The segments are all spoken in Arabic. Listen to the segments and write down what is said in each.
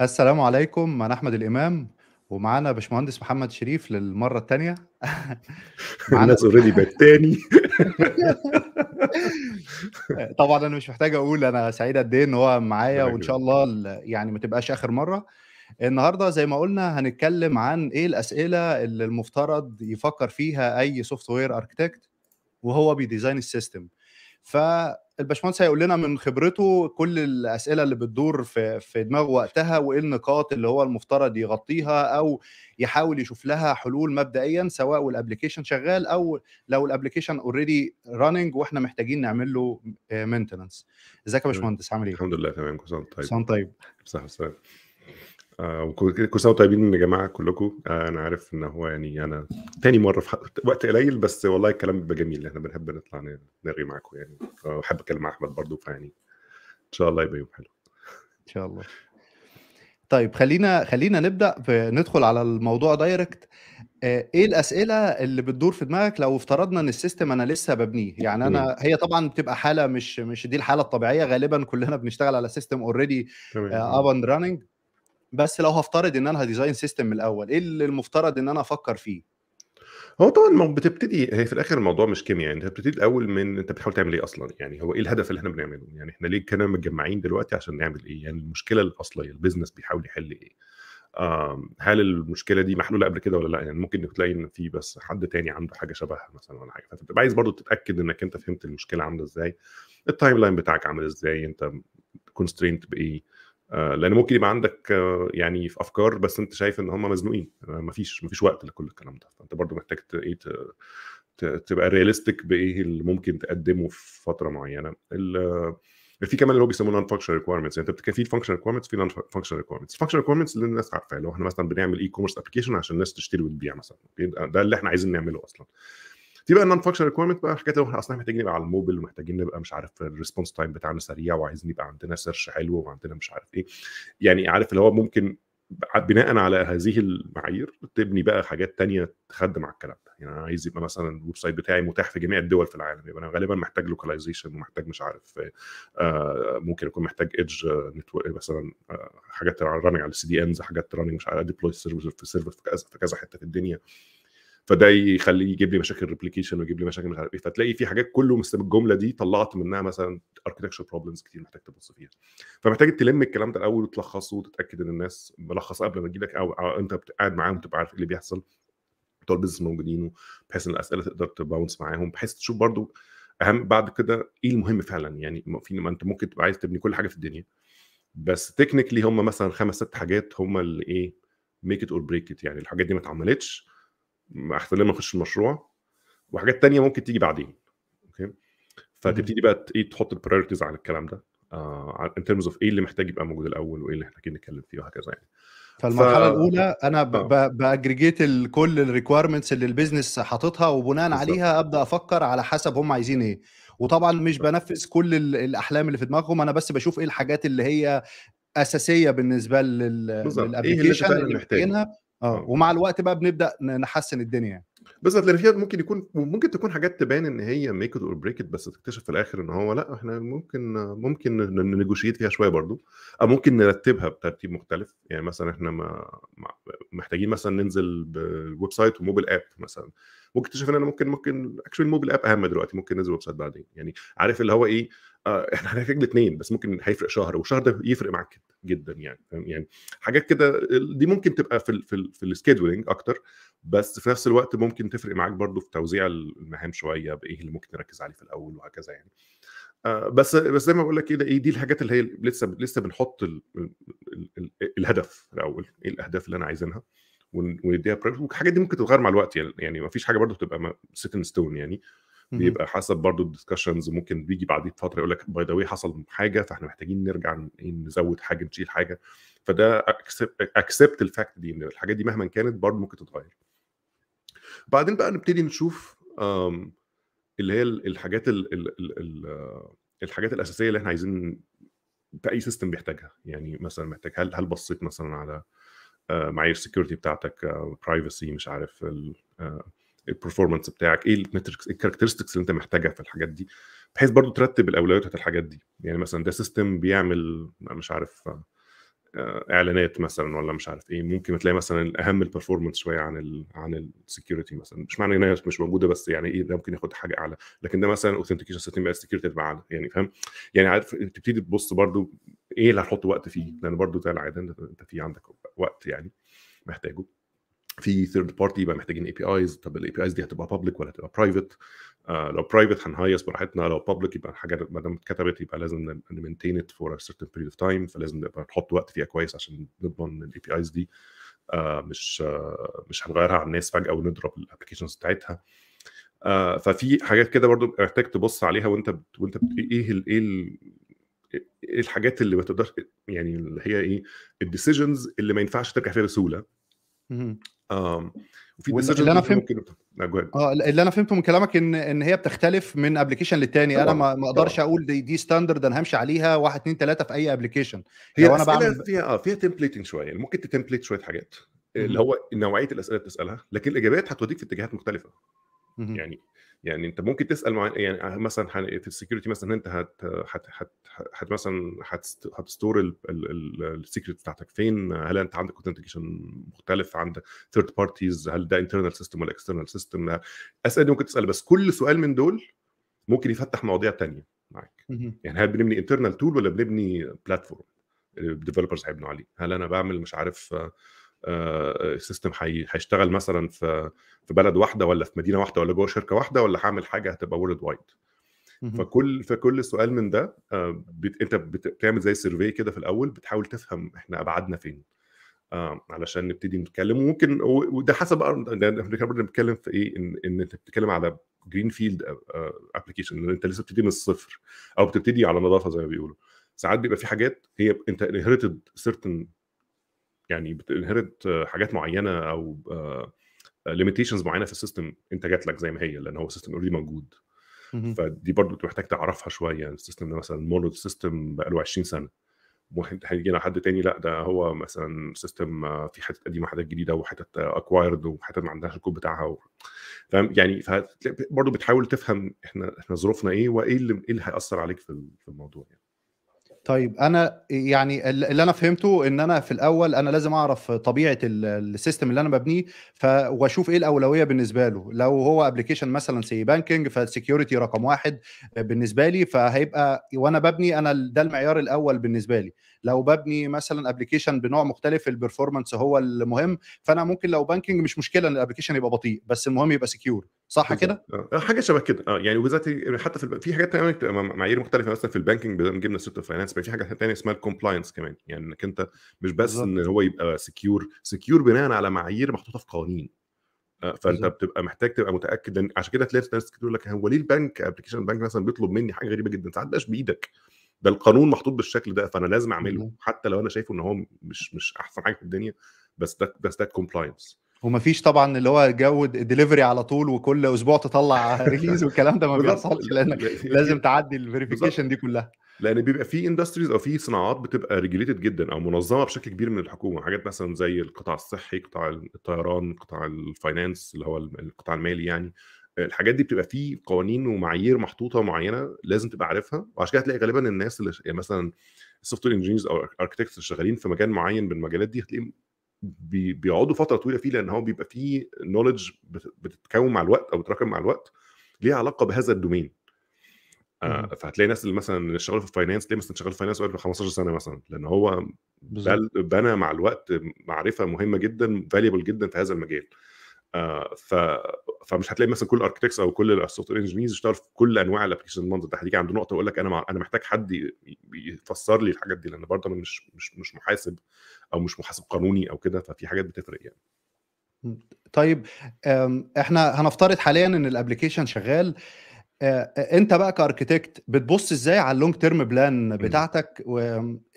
السلام عليكم انا احمد الامام ومعانا باشمهندس محمد شريف للمره الثانيه الناس اوريدي بقت تاني طبعا انا مش محتاج اقول انا سعيد قد ايه ان هو معايا وان شاء الله يعني ما تبقاش اخر مره النهارده زي ما قلنا هنتكلم عن ايه الاسئله اللي المفترض يفكر فيها اي سوفت وير اركتكت وهو بيديزاين السيستم ف الباشمهندس هيقول لنا من خبرته كل الاسئله اللي بتدور في في دماغه وقتها وايه النقاط اللي هو المفترض يغطيها او يحاول يشوف لها حلول مبدئيا سواء والابلكيشن شغال او لو الابلكيشن اوريدي راننج واحنا محتاجين نعمل له مينتننس ازيك يا باشمهندس عامل ايه؟ الحمد لله تمام كل طيب سنه طيب صح آه، وكل سنه طيبين يا جماعه كلكم آه، انا عارف ان هو يعني انا تاني مره في وقت قليل بس والله الكلام بيبقى جميل احنا بنحب نطلع نرغي معاكم يعني وحب اتكلم مع احمد برضو فيعني ان شاء الله يبقى يوم حلو ان شاء الله طيب خلينا خلينا نبدا ندخل على الموضوع دايركت آه، ايه الاسئله اللي بتدور في دماغك لو افترضنا ان السيستم انا لسه ببنيه يعني انا هي طبعا بتبقى حاله مش مش دي الحاله الطبيعيه غالبا كلنا بنشتغل على سيستم اوريدي اب اند راننج بس لو هفترض ان انا هديزاين سيستم من الاول ايه اللي المفترض ان انا افكر فيه هو طبعا ما بتبتدي هي في الاخر الموضوع مش كيمياء يعني انت بتبتدي الاول من انت بتحاول تعمل ايه اصلا يعني هو ايه الهدف اللي احنا بنعمله يعني احنا ليه كنا متجمعين دلوقتي عشان نعمل ايه يعني المشكله الاصليه البيزنس بيحاول يحل ايه هل المشكله دي محلوله قبل كده ولا لا يعني ممكن تلاقي ان في بس حد تاني عنده حاجه شبهها مثلا ولا حاجه فانت عايز برضه تتاكد انك انت فهمت المشكله عامله ازاي التايم لاين بتاعك عامل ازاي انت كونسترينت بايه آه، لان ممكن يبقى عندك آه، يعني في افكار بس انت شايف ان هم مزنوقين آه، مفيش مفيش وقت لكل الكلام ده فانت برضو محتاج ايه تبقى رياليستيك بايه اللي ممكن تقدمه في فتره معينه في كمان اللي هو بيسموه نون فانكشن ريكويرمنتس يعني انت بتبقى في فانكشن ريكويرمنتس في نون فانكشن ريكويرمنتس فانكشن ريكويرمنتس اللي الناس عارفاها لو احنا مثلا بنعمل اي كوميرس ابلكيشن عشان الناس تشتري وتبيع مثلا ده اللي احنا عايزين نعمله اصلا في بقى النون فانكشنال ريكويرمنت بقى حكايه احنا اصلا محتاجين نبقى على الموبل ومحتاجين نبقى مش عارف الريسبونس تايم بتاعنا سريع وعايزين يبقى عندنا سيرش حلو وعندنا مش عارف ايه يعني عارف اللي هو ممكن بناء على هذه المعايير تبني بقى حاجات تانية تخدم على الكلام ده يعني انا عايز يبقى مثلا الويب سايت بتاعي متاح في جميع الدول في العالم يبقى انا غالبا محتاج لوكاليزيشن ومحتاج مش عارف آه، ممكن اكون محتاج ايدج نتورك مثلا آه، حاجات راننج على السي دي انز حاجات راننج مش عارف ديبلوي سيرفر في سيرفر في كذا في كذا حته في الدنيا فده يخلي يجيب لي مشاكل ريبليكيشن ويجيب لي مشاكل مش عارف ايه فتلاقي في حاجات كله من الجمله دي طلعت منها مثلا اركتكشر بروبلمز كتير محتاج تبص فيها فمحتاج تلم الكلام ده الاول وتلخصه وتتاكد ان الناس ملخص قبل ما تجي لك او انت قاعد معاهم تبقى عارف ايه اللي بيحصل بتوع البيزنس موجودين بحيث ان الاسئله تقدر تباونس معاهم بحيث تشوف برضو اهم بعد كده ايه المهم فعلا يعني في ما انت ممكن تبقى عايز تبني كل حاجه في الدنيا بس تكنيكلي هم مثلا خمس ست حاجات هم اللي ايه ميك ات اور بريك ات يعني الحاجات دي ما اتعملتش احتمال ما اخش المشروع وحاجات تانية ممكن تيجي بعدين اوكي فتبتدي بقى ايه تحط البرايورتيز على الكلام ده ان ترمز اوف ايه اللي محتاج يبقى موجود الاول وايه اللي محتاجين نتكلم فيه وهكذا يعني فالمرحله ف... الاولى انا ب... آه. ب... باجريجيت كل الريكويرمنتس اللي البيزنس حاططها وبناء عليها ابدا افكر على حسب هم عايزين ايه وطبعا مش بنفذ كل الاحلام اللي في دماغهم انا بس بشوف ايه الحاجات اللي هي اساسيه بالنسبه لل... للابلكيشن إيه اللي, اللي محتاجينها آه،, اه ومع الوقت بقى بنبدا نحسن الدنيا يعني بس هتلاقي ممكن يكون ممكن تكون حاجات تبان ان هي ميك اور بريك بس تكتشف في الاخر ان هو لا احنا ممكن ممكن نجوشيت فيها شويه برضو او ممكن نرتبها بترتيب مختلف يعني مثلا احنا ما محتاجين مثلا ننزل بويب سايت وموبيل اب مثلا ممكن تكتشف ان انا ممكن ممكن اكشن الموبيل اب اهم دلوقتي ممكن ننزل ويب سايت بعدين يعني عارف اللي هو ايه آه، احنا هنحتاج الاثنين بس ممكن هيفرق شهر والشهر ده يفرق معاك جدا جدا يعني فاهم يعني حاجات كده دي ممكن تبقى في الـ في, في السكيدولينج اكتر بس في نفس الوقت ممكن تفرق معاك برضو في توزيع المهام شويه بايه اللي ممكن نركز عليه في الاول وهكذا يعني آه، بس بس زي ما بقول لك كده ايه دي الحاجات اللي هي لسه لسه بنحط الـ الـ الـ الهدف الاول ايه الاهداف اللي انا عايزينها ونديها برايفت والحاجات دي ممكن تتغير مع الوقت يعني يعني ما فيش حاجه برضو بتبقى سيت ان ستون يعني بيبقى حسب برضو الديسكشنز ممكن بيجي بعديه بفتره يقول لك باي ذا حصل حاجه فاحنا محتاجين نرجع إيه، نزود حاجه نشيل حاجه فده اكسبت الفاكت دي ان الحاجات دي مهما كانت برضو ممكن تتغير بعدين بقى نبتدي نشوف اللي هي الحاجات الـ الـ الـ الـ الحاجات الاساسيه اللي احنا عايزين في اي سيستم بيحتاجها يعني مثلا محتاج هل هل بصيت مثلا على آه، معايير السكيورتي بتاعتك برايفسي آه، مش عارف آه، البرفورمانس بتاعك ايه المتركس الكاركترستكس إيه اللي انت محتاجها في الحاجات دي بحيث برضو ترتب الاولويات بتاعت الحاجات دي يعني مثلا ده سيستم بيعمل مش عارف آه، اعلانات مثلا ولا مش عارف ايه ممكن تلاقي مثلا الاهم البرفورمانس شويه عن الـ عن السكيورتي مثلا مش معنى ان هي مش موجوده بس يعني ايه ده ممكن ياخد حاجه اعلى لكن ده مثلا اوثنتيكيشن سيستم بقى السكيورتي تبقى اعلى يعني فاهم يعني عارف تبتدي تبص برضو ايه اللي هتحط وقت فيه لان برضو زي العاده انت في عندك وقت يعني محتاجه في ثيرد بارتي يبقى محتاجين اي بي ايز طب الاي بي ايز دي هتبقى بابليك ولا هتبقى برايفت آه، لو برايفت هنهيص براحتنا لو بابليك يبقى الحاجه ما دام اتكتبت يبقى لازم نمنتين ات فور ا سيرتن بيريد اوف تايم فلازم نبقى نحط وقت فيها كويس عشان نضمن ان الاي بي ايز دي آه مش آه مش هنغيرها على الناس فجاه ونضرب الابلكيشنز بتاعتها آه ففي حاجات كده برضو محتاج تبص عليها وانت بت... وانت بت... ايه, ايه ال... ايه ال... ايه الحاجات اللي ما تقدرش يعني اللي هي ايه الديسيجنز اللي ما ينفعش ترجع فيها بسهوله وفي اللي انا فهمته اه اللي انا فهمته من كلامك ان ان هي بتختلف من ابلكيشن للتاني انا ما اقدرش اقول دي, دي ستاندرد انا همشي عليها واحد اثنين ثلاثه في اي ابلكيشن هي انا بعمل فيها اه فيها تمبليتنج شويه يعني ممكن تتمبليت شويه حاجات اللي هو نوعيه الاسئله اللي بتسالها لكن الاجابات هتوديك في اتجاهات مختلفه يعني يعني انت ممكن تسال مع يعني مثلا في السكيورتي مثلا انت هت هت هت, مثلا هتستور السكيورتي بتاعتك فين هل انت عندك اوثنتيكيشن مختلف عند ثيرد بارتيز هل ده انترنال سيستم ولا اكسترنال سيستم اسئله دي ممكن تسال بس كل سؤال من دول ممكن يفتح مواضيع ثانيه معاك يعني هل بنبني انترنال تول ولا بنبني بلاتفورم الديفلوبرز هيبنوا عليه هل انا بعمل مش عارف آه السيستم آه، آه، هيشتغل مثلا في في بلد واحده ولا في مدينه واحده ولا جوه شركه واحده ولا هعمل حاجه هتبقى وورلد وايد فكل فكل سؤال من ده آه، بت... انت بتعمل زي سيرفي كده في الاول بتحاول تفهم احنا ابعادنا فين علشان نبتدي نتكلم وممكن وده حسب احنا بنتكلم في ايه ان ان انت بتتكلم على جرين فيلد ابلكيشن ان انت لسه بتبتدي من الصفر او بتبتدي على نظافه زي ما بيقولوا ساعات بيبقى في حاجات هي انت انهرتد سيرتن يعني بتنهرت حاجات معينه او ليميتيشنز معينه في السيستم انت جات لك زي ما هي لان هو سيستم اوريدي موجود فدي برضو محتاج تعرفها شويه السيستم ده مثلا مونود سيستم بقى له 20 سنه هيجي حد تاني لا ده هو مثلا سيستم في حتت قديمه وحتت جديده وحتت اكوايرد وحتت ما عندهاش الكود بتاعها و... فاهم يعني برضه بتحاول تفهم احنا احنا ظروفنا ايه وايه اللي ايه اللي هياثر عليك في الموضوع يعني. طيب انا يعني اللي انا فهمته ان انا في الاول انا لازم اعرف طبيعه السيستم اللي انا ببنيه ف واشوف ايه الاولويه بالنسبه له لو هو ابلكيشن مثلا سي بانكينج فالسكيورتي رقم واحد بالنسبه لي فهيبقى وانا ببني انا ده المعيار الاول بالنسبه لي لو ببني مثلا ابلكيشن بنوع مختلف البرفورمانس هو المهم فانا ممكن لو بانكينج مش مشكله ان الابلكيشن يبقى بطيء بس المهم يبقى سكيور صح كده؟ آه، آه، حاجه شبه كده اه يعني وبالذات حتى في, في حاجات ثانيه معايير مختلفه مثلا في البانكينج جبنا سيت فاينانس في حاجه ثانيه اسمها الكومبلاينس كمان يعني انك انت مش بس بالزبط. ان هو يبقى سكيور سكيور بناء على معايير محطوطه في قوانين آه، فانت بتبقى محتاج تبقى متاكد لان عشان كده تلاقي ناس كتير يقول لك هو ليه البنك ابلكيشن البنك مثلا بيطلب مني حاجه غريبه جدا ساعات مش بايدك ده القانون محطوط بالشكل ده فانا لازم اعمله حتى لو انا شايفه ان هو مش مش احسن حاجه في الدنيا بس ده بس ده كومبلاينس ومفيش طبعا اللي هو جو ديليفري على طول وكل اسبوع تطلع ريليز والكلام ده ما بيحصلش لانك لازم تعدي الفيريفيكيشن دي كلها لان بيبقى في اندستريز او في صناعات بتبقى ريجليتد جدا او منظمه بشكل كبير من الحكومه حاجات مثلا زي القطاع الصحي قطاع الطيران قطاع الفاينانس اللي هو القطاع المالي يعني الحاجات دي بتبقى فيه قوانين ومعايير محطوطه معينه لازم تبقى عارفها وعشان كده هتلاقي غالبا الناس اللي يعني مثلا السوفت وير انجينيرز او اركتكتس اللي شغالين في مجال معين من المجالات دي هتلاقيهم بيقعدوا فتره طويله فيه لان هو بيبقى فيه نولج بتتكون مع الوقت او بتتراكم مع الوقت ليها علاقه بهذا الدومين آه فهتلاقي ناس اللي مثلا شغال في الفاينانس تلاقي مثلا شغال في الفاينانس بقاله 15 سنه مثلا لان هو بنى مع الوقت معرفه مهمه جدا فاليبل جدا في هذا المجال آه، ف... فمش هتلاقي مثلا كل الاركتكس او كل السوفت وير انجينيرز يشتغلوا في كل انواع الابلكيشن المنظر ده هتيجي عنده نقطه ويقول لك انا مع... انا محتاج حد يفسر لي الحاجات دي لان برضه انا مش مش مش محاسب او مش محاسب قانوني او كده ففي حاجات بتفرق يعني طيب احنا هنفترض حاليا ان الابلكيشن شغال آه، آه، انت بقى كاركتكت بتبص ازاي على اللونج تيرم بلان بتاعتك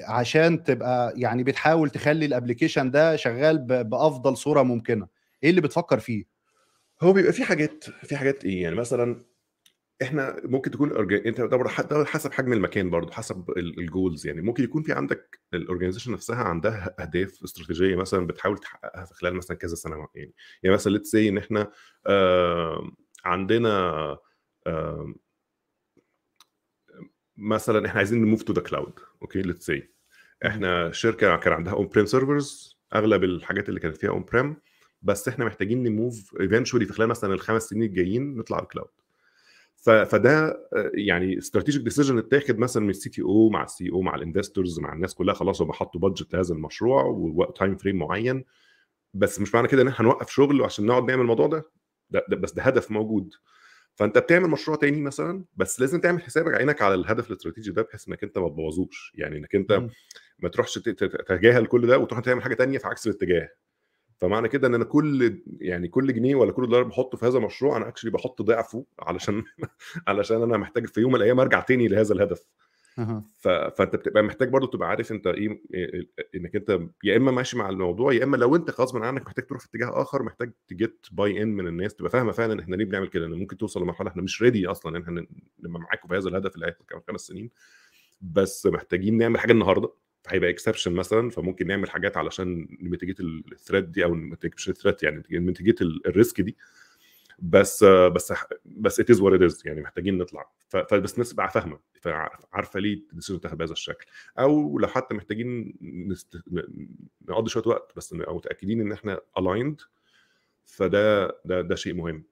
عشان تبقى يعني بتحاول تخلي الابلكيشن ده شغال بافضل صوره ممكنه ايه اللي بتفكر فيه هو بيبقى في حاجات في حاجات ايه يعني مثلا احنا ممكن تكون انت ده حسب حجم المكان برضه حسب الجولز يعني ممكن يكون في عندك الاورجنايزيشن نفسها عندها اهداف استراتيجيه مثلا بتحاول تحققها في خلال مثلا كذا سنه يعني يعني مثلا ليتس سي ان احنا آه عندنا آه مثلا احنا عايزين نموف تو ذا كلاود اوكي ليتس سي احنا شركه كان عندها اون بريم سيرفرز اغلب الحاجات اللي كانت فيها اون بريم بس احنا محتاجين نموف ايفينشولي في خلال مثلا الخمس سنين الجايين نطلع على الكلاود فده آه، يعني استراتيجيك ديسيجن اتاخد مثلا من السي تي او مع السي او e مع الانفستورز مع الناس كلها خلاص هم حطوا بادجت لهذا المشروع وتايم فريم معين بس مش معنى كده ان احنا هنوقف شغل عشان نقعد نعمل الموضوع ده, ده, ده بس ده هدف موجود فانت بتعمل مشروع تاني مثلا بس لازم تعمل حسابك عينك على الهدف الاستراتيجي ده بحيث انك انت ما تبوظوش يعني انك انت ما تروحش تتجاهل كل ده وتروح تعمل حاجه تانية في عكس الاتجاه فمعنى كده ان انا كل يعني كل جنيه ولا كل دولار بحطه في هذا المشروع انا اكشلي بحط ضعفه علشان علشان انا محتاج في يوم من الايام ارجع تاني لهذا الهدف ف... فانت بتبقى محتاج برضو تبقى عارف انت إيه،, إيه،, ايه انك انت يا اما ماشي مع الموضوع يا اما لو انت غصب عنك محتاج تروح في اتجاه اخر محتاج تجيت باي ان من الناس تبقى فاهمه فعلا احنا ليه بنعمل كده ممكن توصل لمرحله احنا مش ريدي اصلا ان احنا نبقى معاكم في هذا الهدف اللي هيحصل كمان خمس سنين بس محتاجين نعمل حاجه النهارده هيبقى اكسبشن مثلا فممكن نعمل حاجات علشان نميتيجيت الثريد دي او مش الثريد يعني نميتيجيت الريسك دي بس بس بس ات از وات از يعني محتاجين نطلع فبس الناس تبقى فاهمه عارفه ليه الديسيجن اتاخد بهذا الشكل او لو حتى محتاجين نست... نقضي شويه وقت بس متاكدين ان احنا الايند فده ده ده شيء مهم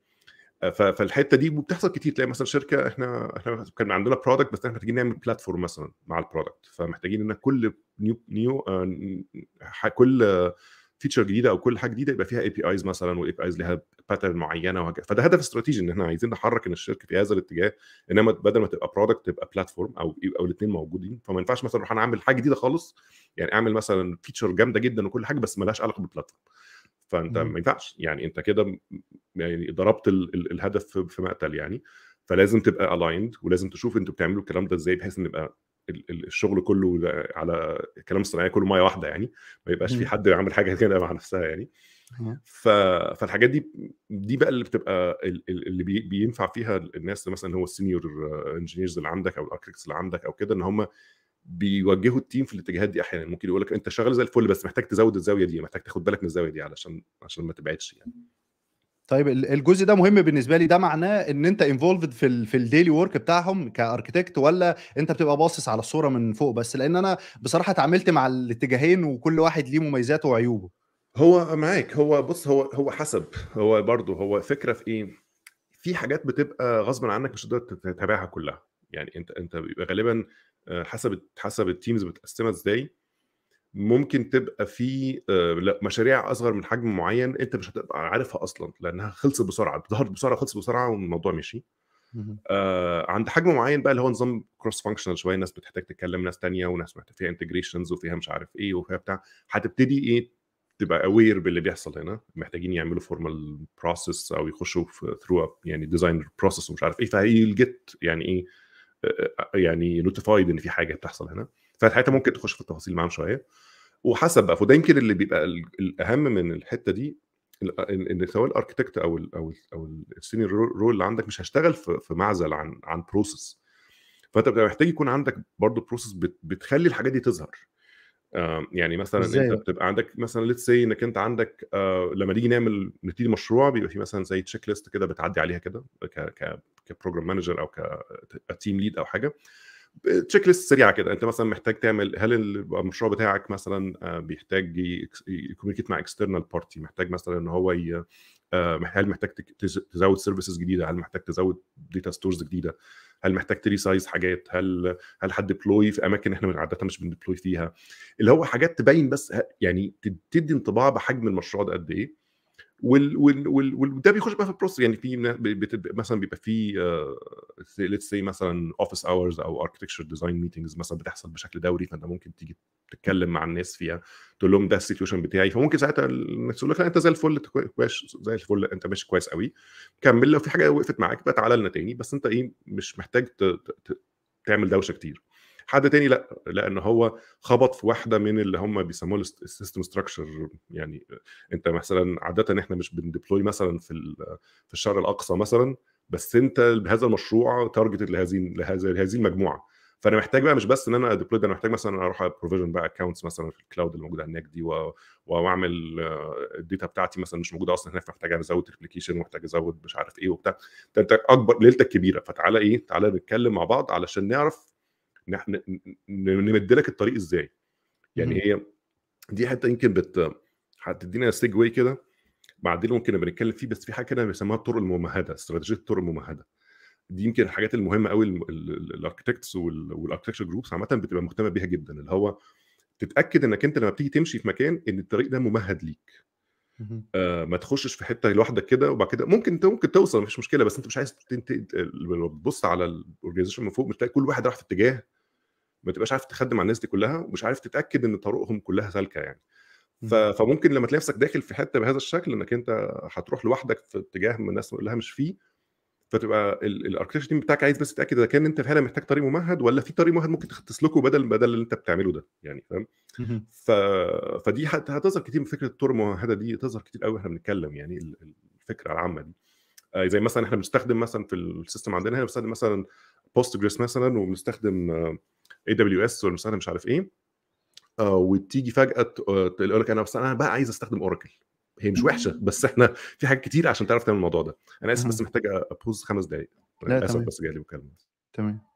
فالحته دي بتحصل كتير تلاقي مثلا شركه احنا احنا كان عندنا برودكت بس احنا محتاجين نعمل بلاتفورم مثلا مع البرودكت فمحتاجين ان كل نيو نيو آه، كل فيتشر جديده او كل حاجه جديده يبقى فيها اي بي ايز مثلا والاي بي ايز ليها باترن معينه وهكذا فده هدف استراتيجي ان احنا عايزين نحرك ان الشركه في هذا الاتجاه انما بدل ما تبقى برودكت تبقى بلاتفورم او او الاثنين موجودين فما ينفعش مثلا اروح انا اعمل حاجه جديده خالص يعني اعمل مثلا فيتشر جامده جدا وكل حاجه بس مالهاش علاقه بالبلاتفورم فانت ما ينفعش يعني انت كده يعني ضربت ال ال الهدف في مقتل يعني فلازم تبقى الايند ولازم تشوف انتوا بتعملوا الكلام ده ازاي بحيث ان يبقى الشغل كله على الكلام الصناعي كله ميه واحده يعني ما يبقاش في حد عامل حاجه كده مع نفسها يعني ف... فالحاجات دي دي بقى اللي بتبقى اللي بي... بينفع فيها الناس مثلا هو السينيور انجينيرز اللي عندك او الاركتكس اللي عندك او كده ان هم بيوجهوا التيم في الاتجاهات دي احيانا ممكن يقول لك انت شغال زي الفل بس محتاج تزود الزاويه دي محتاج تاخد بالك من الزاويه دي علشان عشان ما تبعدش يعني طيب الجزء ده مهم بالنسبه لي ده معناه ان انت انفولفد في في الديلي ورك بتاعهم كاركتكت ولا انت بتبقى باصص على الصوره من فوق بس لان انا بصراحه اتعاملت مع الاتجاهين وكل واحد ليه مميزاته وعيوبه هو معاك هو بص هو هو حسب هو برضه هو فكره في ايه في حاجات بتبقى غصب عنك مش هتقدر تتابعها كلها يعني انت انت بيبقى غالبا آه، حسب حسب التيمز بتقسمها ازاي ممكن تبقى في آه، مشاريع اصغر من حجم معين انت مش هتبقى عارفها اصلا لانها خلصت بسرعه ظهرت بسرعه خلصت بسرعه والموضوع مشي آه عند حجم معين بقى اللي هو نظام كروس فانكشنال شويه ناس بتحتاج تتكلم ناس تانية وناس محتاج فيها انتجريشنز وفيها مش عارف ايه وفيها بتاع هتبتدي ايه تبقى اوير باللي بيحصل هنا محتاجين يعملوا فورمال بروسيس او يخشوا في ثرو يعني ديزاين بروسيس ومش عارف ايه فهي الجيت يعني ايه يعني نوتيفايد ان في حاجه بتحصل هنا فساعتها ممكن تخش في التفاصيل معاهم شويه وحسب بقى فده يمكن اللي بيبقى الاهم من الحته دي ان سواء الاركتكت او الـ او الـ او السينيور رول اللي عندك مش هشتغل في معزل عن عن بروسيس فانت محتاج يكون عندك برضه بروسيس بتخلي الحاجات دي تظهر آه، يعني مثلا زي. انت بتبقى عندك مثلا ليتس سي انك انت عندك آه، لما نيجي نعمل نبتدي مشروع بيبقى في مثلا زي تشيك ليست كده بتعدي عليها كده ك ك كبروجرام مانجر او كتيم ليد او حاجه تشيك ليست سريعه كده انت مثلا محتاج تعمل هل المشروع بتاعك مثلا آه، بيحتاج يكوميونيكيت مع اكسترنال بارتي محتاج مثلا ان هو ي... هل محتاج تزود سيرفيسز جديده هل محتاج تزود داتا ستورز جديده هل محتاج تري سايز حاجات هل هل حد ديبلوي في اماكن احنا عاده مش بنديبلوي فيها اللي هو حاجات تبين بس يعني تدي انطباع بحجم المشروع ده قد ايه وال وده بيخش بقى في البروسيس يعني في مثلا بيبقى في ليتس آه، سي مثلا اوفيس اورز او اركتكشر ديزاين ميتنجز مثلا بتحصل بشكل دوري فانت ممكن تيجي تتكلم مع الناس فيها تقول لهم ده السيتويشن بتاعي فممكن ساعتها الناس تقول لك لا انت زي الفل كويس زي الفل انت ماشي كويس قوي كمل لو في حاجه وقفت معاك بقى تعالى لنا تاني بس انت ايه مش محتاج تعمل دوشه كتير حد تاني لا لان هو خبط في واحده من اللي هم بيسموها السيستم ستراكشر يعني انت مثلا عاده احنا مش بنديبلوي مثلا في في الشرق الاقصى مثلا بس انت بهذا المشروع تارجتد لهذه لهذه المجموعه فانا محتاج بقى مش بس ان انا ديبلوي ده انا محتاج مثلا اروح بروفيجن بقى اكونتس مثلا في الكلاود اللي موجوده هناك دي واعمل الداتا آه، بتاعتي مثلا مش موجوده اصلا هناك فمحتاج ازود ريبليكيشن ومحتاج ازود مش عارف ايه وبتاع انت اكبر ليلتك كبيره فتعالى ايه تعالى نتكلم مع بعض علشان نعرف نمد لك الطريق ازاي يعني هي دي حته يمكن بت هتدينا سيجواي كده بعدين ممكن نبقى نتكلم فيه بس في حاجه كده بيسموها الطرق الممهده استراتيجيه الطرق الممهده دي يمكن الحاجات المهمه قوي الاركتكتس والاركتكتشر جروبس عامه بتبقى مهتمه بيها جدا اللي هو تتاكد انك انت لما بتيجي تمشي في مكان ان الطريق ده ممهد ليك آه ما تخشش في حته لوحدك كده وبعد كده ممكن انت ممكن توصل مفيش مشكله بس انت مش عايز تبص على الاورجنايزيشن من فوق تلاقي كل واحد راح في اتجاه ما تبقاش عارف تخدم على الناس دي كلها ومش عارف تتاكد ان طرقهم كلها سالكه يعني فممكن لما تلاقي نفسك داخل في حته بهذا الشكل انك انت هتروح لوحدك في اتجاه من الناس كلها مش فيه فتبقى الاركتكشر تيم بتاعك عايز بس تتاكد اذا كان انت فعلا محتاج طريق ممهد ولا في طريق ممهد ممكن تسلكه بدل بدل اللي انت بتعمله ده يعني فاهم ف... فدي هتظهر كتير فكره الطرق الممهده دي تظهر كتير قوي احنا بنتكلم يعني الفكره العامه دي آه، زي مثلا احنا بنستخدم مثلا في السيستم عندنا هنا بنستخدم مثلا بوست جريس مثلا وبنستخدم آه، اي دبليو اس مستخدم مش عارف ايه آه وتيجي فجاه تقول آه، لك انا بس انا بقى عايز استخدم اوراكل هي مش وحشه بس احنا في حاجات كتير عشان تعرف تعمل الموضوع ده انا اسف بس محتاج ابوز خمس دقائق اسف بس جالي مكالمه تمام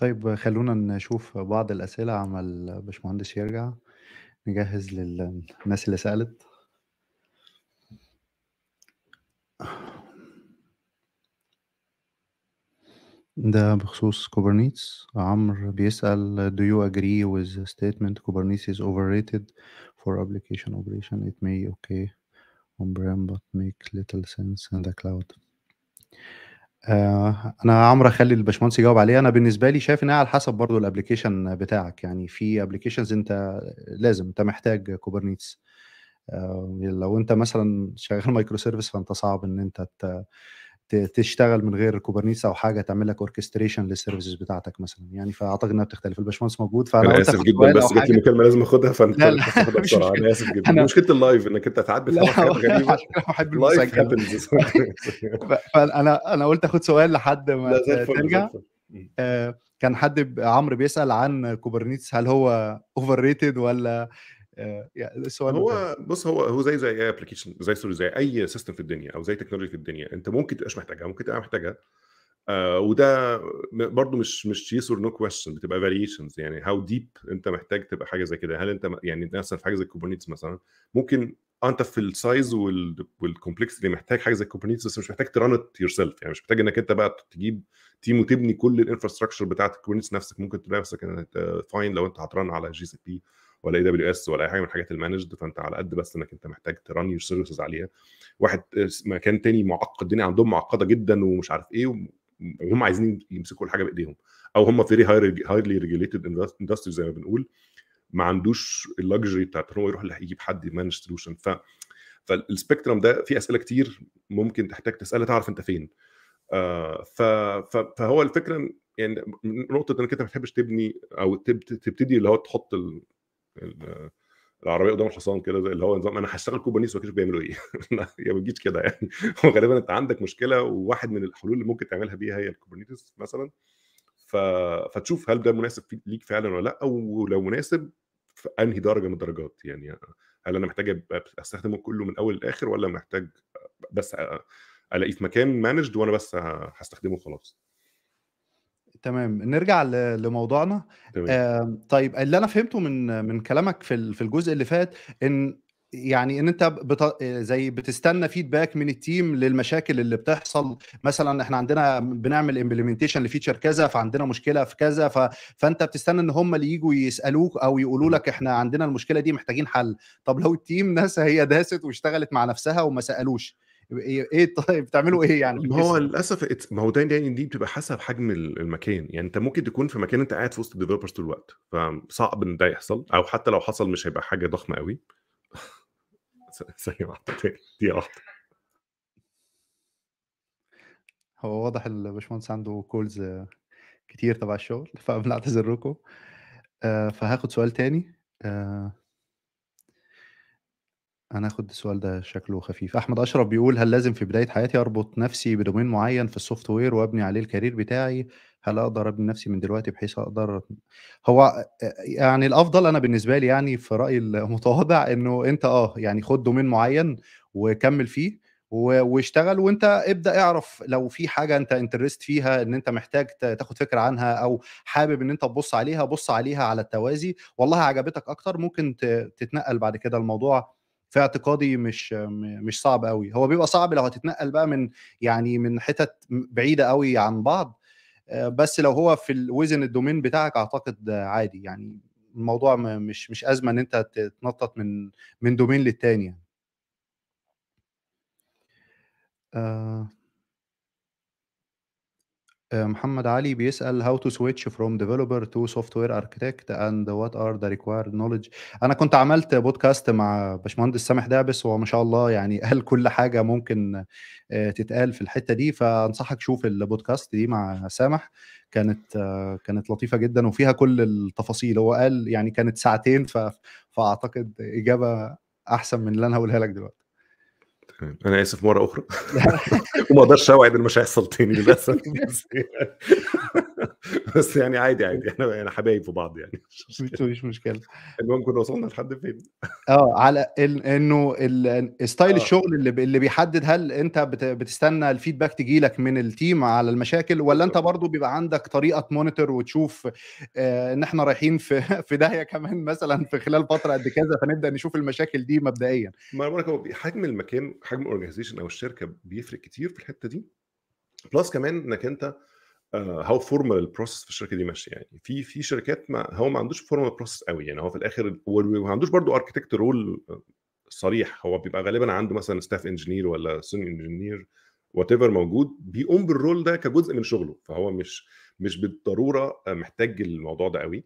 طيب خلونا نشوف بعض الأسئلة عمل باشمهندس الباشمهندس يرجع نجهز للناس اللي سألت ده بخصوص كوبرنيتس عمرو بيسأل do you agree with the statement Kubernetes is overrated for application operation it may okay on-prem but make little sense in the cloud آه، أنا عمرو أخلّي الباشمهندس يجاوب عليها، أنا بالنسبة لي شايف إن على حسب برضه الابلكيشن بتاعك، يعني في applications أنت لازم أنت محتاج كوبرنيتس آه، لو أنت مثلًا شغّال microservice فأنت صعب إن أنت تشتغل من غير كوبرنيتس او حاجه تعمل لك اوركستريشن للسيرفيسز بتاعتك مثلا يعني فاعتقد انها بتختلف الباشمهندس موجود فانا انا اسف جدا بس جات لي مكالمه لازم اخدها فانت لا لا بسرعه انا اسف جدا مشكله اللايف انك انت ساعات بتعمل حاجات غريبه بحب فانا انا قلت اخد سؤال لحد ما ترجع آه، كان حد عمرو بيسال عن كوبرنيتس هل هو اوفر ريتد ولا آه، يعني السؤال هو بص هو هو زي زي اي ابلكيشن زي سوري زي اي سيستم في الدنيا او زي تكنولوجي في الدنيا انت ممكن تبقاش محتاجها ممكن تبقى محتاجها آه وده برضو مش مش يس اور نو كويشن بتبقى فاريشنز يعني هاو ديب انت محتاج تبقى حاجه زي كده هل انت يعني مثلا في حاجه زي كوبرنيتس مثلا ممكن انت في السايز والكومبلكس اللي محتاج حاجه زي كوبرنيتس بس مش محتاج تران ات يور سيلف يعني مش محتاج انك انت بقى تجيب تيم وتبني كل الانفراستراكشر بتاعت الكوبرنيتس نفسك ممكن تلاقي نفسك فاين لو انت هترن على جي سي بي ولا اي دبليو اس ولا اي حاجه من الحاجات المانجد فانت على قد بس انك انت محتاج تران يور سيرفيسز عليها واحد آه، مكان تاني معقد الدنيا عندهم معقده جدا ومش عارف ايه وهم عايزين يمسكوا الحاجه بايديهم او هم فيري هايلي ريجليتد اندستري زي ما بنقول ما عندوش اللكجري بتاعت ان هو يروح يجيب حد يمانج سولوشن ف فالسبيكترم ده في اسئله كتير ممكن تحتاج تسالها تعرف انت فين آه ف... ف... فهو الفكره يعني نقطه انك انت ما بتحبش تبني او تب... تبتدي اللي هو تحط العربيه قدام الحصان كده زي اللي هو نظام انا هشتغل كوبانيس واكتشف بيعملوا ايه يا هي ما بتجيش كده يعني هو غالبا انت عندك مشكله وواحد من الحلول اللي ممكن تعملها بيها هي الكوبرنيتس مثلا ف... فتشوف هل ده مناسب ليك فعلا ولا لا ولو مناسب في انهي درجه من الدرجات يعني هل انا محتاج استخدمه كله من اول لاخر ولا محتاج بس الاقيه في مكان مانجد وانا بس هستخدمه خلاص تمام نرجع لموضوعنا تمام آه، طيب اللي انا فهمته من من كلامك في في الجزء اللي فات ان يعني ان انت بت... زي بتستنى فيدباك من التيم للمشاكل اللي بتحصل مثلا احنا عندنا بنعمل امبلمنتيشن لفيتشر كذا فعندنا مشكله في كذا ف... فانت بتستنى ان هم اللي يجوا يسالوك او يقولوا لك احنا عندنا المشكله دي محتاجين حل طب لو التيم ناس هي داست واشتغلت مع نفسها وما سالوش إيه،, ايه طيب بتعملوا ايه يعني ما هو للاسف ما هو ده يعني دي بتبقى حسب حجم المكان يعني انت ممكن تكون في مكان انت قاعد في وسط الديفلوبرز طول الوقت فصعب ان ده يحصل او حتى لو حصل مش هيبقى حاجه ضخمه قوي ثانيه واحده ثانيه واحده هو واضح الباشمهندس عنده كولز كتير تبع الشغل فبنعتذر لكم آه، فهاخد سؤال تاني آه، هناخد السؤال ده شكله خفيف احمد اشرف بيقول هل لازم في بدايه حياتي اربط نفسي بدومين معين في السوفت وير وابني عليه الكارير بتاعي هل اقدر ابني نفسي من دلوقتي بحيث اقدر هو يعني الافضل انا بالنسبه لي يعني في رايي المتواضع انه انت اه يعني خد دومين معين وكمل فيه واشتغل وانت ابدا اعرف لو في حاجه انت انترست فيها ان انت محتاج تاخد فكره عنها او حابب ان انت تبص عليها بص عليها على التوازي والله عجبتك اكتر ممكن تتنقل بعد كده الموضوع في اعتقادي مش مش صعب قوي هو بيبقى صعب لو هتتنقل بقى من يعني من حتت بعيده قوي عن بعض آه، بس لو هو في الوزن الدومين بتاعك اعتقد عادي يعني الموضوع مش مش ازمه ان انت تتنطط من من دومين للتاني يعني. آه. آه، محمد علي بيسأل how to switch from developer to software architect and what are the required knowledge أنا كنت عملت بودكاست مع باشمهندس سامح دعبس وما شاء الله يعني قال كل حاجة ممكن آه، تتقال في الحتة دي فأنصحك شوف البودكاست دي مع سامح كانت آه، كانت لطيفة جدا وفيها كل التفاصيل هو قال يعني كانت ساعتين فأعتقد إجابة أحسن من اللي أنا هقولها لك دلوقتي انا اسف مره اخرى وما اقدرش اوعد اللي مش هيحصل تاني للاسف يعني- بس يعني عادي عادي احنا يعني حبايب في بعض يعني مش مشكله المهم كنا وصلنا لحد فين؟ اه على انه ستايل آه. الشغل اللي اللي بيحدد هل انت بتستنى الفيدباك تجي لك من التيم على المشاكل ولا انت برضو بيبقى عندك طريقه تمونيتور وتشوف آه، ان احنا رايحين في في داهيه كمان مثلا في خلال فتره قد كذا فنبدا نشوف المشاكل دي مبدئيا ما بقول لك هو حجم المكان حجم الاورجنايزيشن او الشركه بيفرق كتير في الحته دي بلس كمان انك انت هاو فورمال البروسيس في الشركه دي ماشيه يعني في في شركات ما هو ما عندوش فورمال بروسيس قوي يعني هو في الاخر وما ما عندوش برضه اركتكت رول صريح هو بيبقى غالبا عنده مثلا ستاف انجينير ولا سن انجينير وات ايفر موجود بيقوم بالرول ده كجزء من شغله فهو مش مش بالضروره آه، محتاج الموضوع ده قوي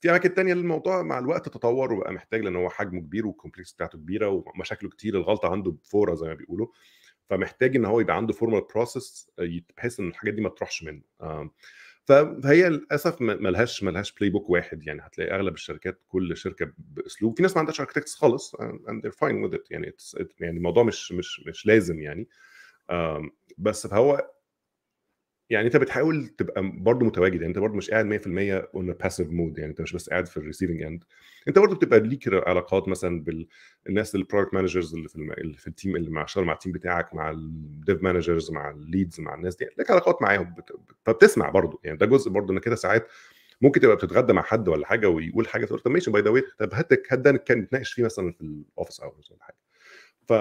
في اماكن تانية الموضوع مع الوقت تطور وبقى محتاج لان هو حجمه كبير والكومبلكس بتاعته كبيره ومشاكله كتير الغلطه عنده فوره زي ما بيقولوا فمحتاج ان هو يبقى عنده فورمال آه، بروسيس بحيث ان الحاجات دي ما تروحش منه آه، فهي للاسف ملهاش ملهاش بلاي بوك واحد يعني هتلاقي اغلب الشركات كل شركه باسلوب في ناس ما عندهاش اركتكتس خالص اند آه، they're fine يعني يعني الموضوع مش مش مش لازم يعني بس فهو يعني انت بتحاول تبقى برضه متواجد يعني انت برضه مش قاعد 100% اون باسيف مود يعني انت مش بس قاعد في الريسيفنج اند انت برضه بتبقى ليك علاقات مثلا بالناس البرودكت مانجرز اللي في الم... اللي في التيم اللي مع شغل مع التيم بتاعك مع الديف مانجرز مع الليدز مع الناس دي لك علاقات معاهم بت... فبتسمع برضه يعني ده جزء برضه انك كده ساعات ممكن تبقى بتتغدى مع حد ولا حاجه ويقول حاجه تقول طب ماشي باي ذا واي طب هات هات ده نتناقش فيه مثلا في الاوفيس اورز ولا حاجه ف...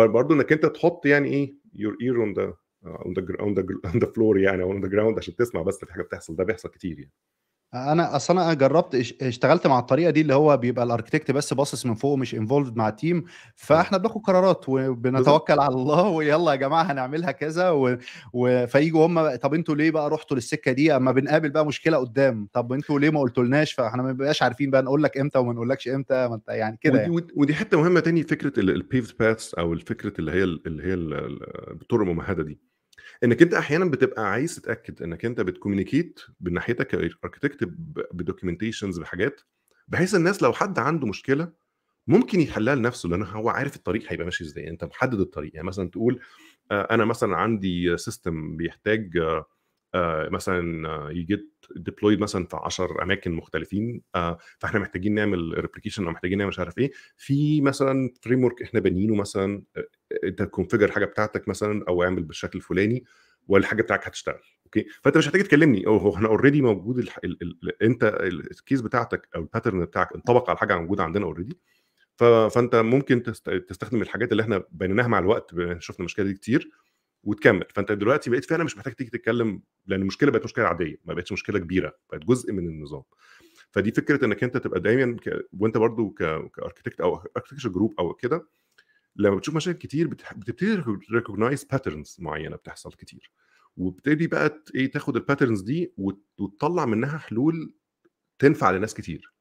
فبرضه انك انت تحط يعني ايه يور اير اون ذا اون ذا اون ذا فلور يعني اون ذا جراوند عشان تسمع بس في حاجه بتحصل ده بيحصل كتير يعني انا اصل انا جربت اشتغلت مع الطريقه دي اللي هو بيبقى الاركتكت بس باصص من فوق مش انفولد مع التيم فاحنا أيوه. بناخد قرارات وبنتوكل على الله ويلا يا جماعه هنعملها كذا و... و... فيجوا هم طب انتوا ليه بقى رحتوا للسكه دي اما بنقابل بقى مشكله قدام طب انتوا ليه ما قلتولناش فاحنا ما بنبقاش عارفين بقى نقول لك امتى وما نقولكش امتى ما انت يعني كده ودي, يعني. ودي حته مهمه تاني فكره البيفد باث او الفكره اللي هي اللي هي الطرق الممهده دي انك انت احيانا بتبقى عايز تتاكد انك انت بتكومينيكيت من ناحيتك كاركتكت بدوكيومنتيشنز بحاجات بحيث الناس لو حد عنده مشكله ممكن يحلها لنفسه لان هو عارف الطريق هيبقى ماشي ازاي انت محدد الطريق يعني مثلا تقول انا مثلا عندي سيستم بيحتاج آه، مثلا يجيت آه، ديبلويد مثلا في 10 اماكن مختلفين آه، فاحنا محتاجين نعمل ريبليكيشن او محتاجين نعمل مش عارف ايه في مثلا فريم ورك احنا بانيينه مثلا انت كونفيجر حاجه بتاعتك مثلا او اعمل بالشكل الفلاني والحاجه بتاعك هتشتغل اوكي فانت مش محتاج تكلمني هو احنا اوريدي موجود الـ الـ الـ انت الكيس بتاعتك او الباترن بتاعك انطبق على حاجه موجوده عندنا اوريدي فانت ممكن تستخدم الحاجات اللي احنا بنيناها مع الوقت شفنا المشكله دي كتير وتكمل فانت دلوقتي بقيت فعلا مش محتاج تيجي تتكلم لان المشكله بقت مشكله عاديه ما بقتش مشكله كبيره بقت جزء من النظام فدي فكره انك انت تبقى دايما ك... وانت برضو ك... كاركتكت او اركتكتشر جروب او كده لما بتشوف مشاكل كتير بتبتدي ريكوجنايز باترنز معينه بتحصل كتير وبتبتدي بقى ايه تاخد الباترنز دي وتطلع منها حلول تنفع لناس كتير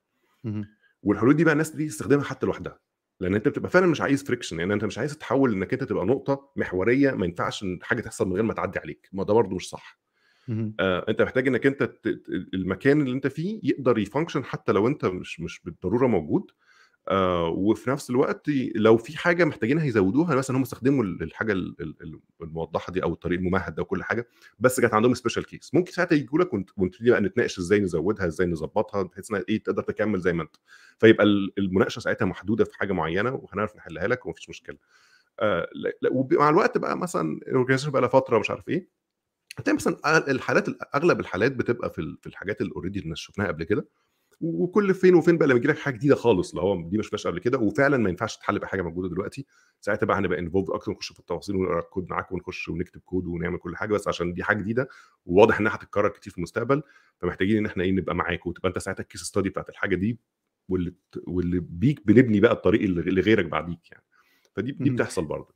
والحلول دي بقى الناس دي تستخدمها حتى لوحدها لان انت بتبقى فعلا مش عايز فريكشن يعني انت مش عايز تتحول انك انت تبقى نقطه محوريه ما ينفعش ان حاجه تحصل من غير ما تعدي عليك ما ده برضه مش صح آه انت محتاج انك انت المكان اللي انت فيه يقدر يفانكشن حتى لو انت مش مش بالضروره موجود آه، وفي نفس الوقت لو في حاجه محتاجينها يزودوها مثلا هم استخدموا الحاجه الموضحه دي او الطريق الممهد ده وكل حاجه بس كانت عندهم سبيشال كيس ممكن ساعتها يجوا لك ونبتدي بقى نتناقش ازاي نزودها ازاي نظبطها بحيث انها ايه تقدر تكمل زي ما انت فيبقى المناقشه ساعتها محدوده في حاجه معينه وهنعرف نحلها لك ومفيش مشكله آه ومع الوقت بقى مثلا الاورجنايزيشن بقى لها فتره مش عارف ايه مثلا الحالات اغلب الحالات بتبقى في الحاجات اللي اوريدي شفناها قبل كده وكل فين وفين بقى لما يجي لك حاجه جديده خالص اللي هو دي ما شفتهاش قبل كده وفعلا ما ينفعش تتحل بحاجه موجوده دلوقتي ساعتها بقى هنبقى انفولد اكتر نخش في التفاصيل ونقرا الكود معاك ونخش ونكتب كود ونعمل كل حاجه بس عشان دي حاجه جديده وواضح انها هتتكرر كتير في المستقبل فمحتاجين ان احنا ايه نبقى معاك وتبقى انت ساعتها الكيس ستادي بتاعت الحاجه دي واللي واللي بيك بنبني بقى الطريق لغيرك بعديك يعني فدي دي بتحصل برضه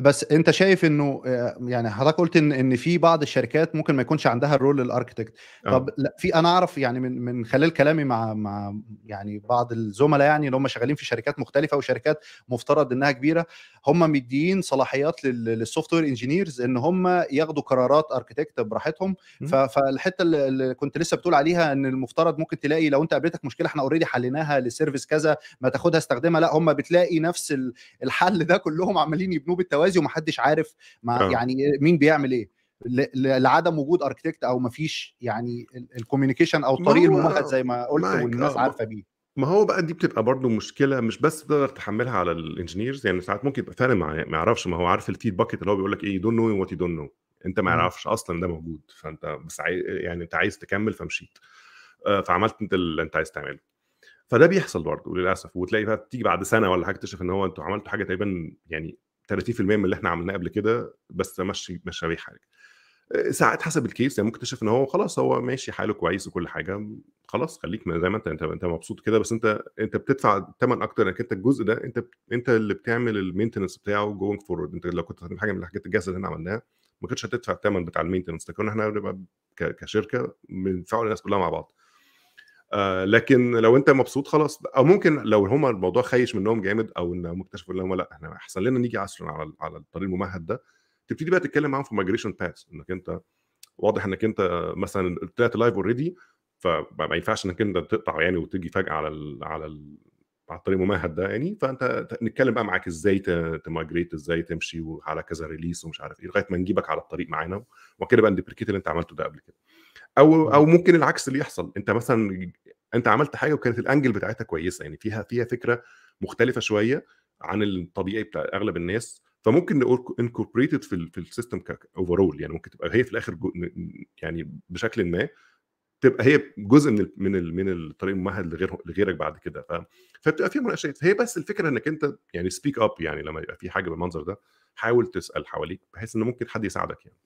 بس انت شايف انه آه، يعني حضرتك قلت ان ان في بعض الشركات ممكن ما يكونش عندها الرول للاركتكت آه. طب لا في انا اعرف يعني من من خلال كلامي مع مع يعني بعض الزملاء يعني اللي هم شغالين في شركات مختلفه وشركات مفترض انها كبيره هم مديين صلاحيات للسوفت وير انجينيرز ان هم ياخدوا قرارات اركتكت براحتهم فالحته اللي كنت لسه بتقول عليها ان المفترض ممكن تلاقي لو انت قابلتك مشكله احنا اوريدي حليناها لسيرفيس كذا ما تاخدها استخدمها لا هم بتلاقي نفس الحل ده كلهم عمالين يبنوه قلوب التوازي ومحدش عارف أه. يعني مين بيعمل ايه لعدم وجود اركتكت او مفيش يعني الكوميونيكيشن او الطريق الممهد زي ما قلت والناس آه، عارفه بيه ما هو بقى دي بتبقى برضه مشكله مش بس تقدر تحملها على الانجنييرز يعني ساعات ممكن يبقى فعلا ما يعرفش ما هو عارف الفيد باكيت اللي هو بيقول لك ايه دون نو وات دون نو انت ما يعرفش اصلا ده موجود فانت بس عاي... يعني انت عايز تكمل فمشيت آه، فعملت انت اللي انت عايز تعمله فده بيحصل برضه للاسف وتلاقي بقى بتيجي بعد سنه ولا حاجه تكتشف ان هو انتوا عملتوا حاجه تقريبا يعني 30% من اللي احنا عملناه قبل كده بس ماشي مش رايح حاجه آه، ساعات حسب الكيس يعني ممكن تكتشف ان هو خلاص هو ماشي حاله كويس وكل حاجه خلاص خليك زي ما انت انت انت مبسوط كده بس انت انت بتدفع ثمن اكتر انك انت الجزء ده انت انت اللي بتعمل المينتنس بتاعه جوينج فورورد انت لو كنت هتعمل حاجه من الحاجات الجاهزه اللي احنا عملناها ما كنتش هتدفع الثمن بتاع المينتنس ده كنا احنا بنبقى كشركه بندفعه للناس كلها مع بعض آه لكن لو انت مبسوط خلاص او ممكن لو هم الموضوع خايش منهم جامد او ان هم اكتشفوا ان هم لا احنا احسن لنا نيجي عسرا على على الطريق الممهد ده تبتدي بقى تتكلم معاهم في مايجريشن باث انك انت واضح انك انت مثلا طلعت لايف اوريدي فما ينفعش انك انت تقطع يعني وتيجي فجاه على الـ على الـ على الطريق الممهد ده يعني فانت نتكلم بقى معاك ازاي تماجريت ازاي تمشي وعلى كذا ريليس ومش عارف ايه لغايه ما نجيبك على الطريق معانا وكده بقى الدبريكيت اللي انت عملته ده قبل كده او إمم. او ممكن العكس اللي يحصل انت مثلا انت عملت حاجه وكانت الانجل بتاعتها كويسه يعني فيها فيها فكره مختلفه شويه عن الطبيعي بتاع اغلب الناس فممكن نقول انكوربريتد في في السيستم اوفرول يعني ممكن تبقى هي في الاخر يعني بشكل ما تبقى هي جزء من الـ من الـ من الطريق الممهد لغير لغيرك بعد كده ف... فبتبقى في مناقشات هي بس الفكره انك انت يعني سبيك اب يعني لما يبقى في حاجه بالمنظر ده حاول تسال حواليك بحيث ان ممكن حد يساعدك يعني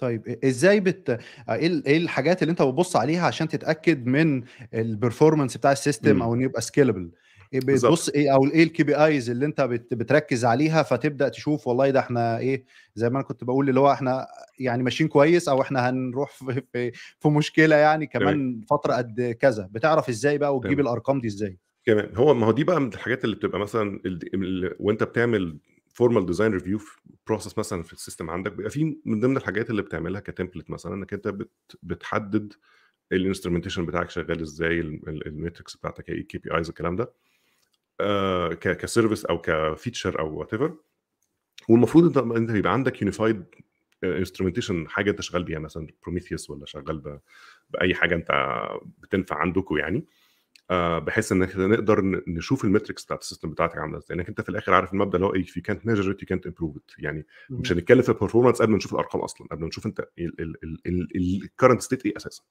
طيب ازاي بت آه، إيه, ايه الحاجات اللي انت بتبص عليها عشان تتاكد من البرفورمانس بتاع السيستم او انه يبقى سكيلبل إيه، بتبص ايه او ايه الكي بي ايز اللي انت بتركز عليها فتبدا تشوف والله ده احنا ايه زي ما انا كنت بقول اللي هو احنا يعني ماشيين كويس او احنا هنروح في, في, مشكله يعني كمان جميل. فتره قد كذا بتعرف ازاي بقى وتجيب الارقام دي ازاي تمام هو ما هو دي بقى من الحاجات اللي بتبقى مثلا وانت بتعمل فورمال ديزاين ريفيو بروسس مثلا في السيستم عندك بيبقى في من ضمن الحاجات اللي بتعملها كتمبلت مثلا انك انت بتحدد الانسترومنتيشن بتاعك شغال ازاي الميتريكس بتاعتك ايه الكي بي ايز الكلام ده آه، كسيرفيس او كفيتشر او وات ايفر والمفروض انت انت يبقى عندك يونيفايد انسترومنتيشن آه، حاجه انت شغال بيها مثلا بروميثيوس ولا شغال باي حاجه انت بتنفع عندكم يعني بحيث آه، بحيث انك نقدر نشوف المتريكس بتاعت السيستم بتاعتك عامله ازاي لانك انت في الاخر عارف المبدا اللي هو ايه يو كانت ميجر ات يو كانت امبروف ات يعني مش هنتكلم في البرفورمانس قبل ما نشوف الارقام اصلا قبل ما نشوف انت الكرنت ستيت ايه اساسا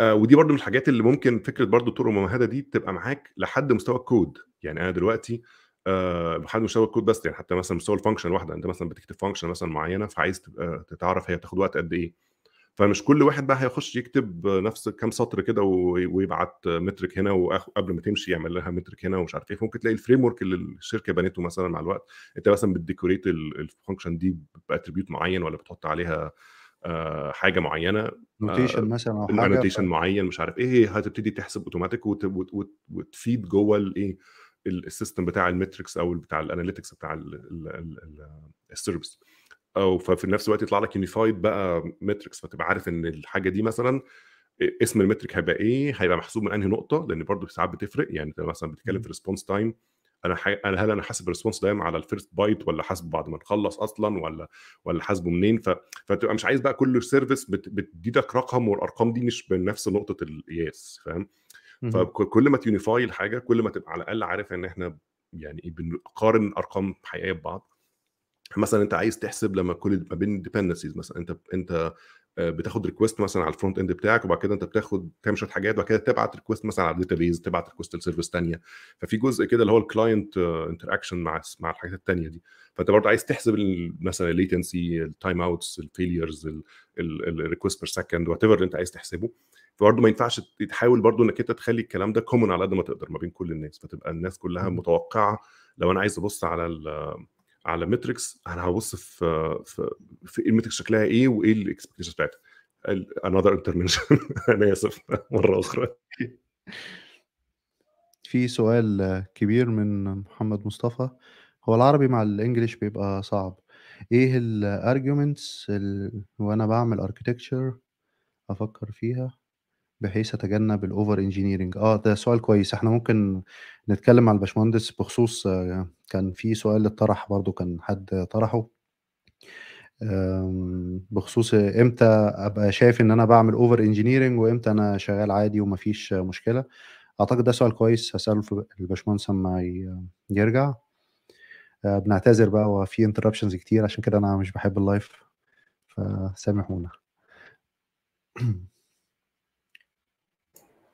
آه ودي برضو من الحاجات اللي ممكن فكره برضو الطرق الممهده دي تبقى معاك لحد مستوى الكود يعني انا دلوقتي آه لحد مستوى الكود بس يعني حتى مثلا مستوى الفانكشن واحده يعني انت مثلا بتكتب فانكشن مثلا معينه فعايز تبقى تعرف هي تاخد وقت قد ايه فمش كل واحد بقى هيخش يكتب نفس كام سطر كده ويبعت مترك هنا وقبل ما تمشي يعمل لها مترك هنا ومش عارف ايه فممكن تلاقي الفريم ورك اللي الشركه بنته مثلا مع الوقت انت مثلا بتديكوريت الفانكشن دي باتريبيوت معين ولا بتحط عليها آه، حاجه معينه نوتيشن آه، مثلا او حاجه نوتيشن معين مش عارف ايه هتبتدي تحسب اوتوماتيك وتفيد جوه الايه السيستم بتاع المتريكس او بتاع الاناليتكس بتاع السيرفيس او ففي نفس الوقت يطلع لك يونيفايد بقى متركس فتبقى عارف ان الحاجه دي مثلا آه، اسم المترك هيبقى ايه هيبقى محسوب من انهي نقطه لان برضه ساعات بتفرق يعني انت مثلا بتتكلم في ريسبونس تايم انا حي... انا هل انا حاسب الريسبونس تايم على الفيرست بايت ولا حاسبه بعد ما نخلص اصلا ولا ولا حاسبه منين ف... فتبقى مش عايز بقى كل سيرفيس بت... بتديدك رقم والارقام دي مش بنفس نقطه القياس فاهم فكل ما تيونيفاي الحاجه كل ما تبقى على الاقل عارف ان احنا يعني بنقارن ارقام حقيقيه ببعض مثلا انت عايز تحسب لما كل ما بين الديبندنسيز مثلا انت انت آه، بتاخد ريكوست مثلا على الفرونت اند بتاعك وبعد كده انت بتاخد تعمل شويه حاجات وبعد كده تبعت ريكوست مثلا على الداتا بيز تبعت ريكوست لسيرفيس ثانيه ففي جزء كده اللي هو الكلاينت انتراكشن آه، مع مع الحاجات الثانيه دي فانت برضه عايز تحسب مثلا الليتنسي التايم اوتس الفيليرز الريكوست بير سكند وات ايفر اللي انت عايز تحسبه فبرضه ما ينفعش تحاول برضه انك انت تخلي الكلام ده كومن على قد ما تقدر ما بين كل الناس فتبقى الناس كلها متوقعه لو انا عايز ابص على آه، على متريكس انا هبص في في, في ايه المتريكس شكلها ايه وايه الاكسبكتيشن بتاعتها انذر انترمنشن انا اسف مره اخرى في سؤال كبير من محمد مصطفى هو العربي مع الانجليش بيبقى صعب ايه الارجيومنتس وانا بعمل اركتكتشر افكر فيها بحيث اتجنب الاوفر انجينيرنج اه ده سؤال كويس احنا ممكن نتكلم مع الباشمهندس بخصوص كان في سؤال اتطرح برضو كان حد طرحه بخصوص امتى ابقى شايف ان انا بعمل اوفر انجينيرنج وامتى انا شغال عادي ومفيش مشكله اعتقد ده سؤال كويس هساله الباشمهندس لما يرجع آه، بنعتذر بقى وفي انتربشنز كتير عشان كده انا مش بحب اللايف فسامحونا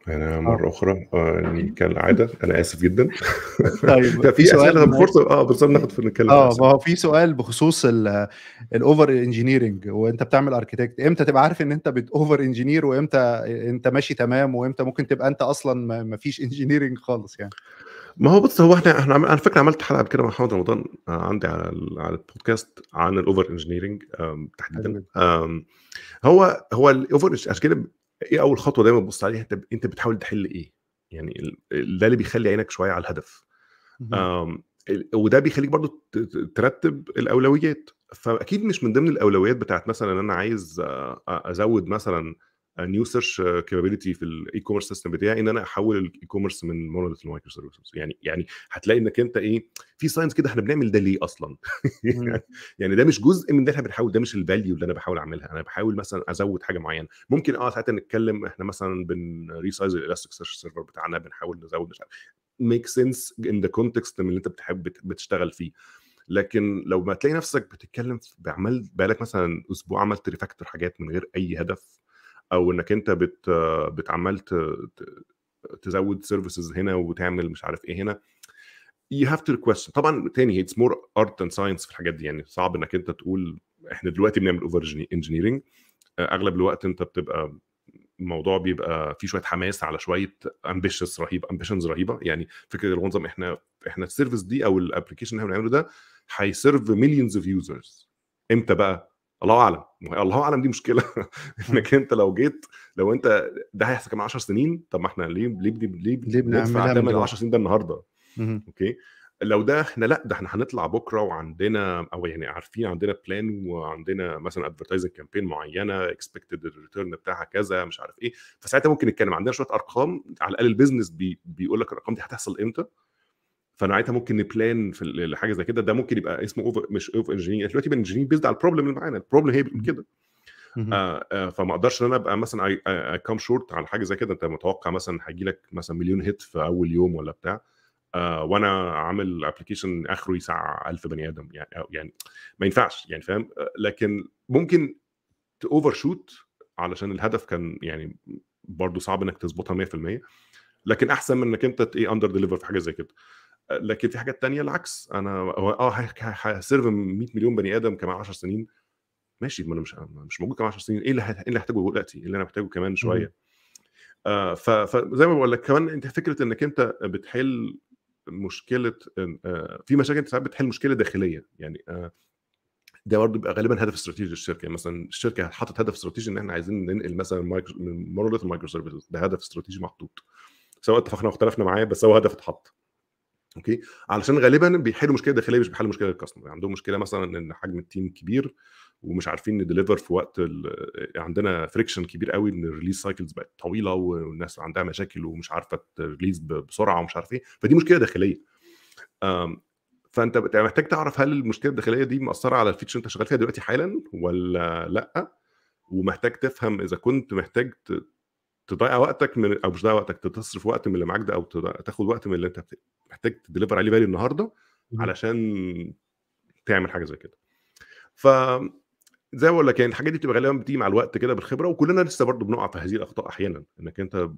يعني انا آه. مرة أخرى آه، يعني كالعادة أنا آسف جدا طيب في سؤال انا فرصة أه فرصة ناخد في نتكلم أه ما هو في سؤال بخصوص الأوفر إنجينيرنج وأنت بتعمل أركيتكت إمتى تبقى عارف إن أنت بتأوفر إنجينير وإمتى أنت ماشي تمام وإمتى ممكن تبقى أنت أصلا ما فيش إنجينيرنج خالص يعني ما هو بص هو احنا احنا على فكره عملت حلقه قبل كده مع محمد رمضان آه، عندي على على البودكاست عن الاوفر انجينيرنج تحديدا هو هو الاوفر عشان كده ايه اول خطوه دايما تبص عليها انت انت بتحاول تحل ايه يعني ده اللي بيخلي عينك شويه على الهدف وده بيخليك برضو ترتب الاولويات فاكيد مش من ضمن الاولويات بتاعت مثلا ان انا عايز آه، ازود مثلا نيو سيرش كابابيلتي في الاي كوميرس سيستم بتاعي ان انا احول الاي كوميرس من مونوليث لمايكرو سيرفيسز يعني يعني هتلاقي انك انت ايه في ساينس كده احنا بنعمل ده ليه اصلا يعني،, يعني ده مش جزء من ده احنا بنحاول ده مش الفاليو اللي انا بحاول اعملها انا بحاول مثلا ازود حاجه معينه ممكن اه ساعتها نتكلم احنا مثلا بنريسايز الالاستيك سيرش سيرفر بتاعنا بنحاول نزود مش عارف ميك سنس ان ذا كونتكست اللي انت بتحب بتشتغل فيه لكن لو ما تلاقي نفسك بتتكلم بعمل بقالك مثلا اسبوع عملت ريفاكتور حاجات من غير اي هدف او انك انت بت بتعمل تزود سيرفيسز هنا وتعمل مش عارف ايه هنا you have to request طبعا تاني it's more art and science في الحاجات دي يعني صعب انك انت تقول احنا دلوقتي بنعمل اوفر انجينيرنج آه، اغلب الوقت انت بتبقى الموضوع بيبقى فيه شويه حماس على شويه امبيشنز رهيبه امبيشنز رهيبه يعني فكره المنظم احنا احنا السيرفيس دي او الابلكيشن اللي احنا بنعمله ده هيسيرف مليونز اوف يوزرز امتى بقى الله اعلم الله اعلم دي مشكله انك انت لو جيت لو انت ده هيحصل كمان 10 سنين طب ما احنا ليه ليه ليه ليه بندفع ثمن ال 10 سنين ده النهارده اوكي لو ده احنا لا ده احنا هنطلع بكره وعندنا او يعني عارفين عندنا بلان وعندنا مثلا ادفرتايزنج كامبين معينه اكسبكتد الريتيرن بتاعها كذا مش عارف ايه فساعتها ممكن نتكلم عندنا شويه ارقام على الاقل البيزنس بي بيقول لك الارقام دي هتحصل امتى فانا ممكن نبلان في حاجه زي كده ده ممكن يبقى اسمه اوفر مش اوفر انجينير دلوقتي بقى انجينير بيزد على البروبلم اللي معانا البروبلم هي كده آه آه فما اقدرش ان انا ابقى مثلا كام آه، شورت آه، على حاجه زي كده انت متوقع مثلا هيجي لك مثلا مليون هيت في اول يوم ولا بتاع آه وانا عامل ابلكيشن اخره يسع 1000 بني ادم يعني يعني ما ينفعش يعني فاهم آه، لكن ممكن اوفر شوت علشان الهدف كان يعني برضه صعب انك تظبطها 100% لكن احسن من انك انت ايه اندر ديليفر في حاجه زي كده لكن في حاجات تانية العكس انا اه هسيرف 100 مليون بني ادم كمان 10 سنين ماشي ما انا مش مش موجود كمان 10 سنين ايه اللي ايه اللي هحتاجه دلوقتي؟ ايه اللي انا محتاجه كمان شويه؟ آه فزي ما بقول لك كمان انت فكره انك انت بتحل مشكله آه في مشاكل انت ساعات بتحل مشكله داخليه يعني آه ده برضه بيبقى غالبا هدف استراتيجي للشركه يعني مثلا الشركه حاطط هدف استراتيجي ان احنا عايزين ننقل مثلا من موديل المايكرو سيرفيسز ده هدف استراتيجي محطوط سواء اتفقنا واختلفنا معاه بس هو هدف اتحط اوكي علشان غالبا بيحلوا مشكله داخليه مش بيحلوا مشكله للكاستمر عندهم مشكله مثلا ان حجم التيم كبير ومش عارفين نديليفر في وقت ال... يعني عندنا فريكشن كبير قوي ان الريليز سايكلز بقت طويله والناس عندها مشاكل ومش عارفه تريليز بسرعه ومش عارف ايه فدي مشكله داخليه فانت يعني محتاج تعرف هل المشكله الداخليه دي مأثره على الفيتشر انت شغال فيها دلوقتي حالا ولا لا ومحتاج تفهم اذا كنت محتاج تضيع وقتك من او مش تضيع وقتك تصرف وقت من اللي معاك ده او تاخد وقت من اللي انت محتاج تديليفر عليه فاليو النهارده علشان تعمل حاجه زي كده ف زي ما بقول لك يعني الحاجات دي بتبقى غالبا بتيجي مع الوقت كده بالخبره وكلنا لسه برضه بنقع في هذه الاخطاء احيانا انك انت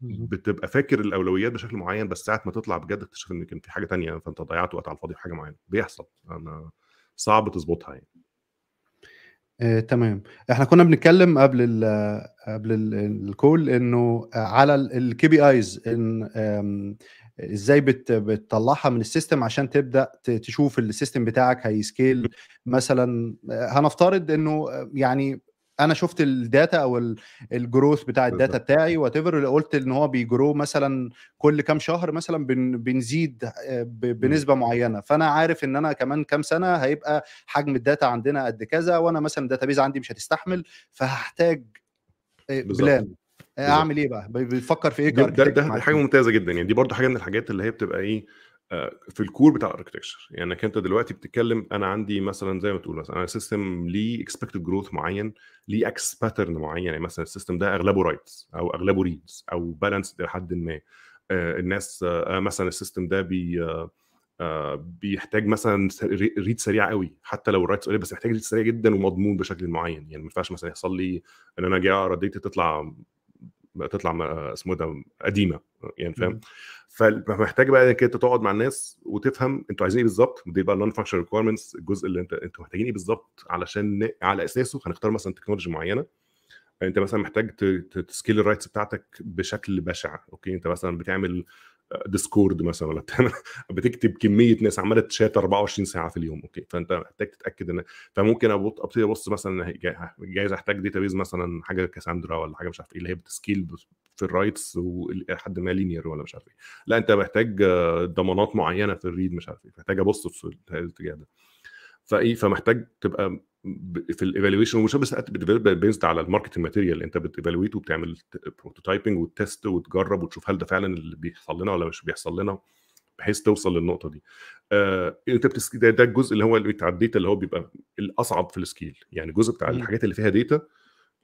بتبقى فاكر الاولويات بشكل معين بس ساعه ما تطلع بجد تكتشف ان كان في حاجه تانية فانت ضيعت وقت على الفاضي في حاجه معينه بيحصل انا صعب تظبطها يعني آه، تمام احنا كنا بنتكلم قبل الـ قبل الـ الكول انه على الكي بي ايز ان ازاي بت بتطلعها من السيستم عشان تبدا تشوف السيستم بتاعك هيسكيل مثلا آه، هنفترض انه آه، يعني انا شفت الداتا او الجروث بتاع الداتا بتاعي وات ايفر قلت ان هو بيجرو مثلا كل كام شهر مثلا بنزيد آه، بنسبه معينه فانا عارف ان انا كمان كام سنه هيبقى حجم الداتا عندنا قد كذا وانا مثلا الداتابيز عندي مش هتستحمل فهحتاج آه، بلان اعمل ايه بقى بيفكر في ايه ده, ده, ده حاجه ممتازه جدا يعني دي برضو حاجه من الحاجات اللي هي بتبقى ايه في الكور بتاع الاركتكشر يعني انك انت دلوقتي بتتكلم انا عندي مثلا زي ما تقول مثلا انا سيستم ليه اكسبكتد جروث معين ليه اكس باترن معين يعني مثلا السيستم ده اغلبه رايتس او اغلبه ريدز او بالانس الى حد ما آه، الناس آه، مثلا السيستم ده بي آه، بيحتاج مثلا ريد سريع قوي حتى لو الرايتس قليل بس يحتاج ريد سريع جدا ومضمون بشكل معين يعني ما ينفعش مثلا يحصل لي ان انا جاي اقرا داتا تطلع تطلع آه، اسمه إيه ده قديمه آه، يعني فاهم إمم. فمحتاج بقى انك انت تقعد مع الناس وتفهم انتوا عايزين ايه بالظبط دي بقى النون فانكشن ريكويرمنتس الجزء اللي انت انتوا محتاجين ايه بالظبط علشان على اساسه هنختار مثلا تكنولوجي معينه انت مثلا محتاج تسكيل الرايتس بتاعتك بشكل بشع اوكي انت مثلا بتعمل ديسكورد مثلا ولا بتعمل بتكتب كميه ناس عماله تشات 24 ساعه في اليوم اوكي فانت محتاج تتاكد ان فممكن ابتدي ابص مثلا جايز احتاج داتابيز مثلا حاجه كاساندرا ولا حاجه مش عارف ايه اللي هي بتسكيل في الرايتس لحد ما لينير ولا مش عارف ايه لا انت محتاج آه، ضمانات معينه في الريد مش عارف ايه محتاج ابص في الاتجاه ده فايه فمحتاج تبقى في الايفالويشن ومش بس بيزد على الماركت ماتيريال انت بتيفالويت وبتعمل بروتوتايبنج وتست وتجرب وتشوف هل ده فعلا اللي بيحصل لنا ولا مش بيحصل لنا بحيث توصل للنقطه دي آه، انت بتس... ده, ده الجزء اللي هو اللي بتاع الداتا اللي هو بيبقى الاصعب في السكيل يعني الجزء بتاع الحاجات اللي فيها داتا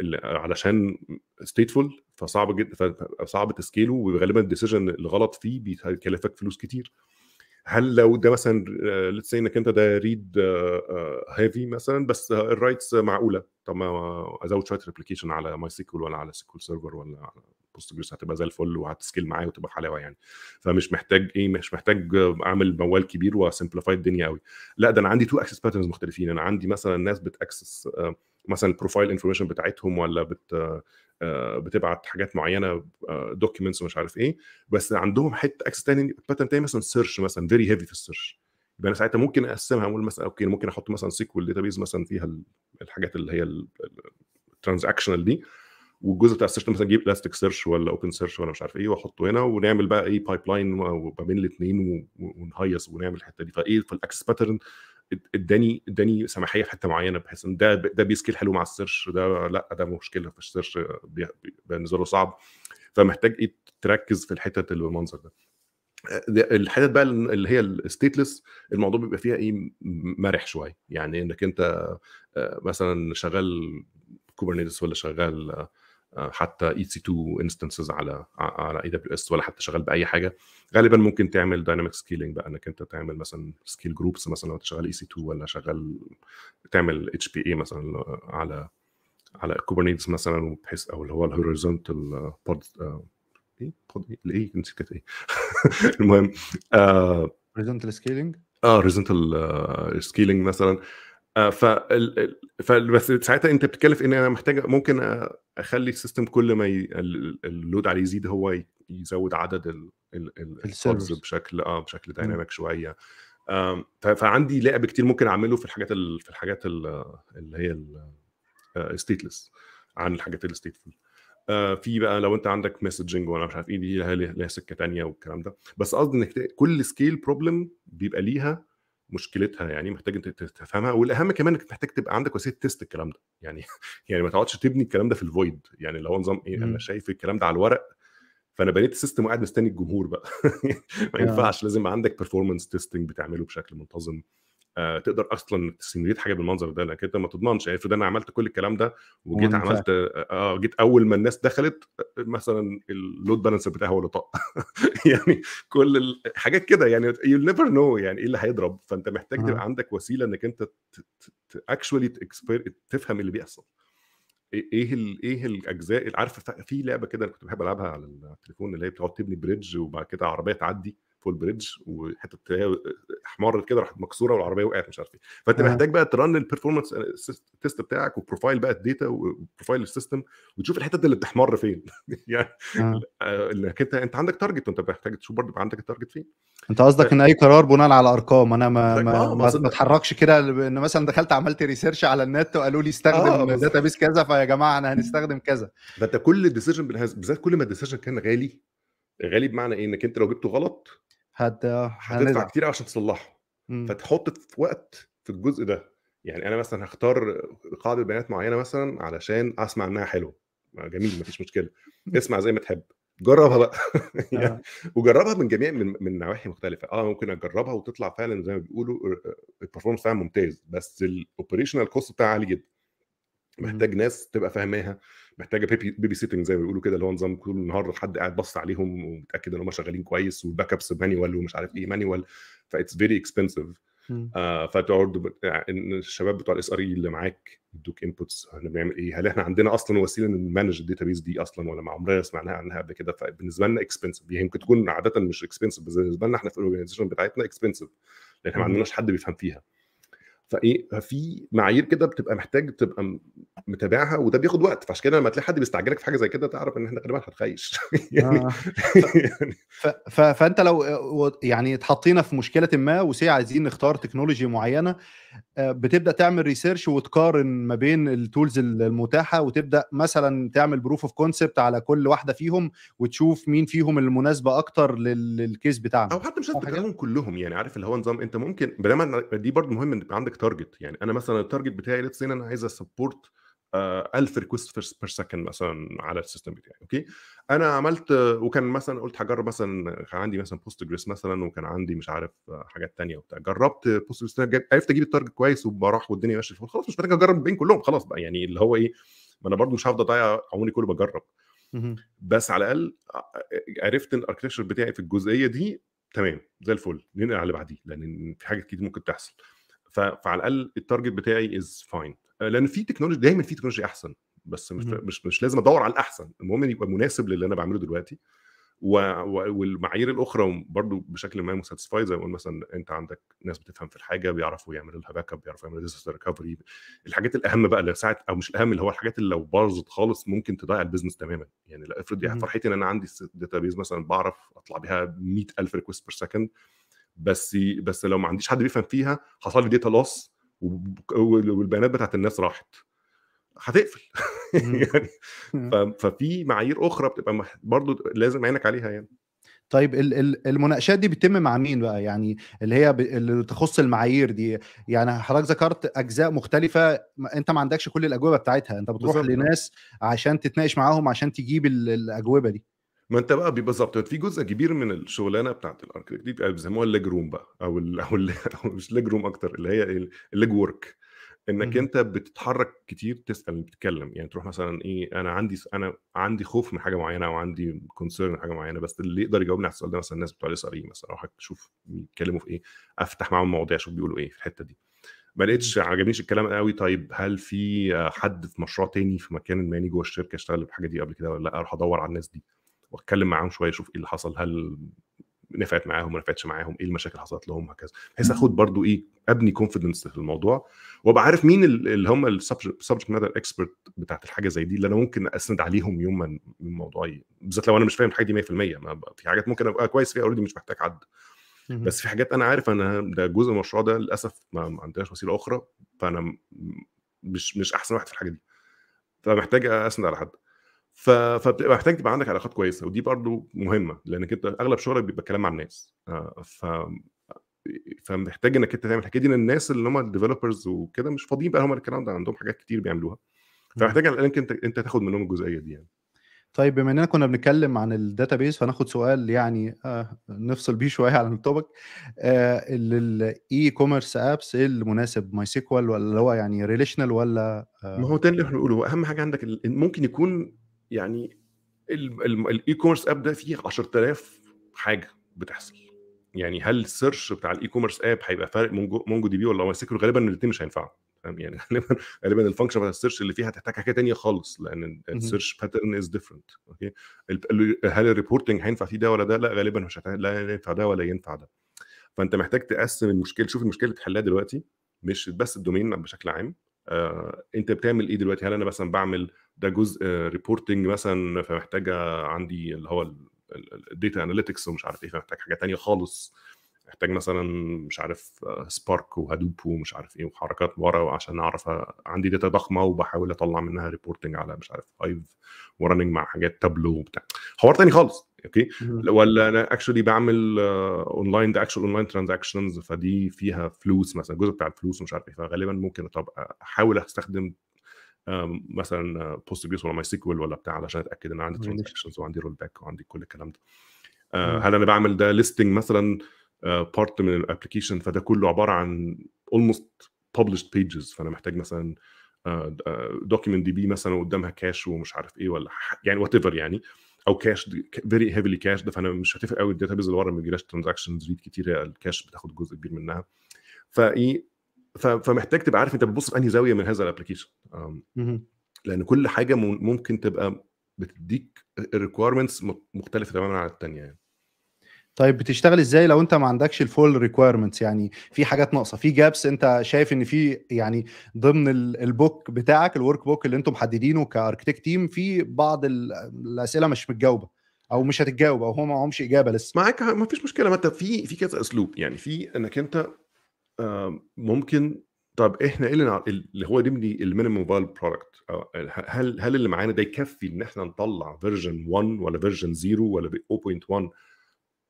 اللي علشان ستيتفول فصعب جدا فصعب تسكيله وغالبا الديسيجن الغلط فيه بيكلفك فلوس كتير هل لو ده مثلا ليتس آه، انك انت ده ريد هيفي آه، آه، مثلا بس الرايتس معقوله طب ما ازود شويه ريبليكيشن على ماي سيكول ولا على سيكول سيرفر ولا على بوست هتبقى زي الفل وهتسكيل معايا وتبقى حلاوه يعني فمش محتاج ايه مش محتاج اعمل موال كبير واسمبليفاي الدنيا قوي لا ده انا عندي تو اكسس باترنز مختلفين انا عندي مثلا ناس بتاكسس آه، مثلا البروفايل انفورميشن بتاعتهم ولا بت آه، آه، بتبعت حاجات معينه دوكيومنتس ومش عارف ايه بس عندهم حته اكسس تاني باترن تاني مثلا سيرش مثلا فيري هيفي في السيرش يبقى انا ساعتها ممكن اقسمها اقول مثلا اوكي ممكن احط مثلا سيكوال داتابيز مثلا فيها الحاجات اللي هي الترانزاكشنال دي والجزء بتاع السيرش مثلا جيب لاستيك سيرش ولا اوبن سيرش ولا مش عارف ايه واحطه هنا ونعمل بقى ايه بايب لاين ما بين الاثنين ونهيص ونعمل الحته دي فايه فالاكسس باترن اداني اداني سماحيه في حته معينه بحيث ان ده ده بيسكيل حلو مع السيرش ده لا ده مشكله في السيرش بالنسبه له صعب فمحتاج ايه تركز في الحتت اللي بالمنظر آه، ده الحتت بقى اللي هي الستيتلس الموضوع بيبقى فيها ايه مرح شويه يعني انك انت آه، مثلا شغال كوبرنيتس ولا شغال حتى اي سي 2 انستنسز على على اي دبليو اس ولا حتى شغال باي حاجه غالبا ممكن تعمل دايناميك سكيلينج بقى انك انت تعمل مثلا سكيل جروبس مثلا لو شغال اي سي 2 ولا شغال تعمل اتش بي اي مثلا على على كوبرنيتس مثلا بحيث او اللي هو الهوريزونتال آه، بود ايه بود إيه؟, ايه نسيت كانت ايه المهم هوريزونتال سكيلينج اه هوريزونتال آه، آه، سكيلينج مثلا آه، ف بس ساعتها انت بتتكلف ان انا محتاج ممكن اخلي السيستم كل ما اللود عليه يزيد هو يزود عدد السيرفرز بشكل اه بشكل دايناميك شويه فعندي لعب كتير ممكن اعمله في الحاجات في الحاجات اللي هي الستيتلس آه، عن الحاجات الستيتفول آه، في بقى لو انت عندك مسجنج وانا مش عارف ايه دي ليها سكه ثانيه والكلام ده بس قصدي انك كل سكيل بروبلم بيبقى ليها مشكلتها يعني محتاج انت تفهمها والاهم كمان انك محتاج تبقى عندك وسيله تيست الكلام ده يعني يعني ما تقعدش تبني الكلام ده في الفويد يعني اللي هو نظام ايه انا إمم. شايف الكلام ده على الورق فانا بنيت السيستم وقاعد مستني الجمهور بقى ما آه. ينفعش لازم عندك بيرفورمانس تيستنج بتعمله بشكل منتظم آه، تقدر اصلا تسيميليت حاجه بالمنظر ده لكن انت ما تضمنش يعني افرض انا عملت كل الكلام ده وجيت عملت آه،, اه جيت اول ما الناس دخلت آه، مثلا اللود بالانسر بتاعها هو اللي طاق يعني كل الحاجات كده يعني يو نيفر نو يعني ايه اللي هيضرب فانت محتاج تبقى عندك وسيله انك انت اكشولي تفهم اللي بيحصل ايه, إيه الـ ايه الاجزاء عارف في لعبه كده كنت بحب العبها على التليفون اللي هي بتقعد تبني بريدج وبعد كده عربيه تعدي فول بريدج وحته احمرت كده راحت مكسوره والعربيه وقعت مش عارف ايه فانت آه. محتاج بقى ترن البرفورمانس تيست بتاعك وبروفايل بقى الداتا وبروفايل السيستم وتشوف الحتت اللي بتحمر فين يعني آه. آه، انك انت انت عندك تارجت وانت محتاج تشوف برضه عندك التارجت فين انت قصدك ان اي قرار بناء على ارقام انا ما ما, اتحركش كده ان مثلا دخلت عملت ريسيرش على النت وقالوا لي استخدم داتا بيس كذا فيا جماعه انا هنستخدم كذا فانت كل ديسيجن بالذات كل ما الديسيجن كان غالي غالي بمعنى ايه انك انت لو جبته غلط هذا آه، هتدفع كتير عشان تصلحه امم. فتحط في وقت في الجزء ده يعني انا مثلا هختار قاعده بيانات معينه مثلا علشان اسمع انها حلوه جميل مفيش مشكله اسمع زي ما تحب جربها بقى يعني آه. وجربها من جميع من, من نواحي مختلفه اه ممكن اجربها وتطلع فعلا زي ما بيقولوا آه، البرفورمانس بتاعها ممتاز بس الاوبريشنال كوست بتاعها عالي جدا امم. محتاج ناس تبقى فاهماها محتاجه بيبي, بيبي سيتنج زي ما بيقولوا كده اللي هو نظام كل النهار حد قاعد بص عليهم ومتاكد ان هم شغالين كويس والباك ابس مانيوال ومش عارف ايه مانيوال فايتس فيري اكسبنسيف فتقعد الشباب بتوع الاس ار اي e اللي معاك يدوك انبوتس احنا بنعمل ايه؟ هل احنا عندنا اصلا وسيله نمانج الداتا بيز دي اصلا ولا ما عمرنا سمعناها عنها قبل كده فبالنسبه لنا اكسبنسيف هي يمكن تكون عاده مش اكسبنسيف بس بالنسبه لنا احنا في الاورجنايزيشن بتاعتنا اكسبنسيف لان احنا ما عندناش حد بيفهم فيها فايه في معايير كده بتبقى محتاج تبقى متابعها وده بياخد وقت فعشان كده لما تلاقي حد بيستعجلك في حاجه زي كده تعرف ان احنا غالبا هتخيش يعني, آه. يعني ف... ف... فانت لو آه، يعني اتحطينا في مشكله ما وسي عايزين نختار تكنولوجي معينه آه، بتبدا تعمل ريسيرش وتقارن ما بين التولز المتاحه وتبدا مثلا تعمل بروف اوف كونسبت على كل واحده فيهم وتشوف مين فيهم المناسبه اكتر للكيس بتاعنا او حتى مش لازم كلهم يعني عارف اللي هو نظام انت ممكن بدل دي برضه مهم ان يبقى عندك تارجت يعني انا مثلا التارجت بتاعي ليتس انا عايز اسبورت 1000 ريكوست بير سكند مثلا على السيستم بتاعي اوكي انا عملت وكان مثلا قلت هجرب مثلا كان عندي مثلا بوست جريس مثلا وكان عندي مش عارف حاجات تانية وبتاع جربت بوست جريس عرفت اجيب التارجت كويس وبراح والدنيا ماشيه خلاص مش محتاج اجرب بين كلهم خلاص بقى يعني اللي هو ايه ما انا برضو مش هفضل اضيع عمري كله بجرب بس على الاقل آه، آه، عرفت الاركتكشر بتاعي في الجزئيه دي تمام زي الفل ننقل على اللي بعديه لان في حاجات كتير ممكن تحصل فعلى الاقل التارجت بتاعي از فاين لان في تكنولوجي دايما في تكنولوجي احسن بس مش مش, مش لازم ادور على الاحسن المهم يبقى مناسب للي انا بعمله دلوقتي و... والمعايير الاخرى برضو بشكل ما مساتسفايد زي ما اقول مثلا انت عندك ناس بتفهم في الحاجه بيعرفوا يعملوا لها باك اب بيعرفوا يعملوا ديزاستر ريكفري الحاجات الاهم بقى اللي ساعه او مش الاهم اللي هو الحاجات اللي لو باظت خالص ممكن تضيع البيزنس تماما يعني لا افرض يعني فرحتي ان انا عندي داتا بيز مثلا بعرف اطلع بيها 100000 ريكوست بير سكند بس بس لو ما عنديش حد بيفهم فيها حصل لي داتا لوس والبيانات بتاعت الناس راحت هتقفل إمم. يعني إمم. ففي معايير اخرى بتبقى برضو لازم عينك عليها يعني طيب المناقشات دي بتتم مع مين بقى يعني اللي هي اللي تخص المعايير دي يعني حضرتك ذكرت اجزاء مختلفه انت ما عندكش كل الاجوبه بتاعتها انت بتروح بالزبط. لناس عشان تتناقش معاهم عشان تجيب الاجوبه دي ما انت بقى بيبقى ظبطت في جزء كبير من الشغلانه بتاعت الاركتكت بيسموها الليج روم بقى او الـ او, الـ أو مش ليج روم اكتر اللي هي الليج ورك انك انت بتتحرك كتير تسال بتتكلم يعني تروح مثلا ايه انا عندي انا عندي خوف من حاجه معينه او عندي كونسيرن حاجه معينه بس اللي يقدر يجاوبني على السؤال ده مثلا الناس بتوع الاس ار اي e مثلا اروح اشوف بيتكلموا في ايه افتح معاهم المواضيع اشوف بيقولوا ايه في الحته دي ما لقيتش عجبنيش الكلام قوي طيب هل في حد في مشروع تاني في مكان يعني جوه الشركه اشتغل الحاجه دي قبل كده ولا لا اروح ادور على الناس دي واتكلم معاهم شويه اشوف ايه اللي حصل هل نفعت معاهم ما نفعتش معاهم ايه المشاكل اللي حصلت لهم هكذا بحيث اخد برضو ايه ابني كونفيدنس في الموضوع وابقى عارف مين اللي هم السبجكت ماتر اكسبرت بتاعت الحاجه زي دي اللي انا ممكن اسند عليهم يوما من الموضوع بالذات لو انا مش فاهم الحاجه دي 100% ما في حاجات ممكن ابقى كويس فيها اوريدي مش محتاج حد بس في حاجات انا عارف انا ده جزء المشروع ده للاسف ما عندناش وسيله اخرى فانا مش مش احسن واحد في الحاجه دي فمحتاج اسند على حد ف... فبتبقى محتاج تبقى عندك علاقات كويسه ودي برضو مهمه لانك انت اغلب شغلك بيبقى كلام مع الناس آه، ف فمحتاج انك انت تعمل الحكايه دي الناس اللي هم الديفلوبرز وكده مش فاضيين بقى هم الكلام ده عندهم حاجات كتير بيعملوها فمحتاج على الاقل انت انت تاخد منهم الجزئيه دي يعني طيب بما اننا كنا بنتكلم عن الداتا بيس فناخد سؤال يعني آه نفصل بيه شويه عن التوبك آه الاي كوميرس ابس ايه المناسب ماي سيكوال ولا هو يعني ريليشنال ولا آه ما هو تاني اللي احنا بنقوله اهم حاجه عندك ممكن يكون يعني الاي كوميرس اب ده فيه 10000 حاجه بتحصل يعني هل السيرش بتاع الاي كوميرس اب هيبقى فارق مونجو, مونجو دي بي ولا ماسكه غالبا الاثنين مش هينفعوا فاهم يعني غالبا غالبا الفانكشن بتاع السيرش اللي فيها هتحتاج حاجه ثانيه خالص لان السيرش باترن از ديفرنت اوكي هل الريبورتنج هينفع فيه ده ولا ده لا غالبا مش هينفع لا ينفع ده ولا ينفع ده فانت محتاج تقسم المشكله شوف المشكله اللي تحلها دلوقتي مش بس الدومين بشكل عام آه انت بتعمل ايه دلوقتي هل انا مثلا بعمل ده جزء ريبورتنج آه، مثلا فمحتاجه عندي اللي هو الديتا اناليتكس ومش عارف ايه فمحتاج حاجه تانية خالص محتاج مثلا مش عارف سبارك آه، وهدوب ومش عارف ايه وحركات ورا عشان اعرف عندي داتا ضخمه وبحاول اطلع منها ريبورتنج على مش عارف فايف ورننج مع حاجات تابلو وبتاع حوار تاني خالص اوكي ولا انا اكشولي بعمل اونلاين ده اكشول اونلاين ترانزاكشنز فدي فيها فلوس مثلا الجزء بتاع الفلوس ومش عارف ايه فغالبا ممكن طب احاول استخدم مثلا بوست آه، بيس ولا ماي سيكوال ولا بتاع علشان اتاكد ان عندي ترانزاكشنز وعندي رول باك وعندي كل الكلام ده آه، هل انا بعمل ده ليستنج مثلا بارت آه، من الابلكيشن فده كله عباره عن اولموست published بيجز فانا محتاج مثلا دوكيمنت دي بي مثلا قدامها كاش ومش عارف ايه ولا يعني وات ايفر يعني او كاش فيري هيفلي كاش فانا مش هتفرق قوي الداتا بيز اللي ورا ما بيجيلهاش ترانزاكشنز ريد كتير الكاش بتاخد جزء كبير منها فايه فمحتاج تبقى عارف انت بتبص في انهي زاويه من هذا الابلكيشن لان كل حاجه ممكن تبقى بتديك ريكويرمنتس مختلفه تماما عن الثانيه يعني طيب بتشتغل ازاي لو انت ما عندكش الفول ريكويرمنتس يعني في حاجات ناقصه في جابس انت شايف ان في يعني ضمن البوك بتاعك الورك بوك اللي انتم محددينه كاركتيك تيم في بعض الاسئله مش متجاوبه او مش هتتجاوب او هو ما معهمش اجابه لسه معاك ما فيش مشكله ما انت في في كذا اسلوب يعني في انك انت آه، ممكن طب احنا ايه اللي اللي هو نبني المينيمم فال برودكت هل هل اللي معانا ده يكفي ان احنا نطلع فيرجن 1 ولا فيرجن 0 ولا 0.1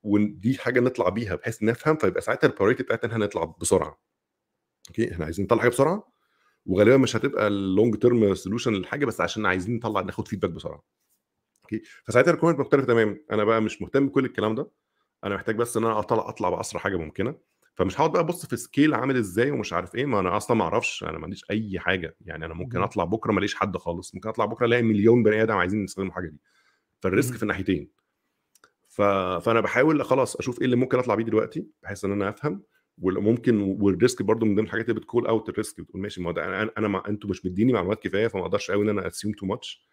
ودي حاجه نطلع بيها بحيث نفهم فيبقى ساعتها البرايورتي بتاعتنا ان نطلع بسرعه اوكي احنا عايزين نطلع حاجه بسرعه وغالبا مش هتبقى اللونج تيرم سولوشن للحاجه بس عشان عايزين نطلع ناخد فيدباك بسرعه اوكي فساعتها الكومنت مختلفه تماما انا بقى مش مهتم بكل الكلام ده انا محتاج بس ان انا اطلع اطلع باسرع حاجه ممكنه فمش هقعد بقى ابص في سكيل عامل ازاي ومش عارف ايه ما انا اصلا ما اعرفش انا ما عنديش اي حاجه يعني انا ممكن اطلع بكره ما حد خالص ممكن اطلع بكره الاقي مليون بني ادم عايزين يستخدموا الحاجه دي فالريسك في الناحيتين فانا بحاول خلاص اشوف ايه اللي ممكن اطلع بيه دلوقتي بحيث ان انا افهم وممكن والريسك برضو من ضمن الحاجات اللي بتكول اوت الريسك بتقول ماشي ما هو ده انا انا مع... انتوا مش مديني معلومات كفايه فما اقدرش قوي ان انا اسيوم تو ماتش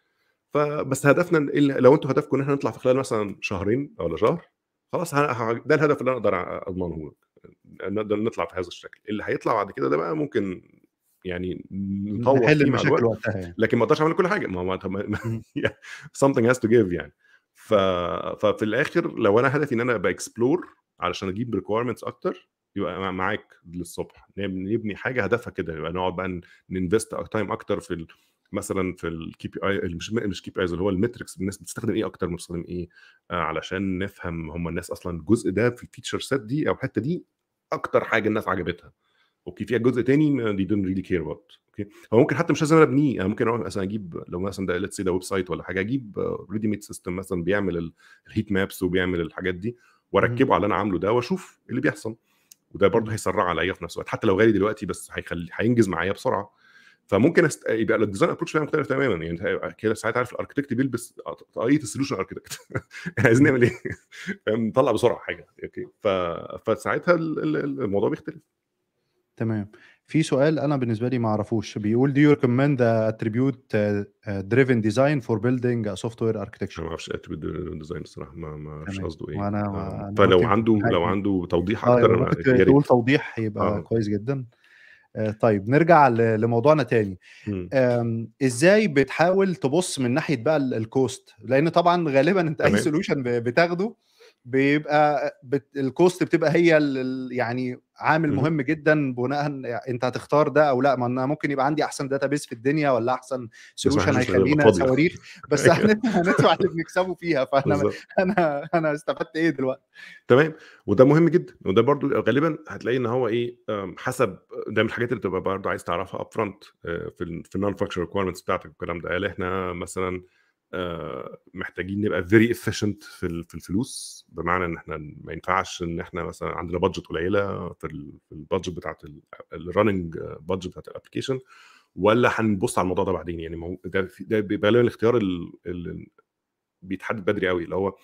فبس هدفنا لو انتوا هدفكم ان احنا نطلع في خلال مثلا شهرين ولا شهر خلاص ده الهدف اللي انا اقدر اضمنه لك نقدر نطلع في هذا الشكل اللي هيطلع بعد كده ده بقى ممكن يعني نطور نحل المشاكل وقتها يعني. لكن ما اقدرش اعمل كل حاجه ما هو something has to give يعني ف... ففي الاخر لو انا هدفي ان انا ابقى اكسبلور علشان اجيب ريكويرمنتس اكتر يبقى معاك للصبح نبني حاجه هدفها كده يبقى نقعد بقى ننفست تايم اكتر في مثلا في الكي بي اي مش مش كي بي ايز اللي هو المتركس الناس بتستخدم ايه اكتر بتستخدم ايه آه علشان نفهم هم الناس اصلا الجزء ده في الفيتشر سيت دي او الحته دي اكتر حاجه الناس عجبتها اوكي فيها جزء تاني دي دونت ريلي كير اباوت اوكي هو ممكن حتى مش لازم ابنيه انا ممكن اروح مثلا اجيب لو مثلا ده ليتس ده ويب سايت ولا حاجه اجيب ريدي ميد سيستم مثلا بيعمل الهيت مابس وبيعمل الحاجات دي واركبه على اللي انا عامله ده واشوف اللي بيحصل وده برضه هيسرع عليا في نفس الوقت حتى لو غالي دلوقتي بس هيخلي هينجز معايا بسرعه فممكن أست... يبقى الديزاين ابروتش بتاعي مختلف تماما يعني كده ساعات عارف الاركتكت بيلبس طاقيه السوليوشن اركتكت عايزين نعمل ايه؟ نطلع بسرعه حاجه اوكي ف... فساعتها الموضوع بيختلف تمام في سؤال انا بالنسبه لي ما اعرفوش بيقول do you recommend the attribute uh, uh, driven design for building a software architecture ما اعرفش attribute design الصراحه ما ما اعرفش قصده ايه آه. أنا آه. فلو عنده لو عنده توضيح طيب، اكتر آه انا تقول توضيح يبقى آه. كويس جدا آه طيب نرجع لموضوعنا تاني ازاي بتحاول تبص من ناحيه بقى الكوست لان طبعا غالبا انت اي سولوشن بتاخده بيبقى بت... الكوست بتبقى هي يعني عامل م. مهم جدا بناء يعني انت هتختار ده او لا ما انا ممكن يبقى عندي احسن بيس في الدنيا ولا احسن سولوشن هيخلينا صواريخ بس هندفع اللي بنكسبه فيها فانا بالزبط. انا انا استفدت ايه دلوقتي تمام وده مهم جدا وده برضو غالبا هتلاقي ان هو ايه حسب ده من الحاجات اللي بتبقى برضو عايز تعرفها اب آه، فرونت في النون فانكشن ريكويرمنتس بتاعتك والكلام ده هل احنا مثلا آه، محتاجين نبقى فيري افيشنت في في الفلوس بمعنى ان احنا ما ينفعش ان احنا مثلا عندنا بادجت قليله في البادجت بتاعت الرننج بادجت بتاعت الابلكيشن ولا هنبص على الموضوع ده بعدين يعني ده ده بيبقى الاختيار اللي بيتحدد بدري قوي اللي هو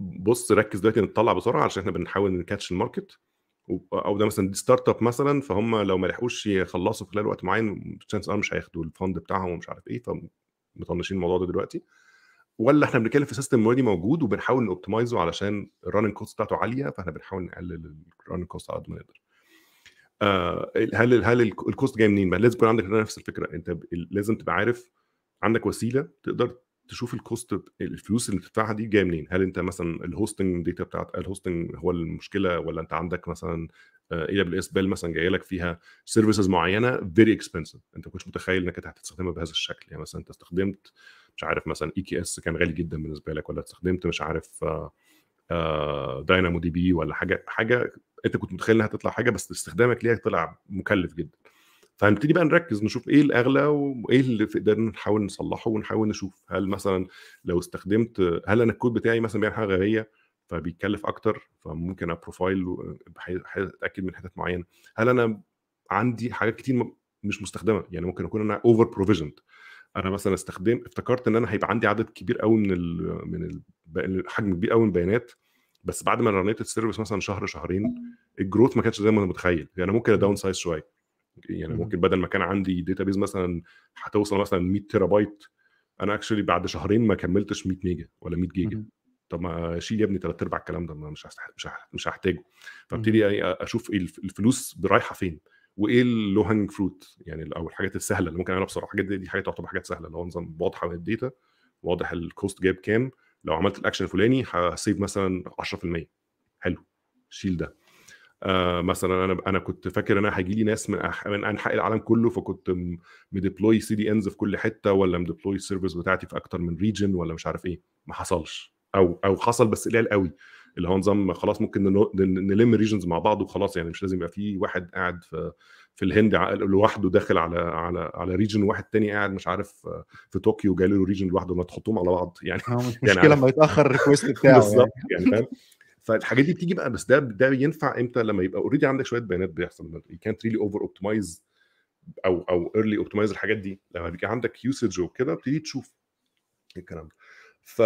بص ركز دلوقتي نطلع بسرعه عشان احنا بنحاول نكاتش الماركت او ده مثلا دي ستارت اب مثلا فهم لو ما لحقوش يخلصوا خلال وقت معين تشانس مش هياخدوا الفند بتاعهم ومش عارف ايه مطنشين الموضوع ده دلوقتي ولا احنا بنتكلم في سيستم اوريدي موجود وبنحاول نوبتمايزه علشان الرننج كوست بتاعته عاليه فاحنا بنحاول نقلل الرننج كوست على قد ما نقدر. آه هل هل الكوست جاي منين؟ ما لازم يكون عندك نفس الفكره انت لازم تبقى عارف عندك وسيله تقدر تشوف الكوست الفلوس اللي بتدفعها دي جايه منين؟ هل انت مثلا الهوستنج ديتا بتاعت الهوستنج هو المشكله ولا انت عندك مثلا اي دبليو اس بال مثلا جايه لك فيها سيرفيسز معينه فيري اكسبنسيف انت ما كنتش متخيل انك انت هتستخدمها بهذا الشكل يعني مثلا انت استخدمت مش عارف مثلا اي كي اس كان غالي جدا بالنسبه لك ولا استخدمت مش عارف داينامو دي بي ولا حاجه حاجه انت كنت متخيل انها هتطلع حاجه بس استخدامك ليها طلع مكلف جدا فهنبتدي بقى نركز نشوف ايه الاغلى وايه اللي في قدرنا نحاول نصلحه ونحاول نشوف هل مثلا لو استخدمت هل انا الكود بتاعي مثلا بيعمل حاجه غبيه فبيتكلف اكتر فممكن ابروفايل اتاكد من حتت معينه هل انا عندي حاجات كتير مش مستخدمه يعني ممكن اكون انا اوفر بروفيجند انا مثلا استخدم افتكرت ان انا هيبقى عندي عدد كبير قوي من ال من ال حجم كبير قوي من البيانات بس بعد ما رنيت السيرفيس مثلا شهر شهرين الجروث ما كانتش زي ما انا متخيل يعني ممكن اداون سايز شويه يعني ممكن بدل ما كان عندي داتابيز مثلا هتوصل مثلا 100 تيرا بايت انا اكشولي بعد شهرين ما كملتش 100 ميجا ولا 100 جيجا طب ما شيل يا ابني ثلاث ارباع الكلام ده مش هستح... مش مش هحتاجه فابتدي اشوف الفلوس رايحه فين وايه اللو هانج فروت يعني او الحاجات السهله اللي ممكن اعملها بسرعه الحاجات دي, دي حاجات تعتبر حاجات سهله اللي هو نظام واضحه من الداتا واضح الكوست جاب كام لو عملت الاكشن الفلاني هسيف مثلا 10% حلو شيل ده آه مثلا انا انا كنت فاكر انا هيجي لي ناس من أح... من انحاء العالم كله فكنت مديبلوي سي دي انز في كل حته ولا مديبلوي السيرفيس بتاعتي في اكتر من ريجن ولا مش عارف ايه ما حصلش او او حصل بس قليل قوي اللي هو نظام خلاص ممكن نلم ريجنز مع بعض وخلاص يعني مش لازم يبقى في واحد قاعد في في الهند لوحده داخل على على على ريجن واحد تاني قاعد مش عارف في طوكيو جاي له ريجن لوحده ما تحطهم على بعض يعني آه، مش يعني مشكله لما يتاخر الريكوست بتاعه بالظبط يعني. يعني فاهم فالحاجات دي بتيجي بقى بس ده ده ينفع امتى لما يبقى اوريدي عندك شويه بيانات بيحصل يو كانت ريلي اوفر اوبتمايز او او ايرلي اوبتمايز الحاجات دي لما بيبقى عندك يوسج وكده بتبتدي تشوف الكلام ده ف...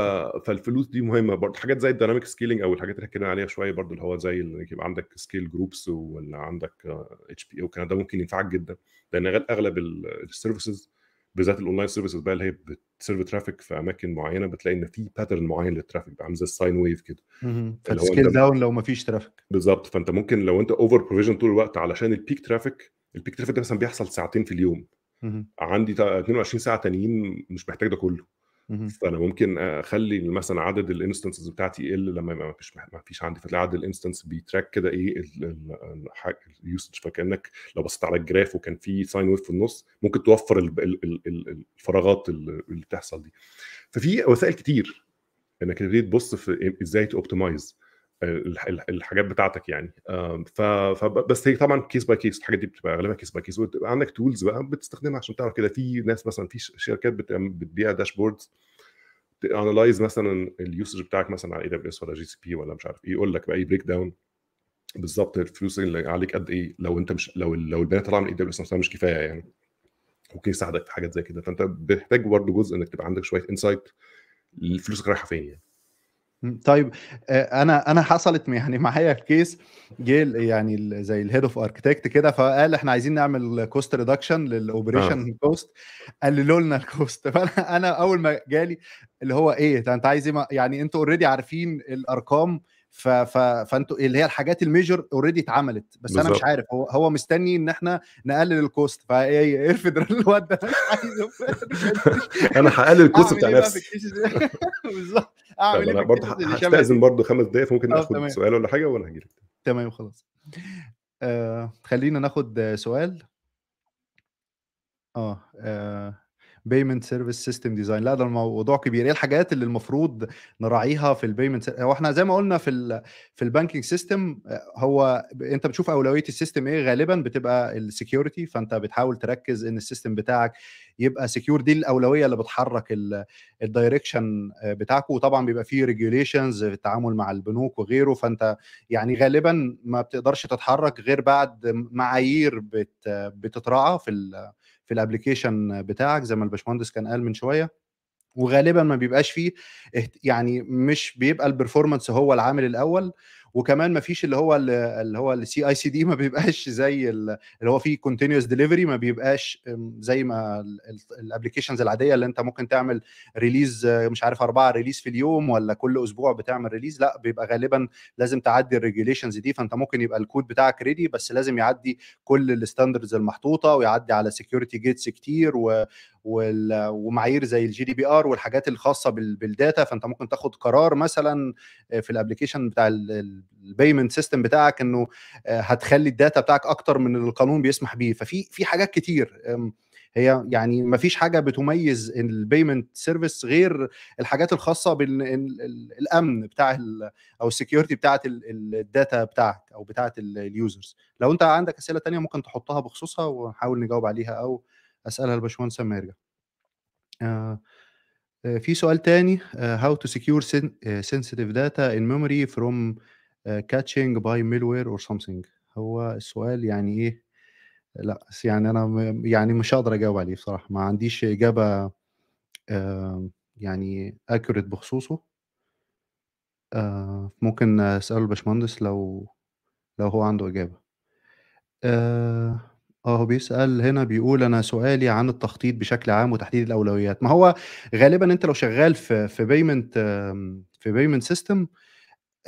فالفلوس دي مهمه برضه حاجات زي الديناميك سكيلينج او الحاجات اللي حكينا عليها شويه برضه اللي هو زي انك يبقى عندك سكيل جروبس ولا عندك اتش بي او الكلام ده ممكن ينفعك جدا لان اغلب السيرفيسز بالذات الاونلاين سيرفيسز بقى اللي هي بتسيرف ترافيك في اماكن معينه بتلاقي ان في باترن معين للترافيك عامل زي الساين ويف كده فالسكيل داون لو ما فيش ترافيك بالظبط فانت ممكن لو انت اوفر بروفيجن طول الوقت علشان البيك ترافيك البيك ترافيك ده مثلا بيحصل ساعتين في اليوم عندي 22 ساعه تانيين مش محتاج ده كله فانا ممكن اخلي مثلا عدد الانستنسز بتاعتي يقل لما ما فيش ما فيش عندي فتلاقي عدد الانستنس بيتراك كده ايه اليوسج فكانك لو بصيت على الجراف وكان في ساين ويف في النص ممكن توفر الفراغات اللي بتحصل دي ففي وسائل كتير انك تبتدي تبص في ازاي توبتمايز الحاجات بتاعتك يعني فبس هي طبعا كيس باي كيس الحاجات دي بتبقى اغلبها كيس باي كيس وبتبقى عندك تولز بقى بتستخدمها عشان تعرف كده في ناس مثلا في شركات بتبيع داشبوردز تانلايز مثلا اليوسج بتاعك مثلا على اي دبليو اس ولا جي سي بي ولا مش عارف ايه يقول لك بقى بريك إيه داون بالظبط الفلوس اللي عليك قد ايه لو انت مش لو لو البيانات طالعه من اي دبليو اس مش كفايه يعني ممكن يساعدك في حاجات زي كده فانت بتحتاج برضه جزء انك تبقى عندك شويه انسايت الفلوس رايحه فين يعني طيب آه، انا انا حصلت يعني معايا كيس جه يعني زي الهيد اوف اركتكت كده فقال احنا عايزين نعمل كوست ريدكشن للاوبريشن كوست قللوا لنا الكوست فانا انا اول ما جالي اللي هو ايه انت عايز ايه يعني انتوا اوريدي عارفين الارقام ف... ف... فانتوا اللي هي الحاجات الميجر اوريدي اتعملت بس بالزبط. انا مش عارف هو هو مستني ان احنا نقلل الكوست فارفد الواد ده مش عايزه انا هقلل الكوست بتاع إيه نفسي بالظبط اعمل ايه برضه هستاذن برضه خمس دقايق فممكن آه، ناخد سؤال ولا حاجه وانا هجيلك تمام خلاص آه، خلينا ناخد سؤال آه. آه، بيمنت سيرفيس سيستم ديزاين لا ده الموضوع كبير ايه الحاجات اللي المفروض نراعيها في البيمنت هو احنا زي ما قلنا في في البانكينج آه، سيستم هو انت بتشوف اولويه السيستم ايه غالبا بتبقى السكيورتي فانت بتحاول تركز ان السيستم بتاعك يبقى سكيور دي الاولويه اللي بتحرك الدايركشن آه، بتاعك وطبعا بيبقى فيه ريجوليشنز آه، في التعامل مع البنوك وغيره فانت يعني غالبا ما بتقدرش تتحرك غير بعد معايير بت بتتراعى في في الابلكيشن بتاعك زي ما الباشمهندس كان قال من شويه وغالبا ما بيبقاش فيه يعني مش بيبقى البرفورمانس هو العامل الاول وكمان ما فيش اللي هو اللي هو السي اي سي دي ما بيبقاش زي اللي هو فيه كونتينوس ديليفري ما بيبقاش زي ما الابلكيشنز العاديه اللي انت ممكن تعمل ريليز مش عارف اربعه ريليز في اليوم ولا كل اسبوع بتعمل ريليز لا بيبقى غالبا لازم تعدي الريجيليشنز دي فانت ممكن يبقى الكود بتاعك ريدي بس لازم يعدي كل الستاندردز المحطوطه ويعدي على سكيورتي جيتس كتير و ومعايير زي الجي دي بي ار والحاجات الخاصه بالداتا فانت ممكن تاخد قرار مثلا آه، في الابلكيشن بتاع البيمنت سيستم بتاعك انه آه، هتخلي الداتا بتاعك اكتر من اللي القانون بيسمح بيه ففي في حاجات كتير هي يعني ما فيش حاجه بتميز البيمنت سيرفيس غير الحاجات الخاصه بالامن بتاع او السكيورتي بتاعه الداتا بتاعك او بتاعه اليوزرز لو انت عندك اسئله تانية ممكن تحطها بخصوصها ونحاول نجاوب عليها او اسالها الباشمهندس لما يرجع آه، آه، في سؤال تاني آه، how to secure sensitive data in memory from catching by malware or something هو السؤال يعني ايه لا يعني انا يعني مش هقدر اجاوب عليه بصراحه ما عنديش اجابه يعني اكوريت بخصوصه ممكن اساله الباشمهندس لو لو هو عنده اجابه آه، هو بيسأل هنا بيقول: "أنا سؤالي عن التخطيط بشكل عام وتحديد الأولويات." ما هو غالبًا أنت لو شغال في في بيمنت في بيمنت سيستم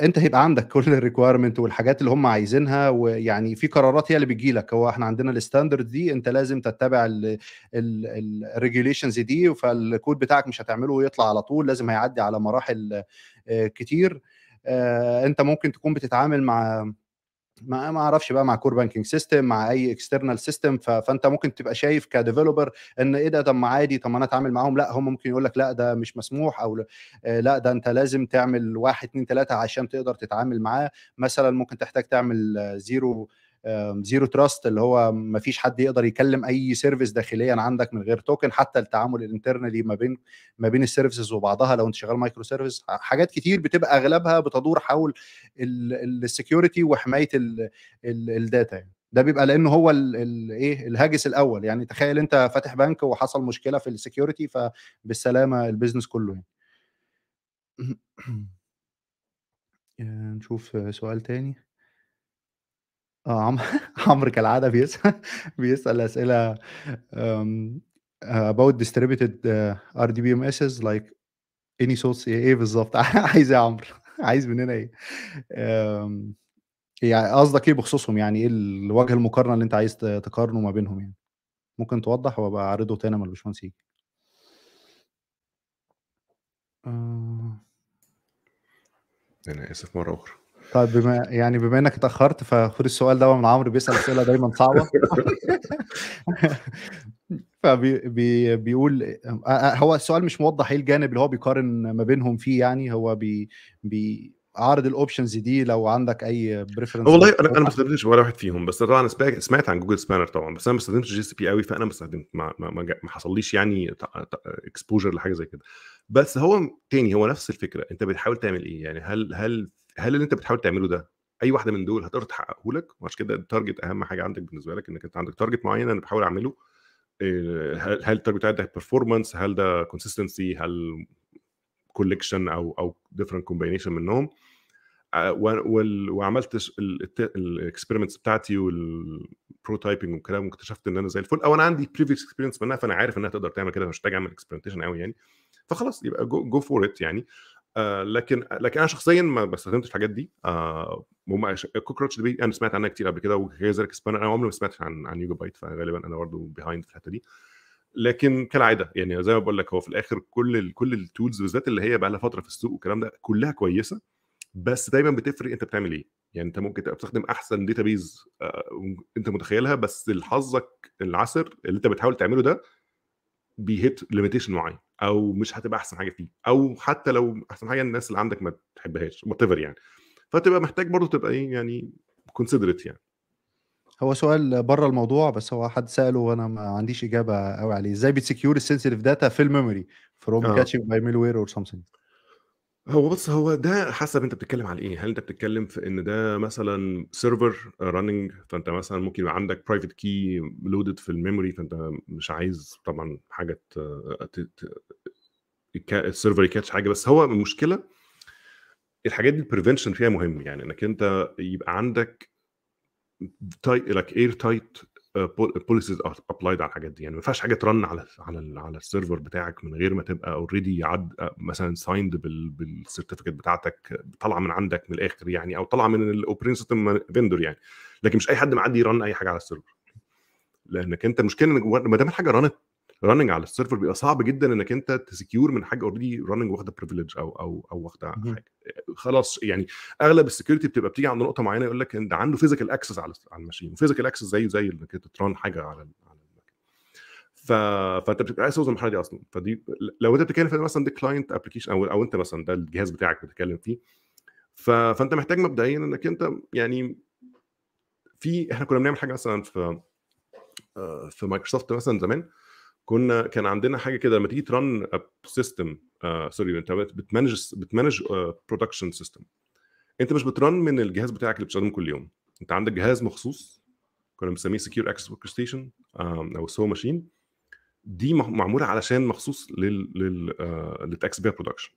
أنت هيبقى عندك كل الريكويرمنت والحاجات اللي هم عايزينها، ويعني في قرارات هي اللي بتجي لك، هو إحنا عندنا الستاندرد دي أنت لازم تتّبع الريجيليشنز دي، فالكود بتاعك مش هتعمله ويطلع على طول، لازم هيعدّي على مراحل آه، كتير، آه، أنت ممكن تكون بتتعامل مع ما ما اعرفش بقى مع كور بانكينج سيستم مع اي اكسترنال سيستم فانت ممكن تبقى شايف كديفلوبر ان ايه ده طب ما عادي طب ما انا اتعامل معاهم لا هم ممكن يقول لك لا ده مش مسموح او آه، لا ده انت لازم تعمل واحد اتنين تلاته عشان تقدر تتعامل معاه مثلا ممكن تحتاج تعمل زيرو آه، زيرو تراست اللي هو ما فيش حد يقدر يكلم اي سيرفيس داخليا عندك من غير توكن حتى التعامل الانترنالي ما بين ما بين السيرفيسز وبعضها لو انت شغال مايكرو سيرفيس حاجات كتير بتبقى اغلبها بتدور حول السكيورتي وحمايه الداتا يعني ده بيبقى لانه هو الايه الهاجس الاول يعني تخيل انت فاتح بنك وحصل مشكله في السكيورتي فبالسلامه البيزنس كله يعني آه، نشوف سؤال تاني آه عم... عمرو كالعادة بيسأل بيسأل أسئلة آه، about distributed uh, آه، RDBMSs like any source ايه, إيه بالظبط عايز ايه يا عمرو عايز مننا ايه يعني قصدك ايه بخصوصهم يعني ايه الوجه المقارنة اللي انت عايز تقارنه ما بينهم يعني ممكن توضح وابقى اعرضه تاني لما الباشمهندس يجي آه. انا اسف مرة اخرى طيب بما يعني بما انك اتاخرت فخد السؤال ده من عمرو بيسال اسئله دايما صعبه فبيقول بيقول هو السؤال مش موضح ايه الجانب اللي هو بيقارن ما بينهم فيه يعني هو بي بي عارض الاوبشنز دي لو عندك اي بريفرنس والله انا انا ما استخدمتش ولا واحد فيهم بس طبعا سمعت عن جوجل سبانر طبعا بس انا ما استخدمتش جي سي بي قوي فانا ما استخدمت ما, ما, ما حصليش يعني اكسبوجر لحاجه زي كده بس هو تاني هو نفس الفكره انت بتحاول تعمل ايه يعني هل هل هل اللي انت بتحاول تعمله ده اي واحده من دول هتقدر تحققه لك وعشان كده التارجت اهم حاجه عندك بالنسبه لك انك انت عندك تارجت معين انا بحاول اعمله آه، هل هل التارجت بتاعك ده بيرفورمانس هل ده كونسستنسي هل كوليكشن او او ديفرنت كومبينيشن منهم آه، وعملت الاكسبيرمنتس بتاعتي والبروتايبنج والكلام واكتشفت ان انا زي الفل او انا عندي بريفيس اكسبيرينس منها فانا عارف انها تقدر تعمل كده مش محتاج اعمل اكسبيرمنتيشن قوي يعني فخلاص يبقى جو, جو فور ات يعني آه، لكن لكن انا شخصيا ما بستخدمش الحاجات دي آه الكوكروتش دي انا سمعت عنها كتير قبل كده وكذلك سبان انا عمري ما سمعت عن عن يوجا بايت فغالبا انا برضه بيهايند في الحته دي لكن كالعاده يعني زي ما بقول لك هو في الاخر كل الـ كل التولز بالذات اللي هي بقى لها فتره في السوق والكلام ده كلها كويسه بس دايما بتفرق انت بتعمل ايه يعني انت ممكن تبقى بتستخدم احسن داتابيز آه، انت متخيلها بس لحظك العسر اللي انت بتحاول تعمله ده بيهت ليميتيشن معين او مش هتبقى احسن حاجه فيه او حتى لو احسن حاجه الناس اللي عندك ما تحبهاش وات يعني فتبقى محتاج برضه تبقى ايه يعني كونسيدريت يعني هو سؤال بره الموضوع بس هو حد ساله وانا ما عنديش اجابه قوي عليه ازاي بتسكيور السنسيتيف داتا في الميموري فروم كاتشينج باي ميل وير اور سمثينج هو بُص، هو ده حسب أنت بتتكلم على إيه، هل أنت بتتكلم في إن ده مثلًا سيرفر راننج فأنت مثلًا ممكن يبقى عندك برايفت كي لودد في الميموري فأنت مش عايز طبعًا حاجة السيرفر يكاتش حاجة، بس هو المشكلة الحاجات دي البريفنشن فيها مهم، يعني إنّك أنت يبقى عندك تايت لك اير تايت بوليسيز آه، ابلايد على الحاجات دي يعني ما ينفعش حاجه ترن على على على السيرفر بتاعك من غير ما تبقى اوريدي آه، مثلا سايند بالسيرتيفيكت بتاعتك طالعه من عندك من الاخر يعني او طالعه من الاوبرين سيستم فيندور يعني لكن مش اي حد معدي يرن اي حاجه على السيرفر لانك انت المشكله ان ما دام الحاجه رنت رننج على السيرفر بيبقى صعب جدا انك انت تسكيور من حاجه اوريدي رننج واخده بريفليج او او او واخده حاجه خلاص يعني اغلب السكيورتي بتبقى بتيجي عند نقطه معينه يقول لك ان ده عنده فيزيكال اكسس على على الماشين فيزيكال اكسس زيه زي انك انت تران حاجه على على ف... فانت بتبقى عايز توصل للمرحله دي اصلا فدي لو انت بتتكلم في مثلا دي كلاينت ابلكيشن او او انت مثلا ده الجهاز بتاعك بتتكلم فيه ف... فانت محتاج مبدئيا انك انت يعني في احنا كنا بنعمل حاجه مثلا في آه، في مايكروسوفت مثلا زمان كنا كان عندنا حاجه كده لما تيجي ترن سيستم سوري آه، انت بتمانج بتمانج برودكشن آه، سيستم انت مش بترن من الجهاز بتاعك اللي بتستخدمه كل يوم انت عندك جهاز مخصوص كنا بنسميه سكيور اكسس ورك ستيشن او سو ماشين دي معموله علشان مخصوص لل لل آه، لتاكس بيها برودكشن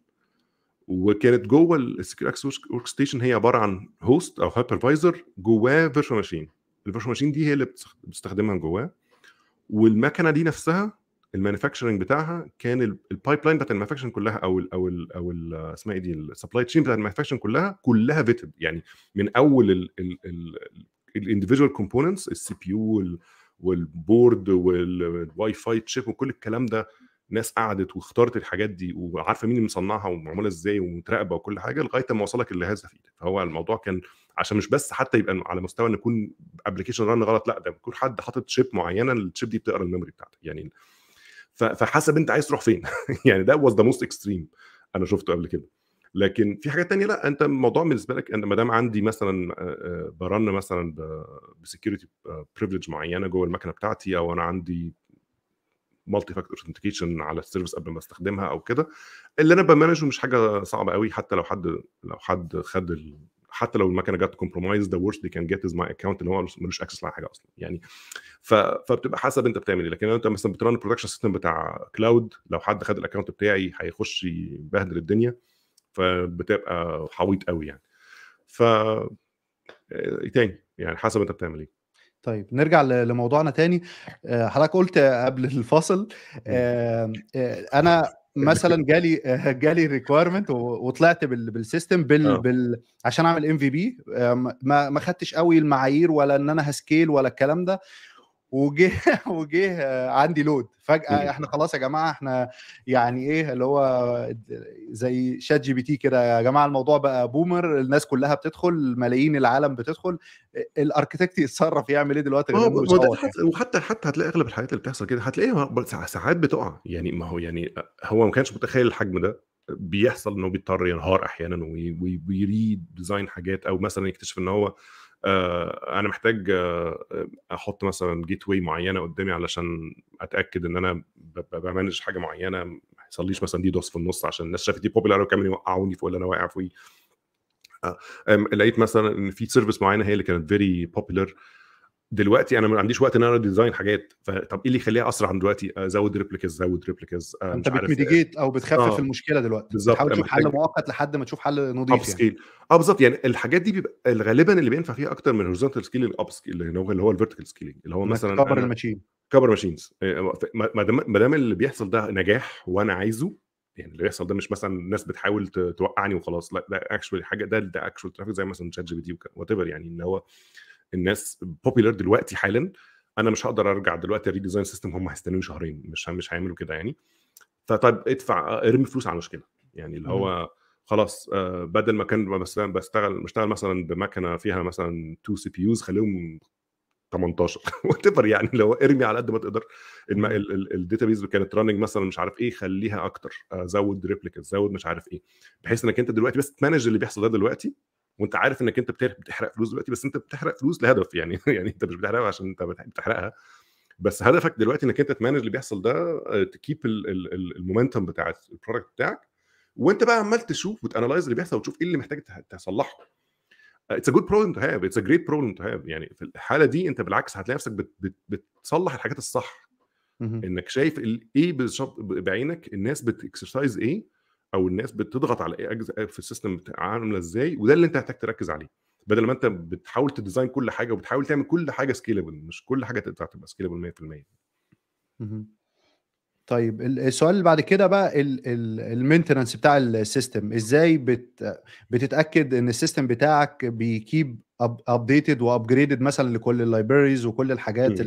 وكانت جوه السكيور اكسس ورك ستيشن هي عباره عن هوست او هايبرفايزر جواه فيرتشوال ماشين الفيرتشوال ماشين دي هي اللي بتستخدمها جواه والمكنه دي نفسها المانيفاكتشرنج بتاعها كان البايب لاين بتاعت المانيفاكتشرنج كلها او الـ او الـ او اسمها ايه دي السبلاي تشين بتاعت المانيفاكتشرنج كلها كلها فيتد يعني من اول الاندفجوال كومبوننتس السي بي يو والبورد والواي فاي تشيب وكل الكلام ده ناس قعدت واختارت الحاجات دي وعارفه مين اللي مصنعها ومعموله ازاي ومتراقبه وكل حاجه لغايه ما وصلك اللي هذا في ايدك فهو الموضوع كان عشان مش بس حتى يبقى على مستوى ان يكون ابلكيشن ران غلط لا ده بيكون حد حاطط شيب معينه الشيب دي بتقرا الميموري بتاعتك يعني فحسب انت عايز تروح فين يعني ده واز ذا موست اكستريم انا شفته قبل كده لكن في حاجات تانية لا انت الموضوع بالنسبه لك انا ما دام عندي مثلا برن مثلا بسكيورتي بريفليج معينه جوه المكنه بتاعتي او انا عندي مالتي فاكتور اثنتيكيشن على السيرفيس قبل ما استخدمها او كده اللي انا بمانجه مش حاجه صعبه قوي حتى لو حد لو حد خد حتى لو المكنه جت كومبرومايز ذا ورست they كان جيت از ماي اكونت اللي هو ملوش اكسس لاي حاجه اصلا يعني ف... فبتبقى حسب انت بتعمل ايه لكن انت مثلا بتران البرودكشن سيستم بتاع كلاود لو حد خد الاكونت بتاعي هيخش يبهدل الدنيا فبتبقى حويط قوي يعني ف إيه تاني يعني حسب انت بتعمل ايه طيب نرجع لموضوعنا تاني آه، حضرتك قلت قبل الفاصل آه، انا مثلا جالي آه، جالي ريكويرمنت وطلعت بالسيستم بال, آه. بال عشان اعمل ام في بي ما ما خدتش قوي المعايير ولا ان انا هسكيل ولا الكلام ده وجه وجه عندي لود فجاه احنا خلاص يا جماعه احنا يعني ايه اللي هو زي شات جي بي تي كده يا جماعه الموضوع بقى بومر الناس كلها بتدخل ملايين العالم بتدخل الاركتكت يتصرف يعمل ايه دلوقتي آه، وحتى حتى هتلاقي اغلب الحاجات اللي بتحصل كده هتلاقيها ساعات بتقع يعني ما هو يعني آه، هو ما كانش متخيل الحجم ده بيحصل انه بيضطر ينهار احيانا ويريد ديزاين حاجات او مثلا يكتشف ان هو آه، انا محتاج آه، احط مثلا جيت واي معينه قدامي علشان اتاكد ان انا بمانج حاجه معينه ما يحصليش مثلا دي دوس في النص عشان الناس شافت دي بوبيلار وكمان يوقعوني في اللي انا واقع فيه آه، لقيت مثلا ان في سيرفيس معينه هي اللي كانت فيري بوبيلر دلوقتي انا ما عنديش وقت ان انا ديزاين حاجات فطب ايه اللي يخليها اسرع من دلوقتي ازود ريبليكز ازود ريبليكز انت آه، بتميديجيت او بتخفف آه. المشكله دلوقتي بالظبط تحاول تشوف حل مؤقت لحد ما تشوف حل نضيف يعني سكيل اه بالظبط يعني الحاجات دي بيبقى غالبا اللي بينفع فيها اكتر من هورزونتال سكيل الاب سكيل اللي هو اللي هو الفيرتيكال سكيل اللي هو مثلا كبر الماشين كبر آه، آه، ماشينز ما دام اللي بيحصل ده نجاح وانا عايزه يعني اللي بيحصل ده مش مثلا الناس بتحاول توقعني وخلاص لا ده اكشولي حاجه ده ده اكشوال ترافيك زي مثلا شات جي بي تي وات ايفر يعني ان هو الناس بوبيلر دلوقتي حالا انا مش هقدر ارجع دلوقتي الريديزاين سيستم هم هيستنوني شهرين مش مش هيعملوا كده يعني فطيب ادفع ارمي فلوس على المشكله يعني اللي هو خلاص آه، بدل ما كان مثلا بشتغل بشتغل مثلا بمكنه فيها مثلا 2 سي بي يوز خليهم 18 وات يعني لو ارمي على قد ما تقدر الداتا بيز كانت راننج مثلا مش عارف ايه خليها اكتر آه، زود ريبليكت زود مش عارف ايه بحيث انك انت دلوقتي بس تمانج اللي بيحصل ده دلوقتي وانت عارف انك انت بتحرق فلوس دلوقتي بس انت بتحرق فلوس لهدف يعني يعني انت مش بتحرقها عشان انت بتحرقها بس هدفك دلوقتي انك انت تمانج اللي بيحصل ده تكيب آه، المومنتم بتاع البرودكت بتاعك وانت بقى عمال تشوف وتانلايز اللي بيحصل وتشوف ايه اللي محتاج تصلحه اتس ا جود بروبلم تو هاف اتس ا جريت بروبلم تو هاف يعني في الحاله دي انت بالعكس هتلاقي نفسك بتصلح الحاجات الصح انك شايف ايه بعينك الناس بتكسرسايز ايه او الناس بتضغط على ايه اجزاء في السيستم عامله ازاي وده اللي انت هتحتاج تركز عليه بدل ما انت بتحاول تديزاين كل حاجه وبتحاول تعمل كل حاجه سكيلبل مش كل حاجه تقدر تبقى سكيلبل 100% طيب السؤال اللي بعد كده بقى المينتننس بتاع السيستم ازاي بت بتتاكد ان السيستم بتاعك بيكيب ابديتد وابجريدد مثلا لكل اللايبريز وكل الحاجات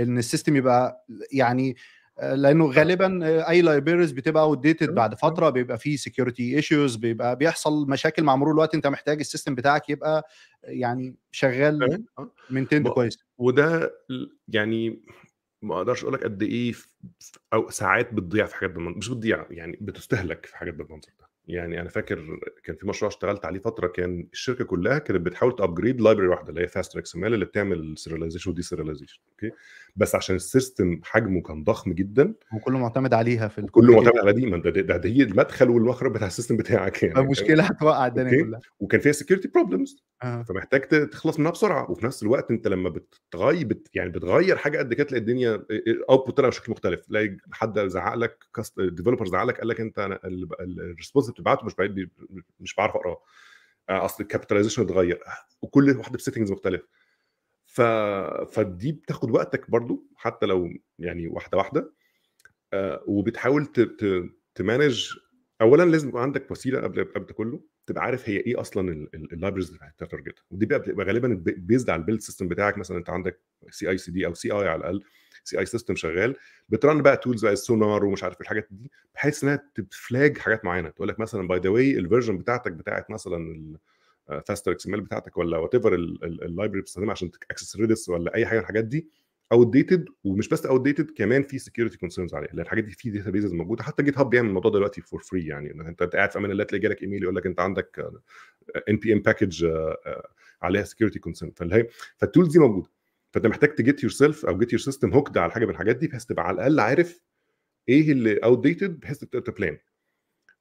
ان السيستم يبقى يعني لانه غالبا اي لايبرز بتبقى اوت ديتد بعد فتره بيبقى فيه سكيورتي ايشوز بيبقى بيحصل مشاكل مع مرور الوقت انت محتاج السيستم بتاعك يبقى يعني شغال آه. تند كويس وده يعني ما اقدرش اقول لك قد ايه او ساعات بتضيع في حاجات بالمنظر مش بتضيع يعني بتستهلك في حاجات بالمنظر ده يعني انا فاكر كان في مشروع اشتغلت عليه فتره كان الشركه كلها كانت بتحاول تابجريد لايبرري واحده اللي هي فاست اكس ام ال اللي بتعمل سيريلايزيشن ودي سيريلايزيشن اوكي okay. بس عشان السيستم حجمه كان ضخم جدا وكله معتمد عليها في كله معتمد على دي ما ده, ده, ده هي المدخل والمخرج بتاع السيستم بتاعك يعني المشكله هتوقع الدنيا كلها وكان فيها سكيورتي بروبلمز آه. فمحتاج تخلص منها بسرعه وفي نفس الوقت انت لما بتغير بت يعني بتغير حاجه قد كده تلاقي الدنيا الاوتبوت آه، آه، طلع بشكل مختلف تلاقي حد زعق لك ديفلوبر زعق لك قال لك انت الريسبونس اللي بتبعته مش بعيد مش بعرف اقراه آه، اصل الكابيتاليزيشن اتغير وكل واحده بسيتنجز مختلفه ف... فدي بتاخد وقتك برضو حتى لو يعني واحده واحده آه وبتحاول ت... ت... تمانج اولا لازم يبقى عندك وسيله قبل قبل كله تبقى عارف هي ايه اصلا اللايبرز اللي هتترجتها ودي بتبقى غالبا بيزد على البيلد سيستم بتاعك مثلا انت عندك سي اي سي دي او سي اي على الاقل سي اي سيستم شغال بترن بقى تولز زي السونار ومش عارف الحاجات دي بحيث انها تفلاج حاجات معينه تقول لك مثلا باي ذا واي الفيرجن بتاعتك بتاعت مثلا فاستر اكس ام ال بتاعتك ولا وات ايفر اللايبرري بتستخدمها عشان تاكسس ريدس ولا اي حاجه من الحاجات دي اوت ديتد ومش بس اوت ديتد كمان في سكيورتي كونسيرنز عليها لان الحاجات دي في داتا بيزز موجوده حتى جيت هاب بيعمل الموضوع دلوقتي فور فري يعني انت قاعد في امان الله تلاقي جالك ايميل يقول لك انت عندك ان بي ام باكج عليها سكيورتي كونسيرن فاللي فالتولز دي موجوده فانت محتاج تجيت يور سيلف او جيت يور سيستم هوكد على حاجه من الحاجات دي بحيث تبقى على الاقل عارف ايه اللي اوت ديتد بحيث تبقى بلان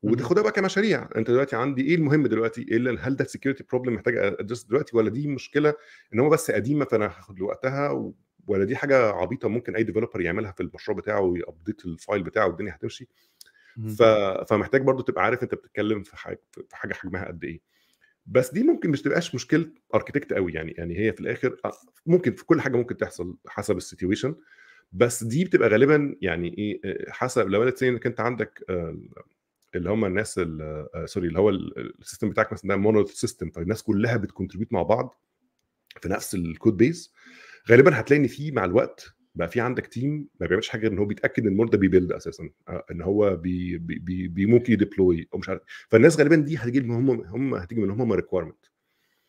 وتاخدها بقى كمشاريع انت دلوقتي عندي ايه المهم دلوقتي ايه هل ده سكيورتي بروبلم محتاج ادرس دلوقتي ولا دي مشكله ان هو بس قديمه فانا هاخد وقتها و... ولا دي حاجه عبيطه ممكن اي ديفلوبر يعملها في المشروع بتاعه ويابديت الفايل بتاعه والدنيا هتمشي ف... فمحتاج برضو تبقى عارف انت بتتكلم في حاجه في حاجه حجمها قد ايه بس دي ممكن مش تبقاش مشكله اركتكت قوي يعني يعني هي في الاخر آه، ممكن في كل حاجه ممكن تحصل حسب السيتويشن بس دي بتبقى غالبا يعني ايه آه، حسب لو انك انت عندك آه، اللي هم الناس آه، سوري اللي هو السيستم بتاعك مثلا ده مونو سيستم فالناس كلها بتكونتريبيوت مع بعض في نفس الكود بيز غالبا هتلاقي ان في مع الوقت بقى في عندك تيم ما بيعملش حاجه غير ان هو بيتاكد ان ده بيبيلد اساسا آه، ان هو بي بي بي ممكن يديبلوي ومش عارف فالناس غالبا دي هتجي هم هم هتيجي من هم ريكويرمنت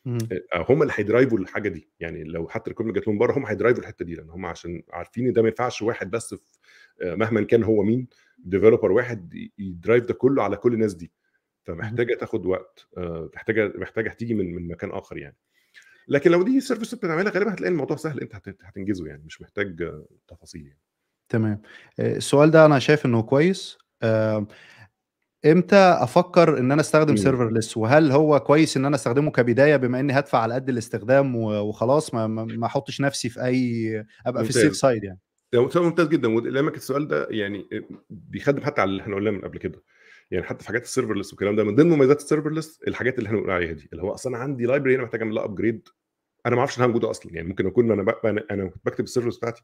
آه، هم اللي هيدرايفوا الحاجه دي يعني لو حتى الكود جات لهم بره هم هيدرايفوا الحته دي لان هم عشان عارفين ان ده ما ينفعش واحد بس في آه، مهما كان هو مين ديفلوبر واحد يدرايف ده كله على كل الناس دي فمحتاجه تاخد وقت آه، محتاجه محتاجه تيجي من من مكان اخر يعني لكن لو دي سيرفيس بتعملها غالبا هتلاقي الموضوع سهل انت هتنجزه يعني مش محتاج آه، تفاصيل يعني تمام السؤال ده انا شايف انه كويس امتى افكر ان انا استخدم سيرفرلس وهل هو كويس ان انا استخدمه كبدايه بما اني هدفع على قد الاستخدام وخلاص ما ما احطش نفسي في اي ابقى ممتاز. في السيف سايد يعني ده سؤال ممتاز جدا ولامك السؤال ده يعني بيخدم حتى على اللي احنا قلناه من قبل كده يعني حتى في حاجات السيرفرلس والكلام ده من ضمن مميزات السيرفرلس الحاجات اللي احنا بنقول عليها دي اللي هو اصلا عندي لايبرري هنا محتاج اعمل لها ابجريد انا ما اعرفش انها موجوده اصلا يعني ممكن اكون انا بقى انا, كنت بكتب السيرفرلس بتاعتي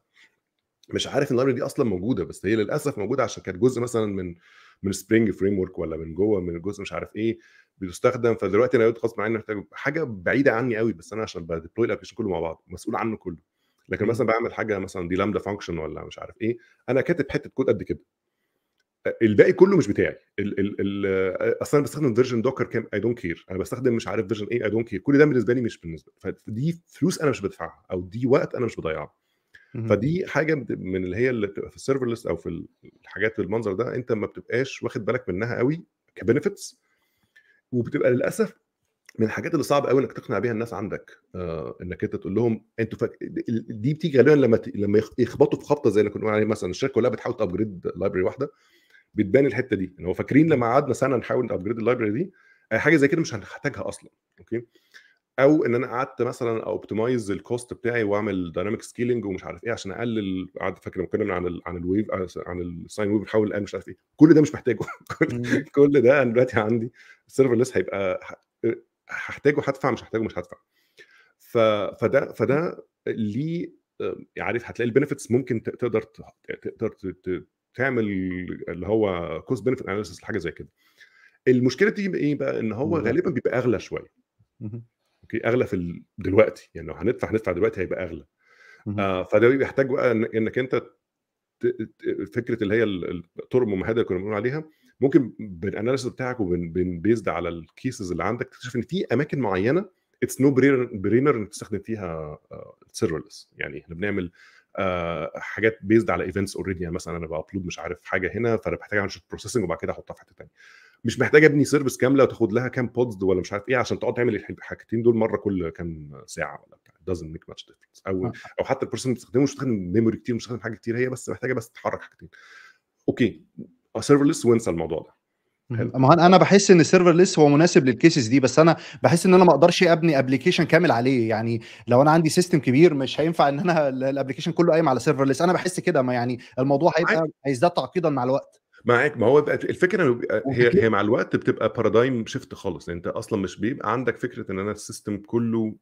مش عارف ان اللايبرري دي اصلا موجوده بس هي للاسف موجوده عشان كانت جزء مثلا من من سبرينج فريم ورك ولا من جوه من جزء مش عارف ايه بتستخدم فدلوقتي انا غصب معايا محتاج حاجه بعيده عني قوي بس انا عشان بديبلوي الابلكيشن كله مع بعض مسؤول عنه كله لكن إمم. مثلا بعمل حاجه مثلا دي لامدا فانكشن ولا مش عارف ايه انا كاتب حته كود قد كده الباقي كله مش بتاعي ال ال ال اصلا انا بستخدم فيرجن دوكر كام اي دونت كير انا بستخدم مش عارف فيرجن ايه اي دونت كير كل ده بالنسبه لي مش بالنسبه فدي فلوس انا مش بدفعها او دي وقت انا مش بضيعه فدي حاجه من اللي هي اللي بتبقى في السيرفرلس او في الحاجات بالمنظر ده انت ما بتبقاش واخد بالك منها قوي كبنفيتس وبتبقى للاسف من الحاجات اللي صعب قوي انك تقنع بيها الناس عندك آه انك انت تقول لهم انتوا فك... دي بتيجي غالبا لما ت... لما يخبطوا في خبطه زي اللي كنا عليه مثلا الشركه كلها بتحاول تابجريد لايبرري واحده بتبان الحته دي ان هو فاكرين لما قعدنا سنه نحاول نابجريد اللايبرري دي أي آه، حاجه زي كده مش هنحتاجها اصلا اوكي او ان انا قعدت مثلا اوبتمايز الكوست بتاعي واعمل دايناميك سكيلينج ومش عارف ايه عشان اقلل قعدت فاكر اتكلم عن ال عن الويف آه، عن الساين ويف بحاول اقلل مش عارف ايه كل ده مش محتاجه كل ده انا دلوقتي عندي السيرفر لسه هيبقى هحتاجه هدفع مش هحتاجه مش هدفع ف... فده فده ليه آه، عارف هتلاقي البنفيتس ممكن تقدر يعني تقدر تعمل اللي هو كوست بنفيت اناليسيس لحاجه زي كده المشكله دي ايه بقى ان هو غالبا بيبقى اغلى شويه اوكي اغلى في دلوقتي يعني لو هندفع هندفع دلوقتي هيبقى اغلى آه فده بيحتاج بقى انك انت فكره اللي هي الطرق الممهده اللي كنا بنقول عليها ممكن بالاناليسيس بتاعك وبيزد على الكيسز اللي عندك تكتشف ان في اماكن معينه اتس نو برينر انك تستخدم فيها سيرفرلس آه، يعني احنا بنعمل آه، حاجات بيزد على ايفنتس اوريدي يعني مثلا انا بابلود مش عارف حاجه هنا فانا محتاج اعمل بروسيسنج وبعد كده احطها في حته ثانيه مش محتاج ابني سيرفيس كامله وتاخد لها كام بودز ولا مش عارف ايه عشان تقعد تعمل الحاجتين دول مره كل كام ساعه ولا بتاع doesn't make much difference او آه. او حتى البروسيسنج بتستخدمه مش بتستخدم ميموري كتير مش بتستخدم حاجه كتير هي بس محتاجه بس تتحرك حاجتين اوكي سيرفرلس آه، وانسى الموضوع ده حلو ما انا بحس ان السيرفرلس هو مناسب للكيسز دي بس انا بحس ان انا ما اقدرش ابني ابلكيشن كامل عليه يعني لو انا عندي سيستم كبير مش هينفع ان انا الابلكيشن كله قايم على سيرفرلس انا بحس كده ما يعني الموضوع هيبقى هيزداد تعقيدا مع الوقت معاك ما هو بقى الفكره هي هي مع الوقت بتبقى بارادايم شيفت خالص يعني انت اصلا مش بيبقى عندك فكره ان انا السيستم كله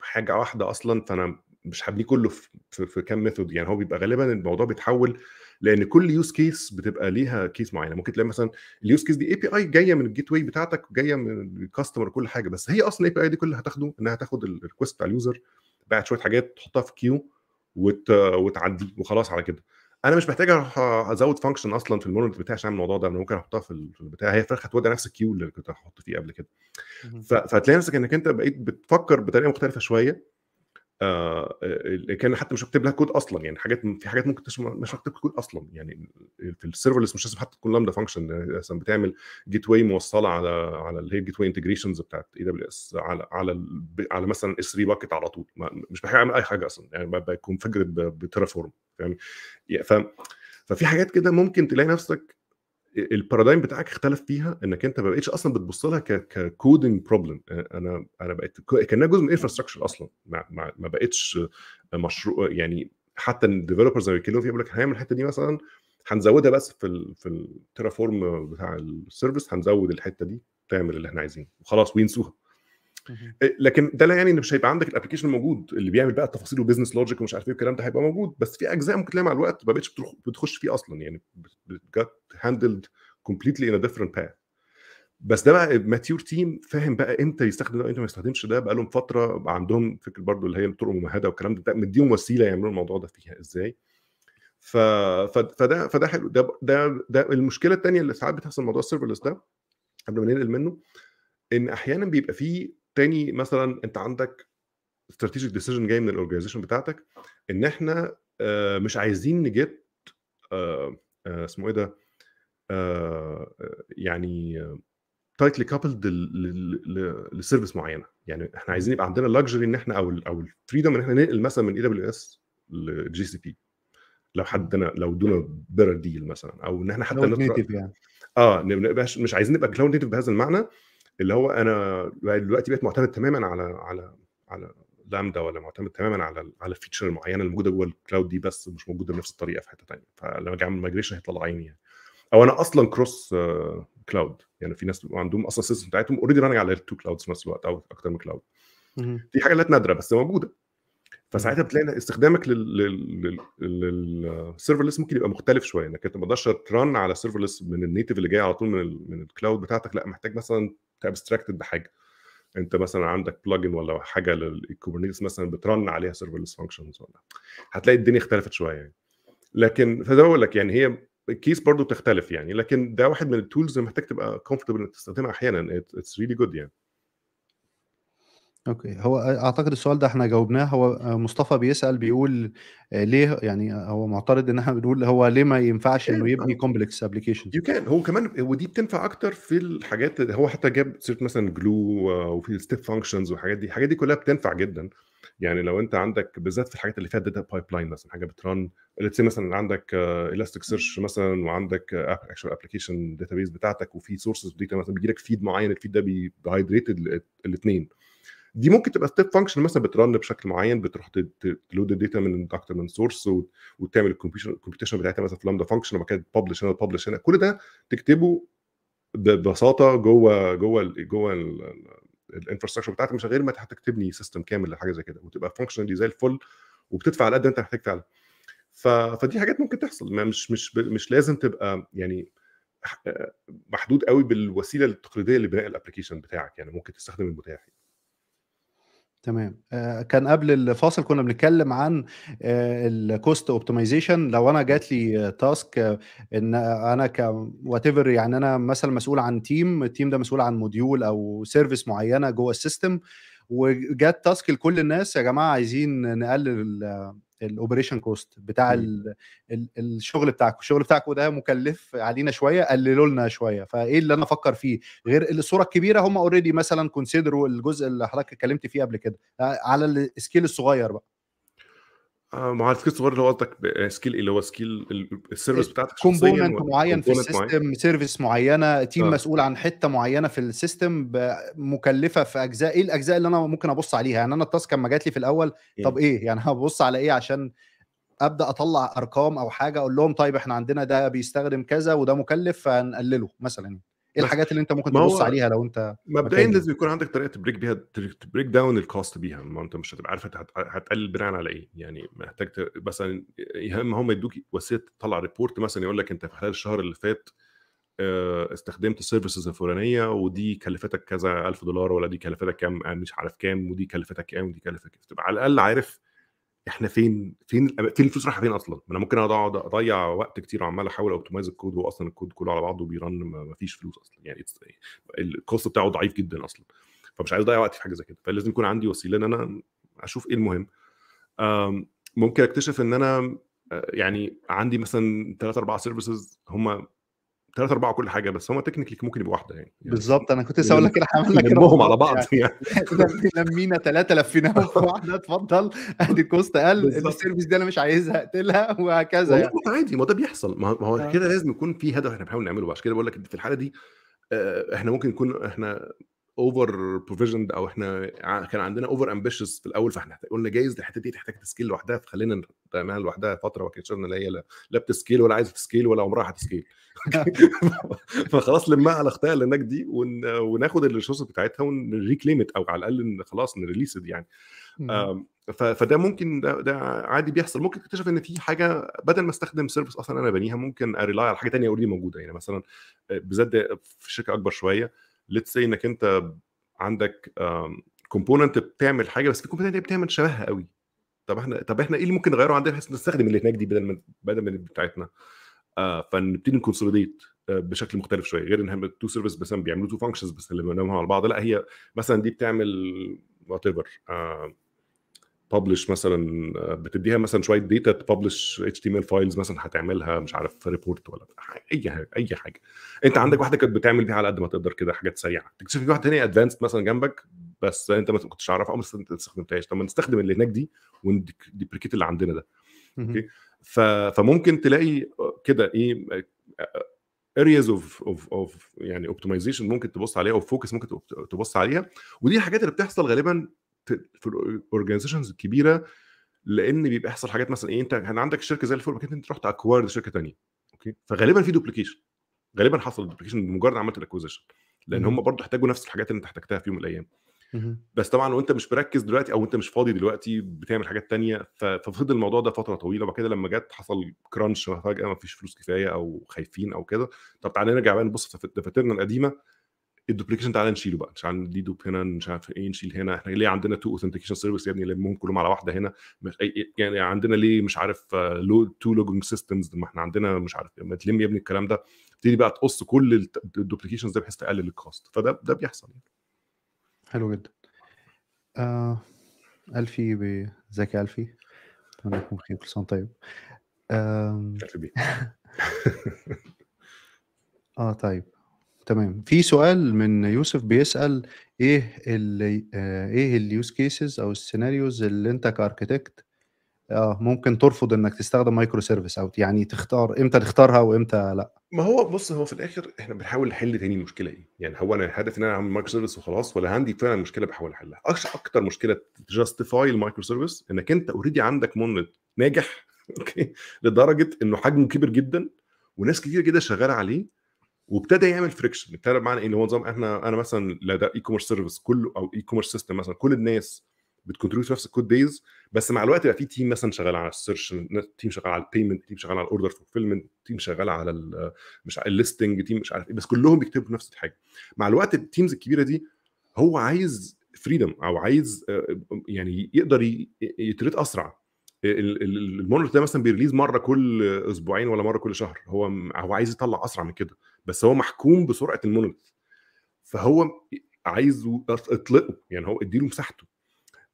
حاجه واحده اصلا فانا مش هبنيه كله في, في كام ميثود يعني هو بيبقى غالبا الموضوع بيتحول لان كل يوز كيس بتبقى ليها كيس معينه ممكن تلاقي مثلا اليوز كيس دي اي بي اي جايه من الجيت واي بتاعتك جايه من الكاستمر كل حاجه بس هي اصلا الاي بي اي دي كلها هتاخده انها تاخد الريكوست بتاع اليوزر بعد شويه حاجات تحطها في كيو وت... وتعدي وخلاص على كده انا مش محتاج اروح ازود فانكشن اصلا في المونيتور بتاعي عشان الموضوع ده انا ممكن احطها في البتاع هي فرخه هتودي نفس الكيو اللي كنت هحط فيه قبل كده فتلاقي نفسك انك انت بقيت بتفكر بطريقه مختلفه شويه آه كان حتى مش مكتب لها كود اصلا يعني حاجات في حاجات ممكن مش مكتب كود اصلا يعني في السيرفرلس مش لازم حتى تكون لامدا فانكشن مثلا بتعمل جيت واي موصله على على اللي هي الجيت واي انتجريشنز بتاعت اي دبليو اس على على على مثلا اس 3 باكت على طول مش بحاجه اعمل اي حاجه اصلا يعني بيكون فجر بتيرا فاهم يعني ف ففي حاجات كده ممكن تلاقي نفسك البارادايم بتاعك اختلف فيها انك انت ما بقتش اصلا بتبص لها ككودنج بروبلم آه، انا انا بقيت كانها جزء من الانفراستراكشر اصلا ما, ما بقتش مشروع يعني حتى الديفلوبرز لما بيتكلموا فيها بيقول لك هنعمل الحته دي مثلا هنزودها بس في الـ في فورم بتاع السيرفيس هنزود الحته دي تعمل اللي احنا عايزينه وخلاص وينسوها إيه، لكن ده لا يعني ان مش هيبقى عندك الابلكيشن موجود اللي بيعمل بقى التفاصيل وبزنس لوجيك ومش عارف ايه والكلام ده هيبقى موجود بس في اجزاء ممكن تلاقيها مع الوقت ما بقتش بتخش فيه اصلا يعني جت هاندلد كومبليتلي ان ديفرنت باث بس ده بقى ماتيور تيم فاهم بقى امتى يستخدم ده وامتى ما يستخدمش ده بقى لهم فتره عندهم فكره برضو اللي هي الطرق الممهده والكلام ده, ده مديهم وسيله يعملوا الموضوع ده فيها ازاي ف... فده فده حلو ده ده ده المشكله الثانيه اللي ساعات بتحصل موضوع السيرفرلس ده قبل ما ننقل منه ان احيانا بيبقى فيه تاني مثلا انت عندك استراتيجيك ديسيجن جاي من الاورجنايزيشن بتاعتك ان احنا آه، مش عايزين نجيت آه، آه، اسمه ايه ده يعني تايتلي كابلد لسيرفيس معينه يعني احنا عايزين يبقى عندنا لاكجري ان احنا او او الفريدم ان احنا ننقل مثلا من اي دبليو اس لجي سي بي لو حدنا لو ادونا بيرر ديل مثلا او ان احنا حتى نطلع يعني. اه مش عايزين نبقى كلاود نيتف بهذا المعنى اللي هو انا دلوقتي بقيت معتمد تماما على على على لامدا ولا معتمد تماما على على الفيتشر المعينه الموجوده جوه الكلاود دي بس مش موجوده بنفس الطريقه في حته ثانيه فلما اجي اعمل مايجريشن هيطلع عيني يعني او انا اصلا كروس كلاود آه، يعني في ناس بيبقوا عندهم اصلا السيستم بتاعتهم اوريدي راننج على التو كلاودز في نفس الوقت او اكتر من كلاود دي حاجات نادره بس موجوده فساعتها بتلاقي استخدامك للسيرفرلس آه، ممكن يبقى مختلف شويه انك انت ما تقدرش ترن على سيرفرلس من النيتف اللي جاي على طول من من الكلاود بتاعتك لا محتاج مثلا تابستراكتد بحاجه انت مثلا عندك بلجن ولا حاجه للكوبرنيتس مثلا بترن عليها سيرفرلس فانكشنز ولا هتلاقي الدنيا اختلفت شويه يعني لكن فده بقول لك يعني هي الكيس برضو تختلف يعني لكن ده واحد من التولز اللي محتاج تبقى كومفورتبل انك تستخدمها احيانا اتس ريلي جود يعني أوكي، هو أعتقد السؤال ده إحنا جاوبناه، هو مصطفى بيسأل بيقول آه، ليه يعني هو معترض إن إحنا بنقول هو ليه ما ينفعش إنه يبني كومبلكس ابلكيشن يو كان هو كمان ودي بتنفع أكتر في الحاجات هو حتى جاب سيرة مثلًا جلو آه، وفي ستيب فانكشنز والحاجات دي، الحاجات دي كلها بتنفع جدًا، يعني لو أنت عندك بالذات في الحاجات اللي فيها داتا بايب لاين مثلًا حاجة بترن let's مثلًا عندك سيرش آه، مثلًا وعندك app ابلكيشن داتابيز بتاعتك وفي سورسز ديتا مثلًا بيجيلك لك معين الفيد ده بيهايدريت الاثنين دي ممكن تبقى ستيب فانكشن مثلا بترن بشكل معين بتروح تلود الداتا من اكتر من سورس وتعمل الكمبيوتيشن بتاعتها مثلا في لامدا فانكشن وبعد كده تبلش هنا تبلش هنا كل ده تكتبه ببساطه جوه جوه جوه الانفراستراكشر بتاعتك مش غير ما تبني سيستم كامل لحاجه زي كده وتبقى فانكشنال زي الفل وبتدفع على قد انت محتاج فعلا فدي حاجات ممكن تحصل ما مش مش مش لازم تبقى يعني محدود قوي بالوسيله التقليديه لبناء الابلكيشن بتاعك يعني ممكن تستخدم المتاح تمام آه، كان قبل الفاصل كنا بنتكلم عن آه، الكوست اوبتمايزيشن لو انا جات لي تاسك آه، ان انا ك وات ايفر يعني انا مثلا مسؤول عن تيم التيم ده مسؤول عن موديول او سيرفيس معينه جوه السيستم وجات تاسك لكل الناس يا جماعه عايزين نقلل الاوبريشن كوست بتاع الـ الـ الشغل بتاعكم الشغل بتاعكم ده مكلف علينا شويه قللوا لنا شويه فايه اللي انا افكر فيه غير الصوره الكبيره هم اوريدي مثلا كونسيدروا الجزء اللي حضرتك اتكلمت فيه قبل كده آه، على السكيل الصغير بقى آه، ما هو السكيل الصغير اللي هو قصدك سكيل آه، إيه؟ اللي هو سكيل السيرفيس بتاعتك كومبوننت معين في السيستم سيرفيس معينه تيم آه. مسؤول عن حته معينه في السيستم مكلفه في اجزاء ايه الاجزاء اللي انا ممكن ابص عليها يعني انا التاسك لما جات لي في الاول إيه. طب ايه يعني هبص على ايه عشان ابدا اطلع ارقام او حاجه اقول لهم طيب احنا عندنا ده بيستخدم كذا وده مكلف فنقلله مثلا ايه الحاجات اللي انت ممكن تبص عليها لو انت مبدئيا لازم يكون عندك طريقه تبريك بيها تبريك داون الكوست بيها ما انت مش هتبقى عارف هتقلل بناء على ايه يعني محتاج مثلا يهم هم يدوك وسيله تطلع ريبورت مثلا يقول لك انت في خلال الشهر اللي فات آه، استخدمت السيرفيسز الفلانيه ودي كلفتك كذا ألف دولار ولا دي كلفتك كام مش عارف كام ودي كلفتك كام ودي كلفتك تبقى على الاقل عارف احنا فين فين فين الفلوس رايحه فين اصلا؟ ما انا ممكن اقعد اضيع وقت كتير وعمال احاول اوبتمايز الكود واصلا اصلا الكود كله على بعضه بيرن ما فيش فلوس اصلا يعني الكوست بتاعه ضعيف جدا اصلا فمش عايز اضيع وقتي في حاجه زي كده فلازم يكون عندي وسيله ان انا اشوف ايه المهم ممكن اكتشف ان انا آه، يعني عندي مثلا ثلاث اربع سيرفيسز هم ثلاثة أربعة كل حاجه بس هما تكنيكلي ممكن يبقى واحده يعني, يعني بالظبط انا كنت لسه اقول لك كده هعمل لك كده على بعض يعني, يعني. لمينا ثلاثه لفيناهم في واحده اتفضل ادي كوست قال السيرفيس دي انا مش عايزها اقتلها وهكذا يعني عادي ما ده بيحصل ما هو آه. كده لازم يكون في هدف احنا بنحاول نعمله عشان كده بقول لك في الحاله دي آه، احنا ممكن نكون احنا اوفر بروفيجند او احنا كان عندنا اوفر امبيشس في الاول فاحنا قلنا جايز الحته دي تحتاج تسكيل لوحدها فخلينا نعملها لوحدها فتره واكتشفنا ان هي لا, بتسكيل ولا عايزه تسكيل ولا عمرها هتسكيل فخلاص لمها على اخطاء اللي هناك دي وناخد الريسورس بتاعتها ونريكليمت او على الاقل خلاص نريليس يعني فده ممكن ده, عادي بيحصل ممكن تكتشف ان في حاجه بدل ما استخدم سيرفيس اصلا انا بنيها ممكن اريلاي على حاجه ثانيه اوريدي موجوده يعني مثلا آه، بالذات في شركه اكبر شويه ليتس سي انك انت عندك كومبوننت بتعمل حاجه بس في كومبوننت بتعمل شبهها قوي طب احنا طب احنا ايه اللي ممكن نغيره عندنا بحيث نستخدم اللي هناك دي بدل من بدل من بتاعتنا آه فنبتدي نكونسوليديت آه، بشكل مختلف شويه غير ان هم تو سيرفيس بس بيعملوا تو فانكشنز بس اللي بنعملهم على بعض لا هي مثلا دي بتعمل وات ايفر آه ببلش مثلا آه، بتديها مثلا شويه داتا تبلش اتش تي ام ال فايلز مثلا هتعملها مش عارف ريبورت ولا اي حاجه اي حاجه انت عندك واحده كانت بتعمل بيها على قد ما تقدر كده حاجات سريعه تكتشف في واحده ثانيه ادفانسد مثلا جنبك بس انت ما كنتش عارف او ما استخدمتهاش طب ما نستخدم اللي هناك دي ونديبريكيت اللي عندنا ده اوكي فممكن تلاقي آه، كده ايه آه، areas of of of يعني اوبتمايزيشن ممكن تبص عليها او فوكس ممكن تبص عليها ودي الحاجات اللي بتحصل غالبا في الاورجنايزيشنز الكبيره لان بيبقى يحصل حاجات مثلا ايه انت كان عندك شركه زي الفول انت رحت اكوارد شركه ثانيه اوكي فغالبا في دوبليكيشن غالبا حصل دوبليكيشن بمجرد عملت الاكوزيشن لان هم برضه احتاجوا نفس الحاجات اللي انت احتجتها في يوم من الايام بس طبعا لو انت مش مركز دلوقتي او انت مش فاضي دلوقتي بتعمل حاجات تانية ففضل الموضوع ده فتره طويله وبعد كده لما جت حصل كرانش فجاه ما فيش فلوس كفايه او خايفين او كده طب تعالى نرجع بقى نبص في دفاترنا القديمه الدوبليكيشن تعالى نشيله بقى مش عارف دي دوب هنا مش عارف ايه نشيل هنا احنا ليه عندنا تو اوثنتيكيشن سيرفيس يا ابني لمهم كلهم على واحده هنا مش يعني عندنا ليه مش عارف لو تو لوجنج سيستمز ما احنا عندنا مش عارف ما تلم يا ابني الكلام ده تبتدي بقى تقص كل الدوبليكيشنز ده بحيث تقلل الكوست فده ده بيحصل يعني. حلو جدا آه الفي بزكي الفي اتمنى يكون بخير كل سنه طيب آه... اه طيب تمام في سؤال من يوسف بيسأل ايه اللي آه، ايه اليوز كيسز او السيناريوز اللي انت كاركتكت اه ممكن ترفض انك تستخدم مايكرو سيرفيس او يعني تختار امتى تختارها وامتى لا ما هو بص هو في الاخر احنا بنحاول نحل تاني المشكله ايه يعني هو انا الهدف ان انا اعمل مايكرو سيرفيس وخلاص ولا عندي فعلا مشكله بحاول احلها اكتر مشكله تجاستيفاي المايكرو سيرفيس انك انت اوريدي عندك مونت ناجح اوكي لدرجه انه حجمه كبير جدا وناس كتير جدا شغاله عليه وابتدى يعمل فريكشن ابتدى بمعنى ايه اللي هو نظام احنا انا مثلا لا ده اي كوميرس سيرفيس كله او اي كوميرس سيستم مثلا كل الناس بتكونتريبيوت نفس الكود بيز بس مع الوقت بقى في تيم مثلا شغال على السيرش تيم شغال على البيمنت تيم شغال على الاوردر فولفيلمنت تيم شغال على مش الليستنج تيم مش عارف ايه بس كلهم بيكتبوا نفس الحاجه مع الوقت التيمز الكبيره دي هو عايز فريدم او عايز يعني يقدر يتريت اسرع المونوليث ده مثلا بيرليز مره كل اسبوعين ولا مره كل شهر هو هو عايز يطلع اسرع من كده بس هو محكوم بسرعه المونوليث فهو عايزه اطلقه يعني هو اديله مساحته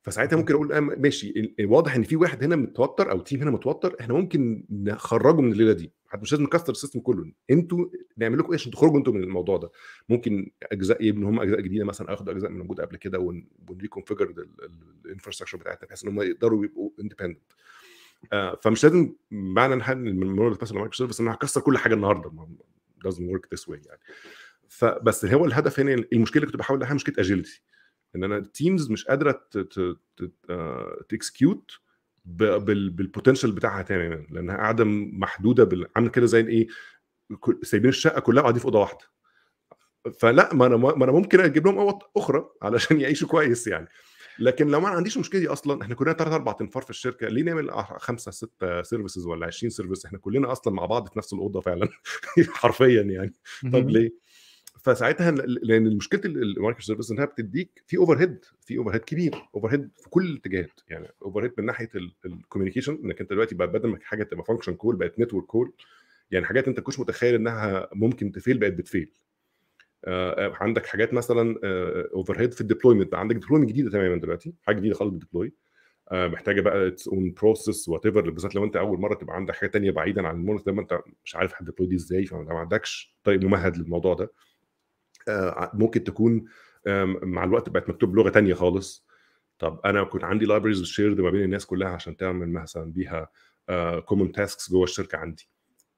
فساعتها ممكن اقول آه، ماشي واضح ان في واحد هنا متوتر او تيم هنا متوتر احنا ممكن نخرجه من الليله دي حتى مش لازم نكسر السيستم كله انتوا نعمل لكم ايه عشان تخرجوا انتوا من الموضوع ده ممكن اجزاء يبنوا إيه، هم اجزاء جديده مثلا اخدوا اجزاء من موجوده قبل كده ونريكونفيجر الانفراستراكشر بتاعتنا بحيث ان هم يقدروا يبقوا اندبندنت آه، فمش لازم معنى ان المونوليث مايكرو سيرفيس ان انا هكسر كل حاجه النهارده doesn't work this way يعني فبس هو الهدف هنا يعني المشكله اللي كنت بحاول احلها مشكله اجيلتي ان انا التيمز مش قادره تكسكيوت آه، بالبوتنشال بتاعها تماما لانها قاعده محدوده بال... كده زي ايه سايبين الشقه كلها قاعدين في اوضه واحده فلا ما انا ما انا ممكن اجيب لهم اوض اخرى علشان يعيشوا كويس يعني لكن لو ما عنديش مشكله دي اصلا احنا كلنا ثلاث اربع تنفار في الشركه ليه نعمل خمسه سته سيرفيسز ولا 20 سيرفيس احنا كلنا اصلا مع بعض في نفس الاوضه فعلا حرفيا يعني طب ليه؟ فساعتها لان مشكله المايكرو سيرفيس انها بتديك في اوفر هيد في اوفر هيد كبير اوفر هيد في كل الاتجاهات يعني اوفر هيد من ناحيه الكوميونيكيشن انك انت دلوقتي بقى بدل ما حاجه تبقى فانكشن كول بقت نتورك كول يعني حاجات انت كنتش متخيل انها ممكن تفيل بقت بتفيل آه، آه، عندك حاجات مثلا اوفر آه، هيد في الديبلويمنت عندك ديبلويمنت جديده تماما دلوقتي حاجه جديده خالص بتديبلوي محتاجه بقى اتس اون بروسيس وات ايفر بالذات لو انت اول مره تبقى عندك حاجه ثانيه بعيدا عن المونت ده ما انت مش عارف هتديبلوي دي ازاي فما عندكش طريق ممهد للموضوع ده ممكن تكون مع الوقت بقت مكتوب بلغه ثانيه خالص طب انا كنت عندي لايبرز شيرد ما بين الناس كلها عشان تعمل مثلا بيها كومن تاسكس جوه الشركه عندي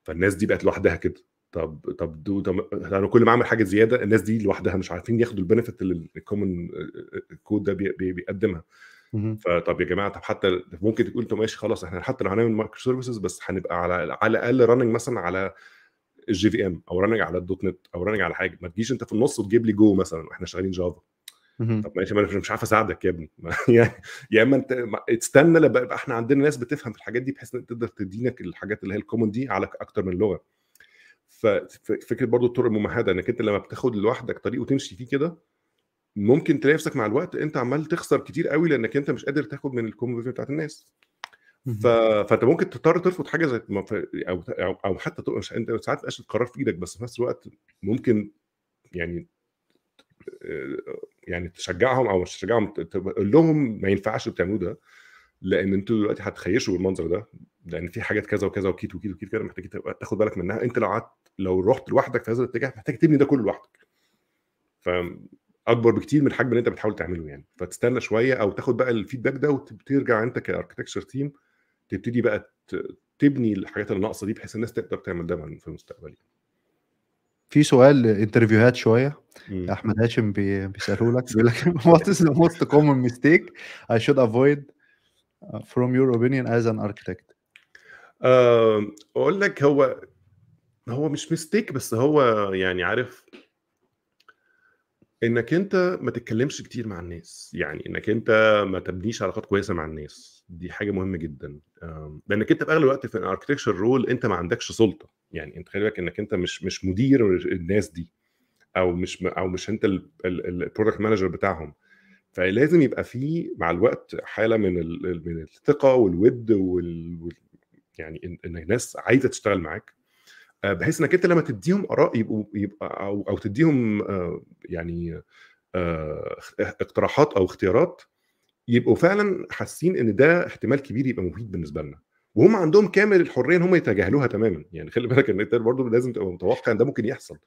فالناس دي بقت لوحدها كده طب طب دو طب انا كل ما اعمل حاجه زياده الناس دي لوحدها مش عارفين ياخدوا البنفيت اللي الكومن كود آه، آه، ده بي بيقدمها فطب يا جماعه طب حتى ممكن تقول انتوا ماشي خلاص احنا حتى لو هنعمل مايكرو سيرفيسز بس هنبقى على على الاقل راننج مثلا على الجي في ام او راننج على الدوت نت او راننج على حاجه ما تجيش انت في النص وتجيب لي جو مثلا واحنا شغالين جافا طب ماشي ما انا مش عارف اساعدك يا ابني يا اما انت استنى لما يبقى احنا عندنا ناس بتفهم في الحاجات دي بحيث ان تقدر تدينك الحاجات اللي هي الكومن دي على اكتر من لغه ففكره برضو الطرق الممهده انك انت لما بتاخد لوحدك طريق وتمشي فيه كده ممكن تلاقي نفسك مع الوقت انت عمال تخسر كتير قوي لانك انت مش قادر تاخد من الكومبوزيشن بتاعت الناس ف... فانت ممكن تضطر ترفض حاجه زي او او حتى مش انت ساعات مبقاش القرار في ايدك بس في نفس الوقت ممكن يعني آه، يعني تشجعهم او مش تشجعهم تقول لهم ما ينفعش بتعملوه ده لان انتوا دلوقتي هتخيشوا بالمنظر ده لان في حاجات كذا وكذا وكيت وكيت وكيت كده محتاج تاخد بالك منها انت لو قعدت لو رحت لوحدك في هذا الاتجاه محتاج تبني ده كله لوحدك فاكبر بكتير من الحجم اللي انت بتحاول تعمله يعني فتستنى شويه او تاخد بقى الفيدباك ده وترجع انت كاركتكشر تيم تبتدي بقى تبني الحاجات اللي ناقصه دي بحيث الناس تقدر تعمل ده في المستقبل يعني. في سؤال انترفيوهات شويه مم. احمد هاشم بي... بيساله لك بيقول لك وات از ذا موست كومن ميستيك اي شود افويد فروم يور اوبينيون از ان اركتكت اقول لك هو هو مش ميستيك بس هو يعني عارف انك انت ما تتكلمش كتير مع الناس يعني انك انت ما تبنيش علاقات كويسه مع الناس دي حاجه مهمه جدا لانك انت في اغلب الوقت في الاركتكشر رول انت ما عندكش سلطه يعني انت خلي بالك انك انت مش مش مدير الناس دي او مش او مش انت البرودكت مانجر بتاعهم فلازم يبقى في مع الوقت حاله من من الثقه والود وال يعني ان الناس عايزه تشتغل معاك آه، بحيث انك انت لما تديهم اراء يبقوا او او تديهم آه، يعني آه، اقتراحات او اختيارات يبقوا فعلا حاسين ان ده احتمال كبير يبقى مفيد بالنسبه لنا وهم عندهم كامل الحريه ان هم يتجاهلوها تماما يعني خلي بالك ان انت برضه لازم تبقى متوقع ان ده ممكن يحصل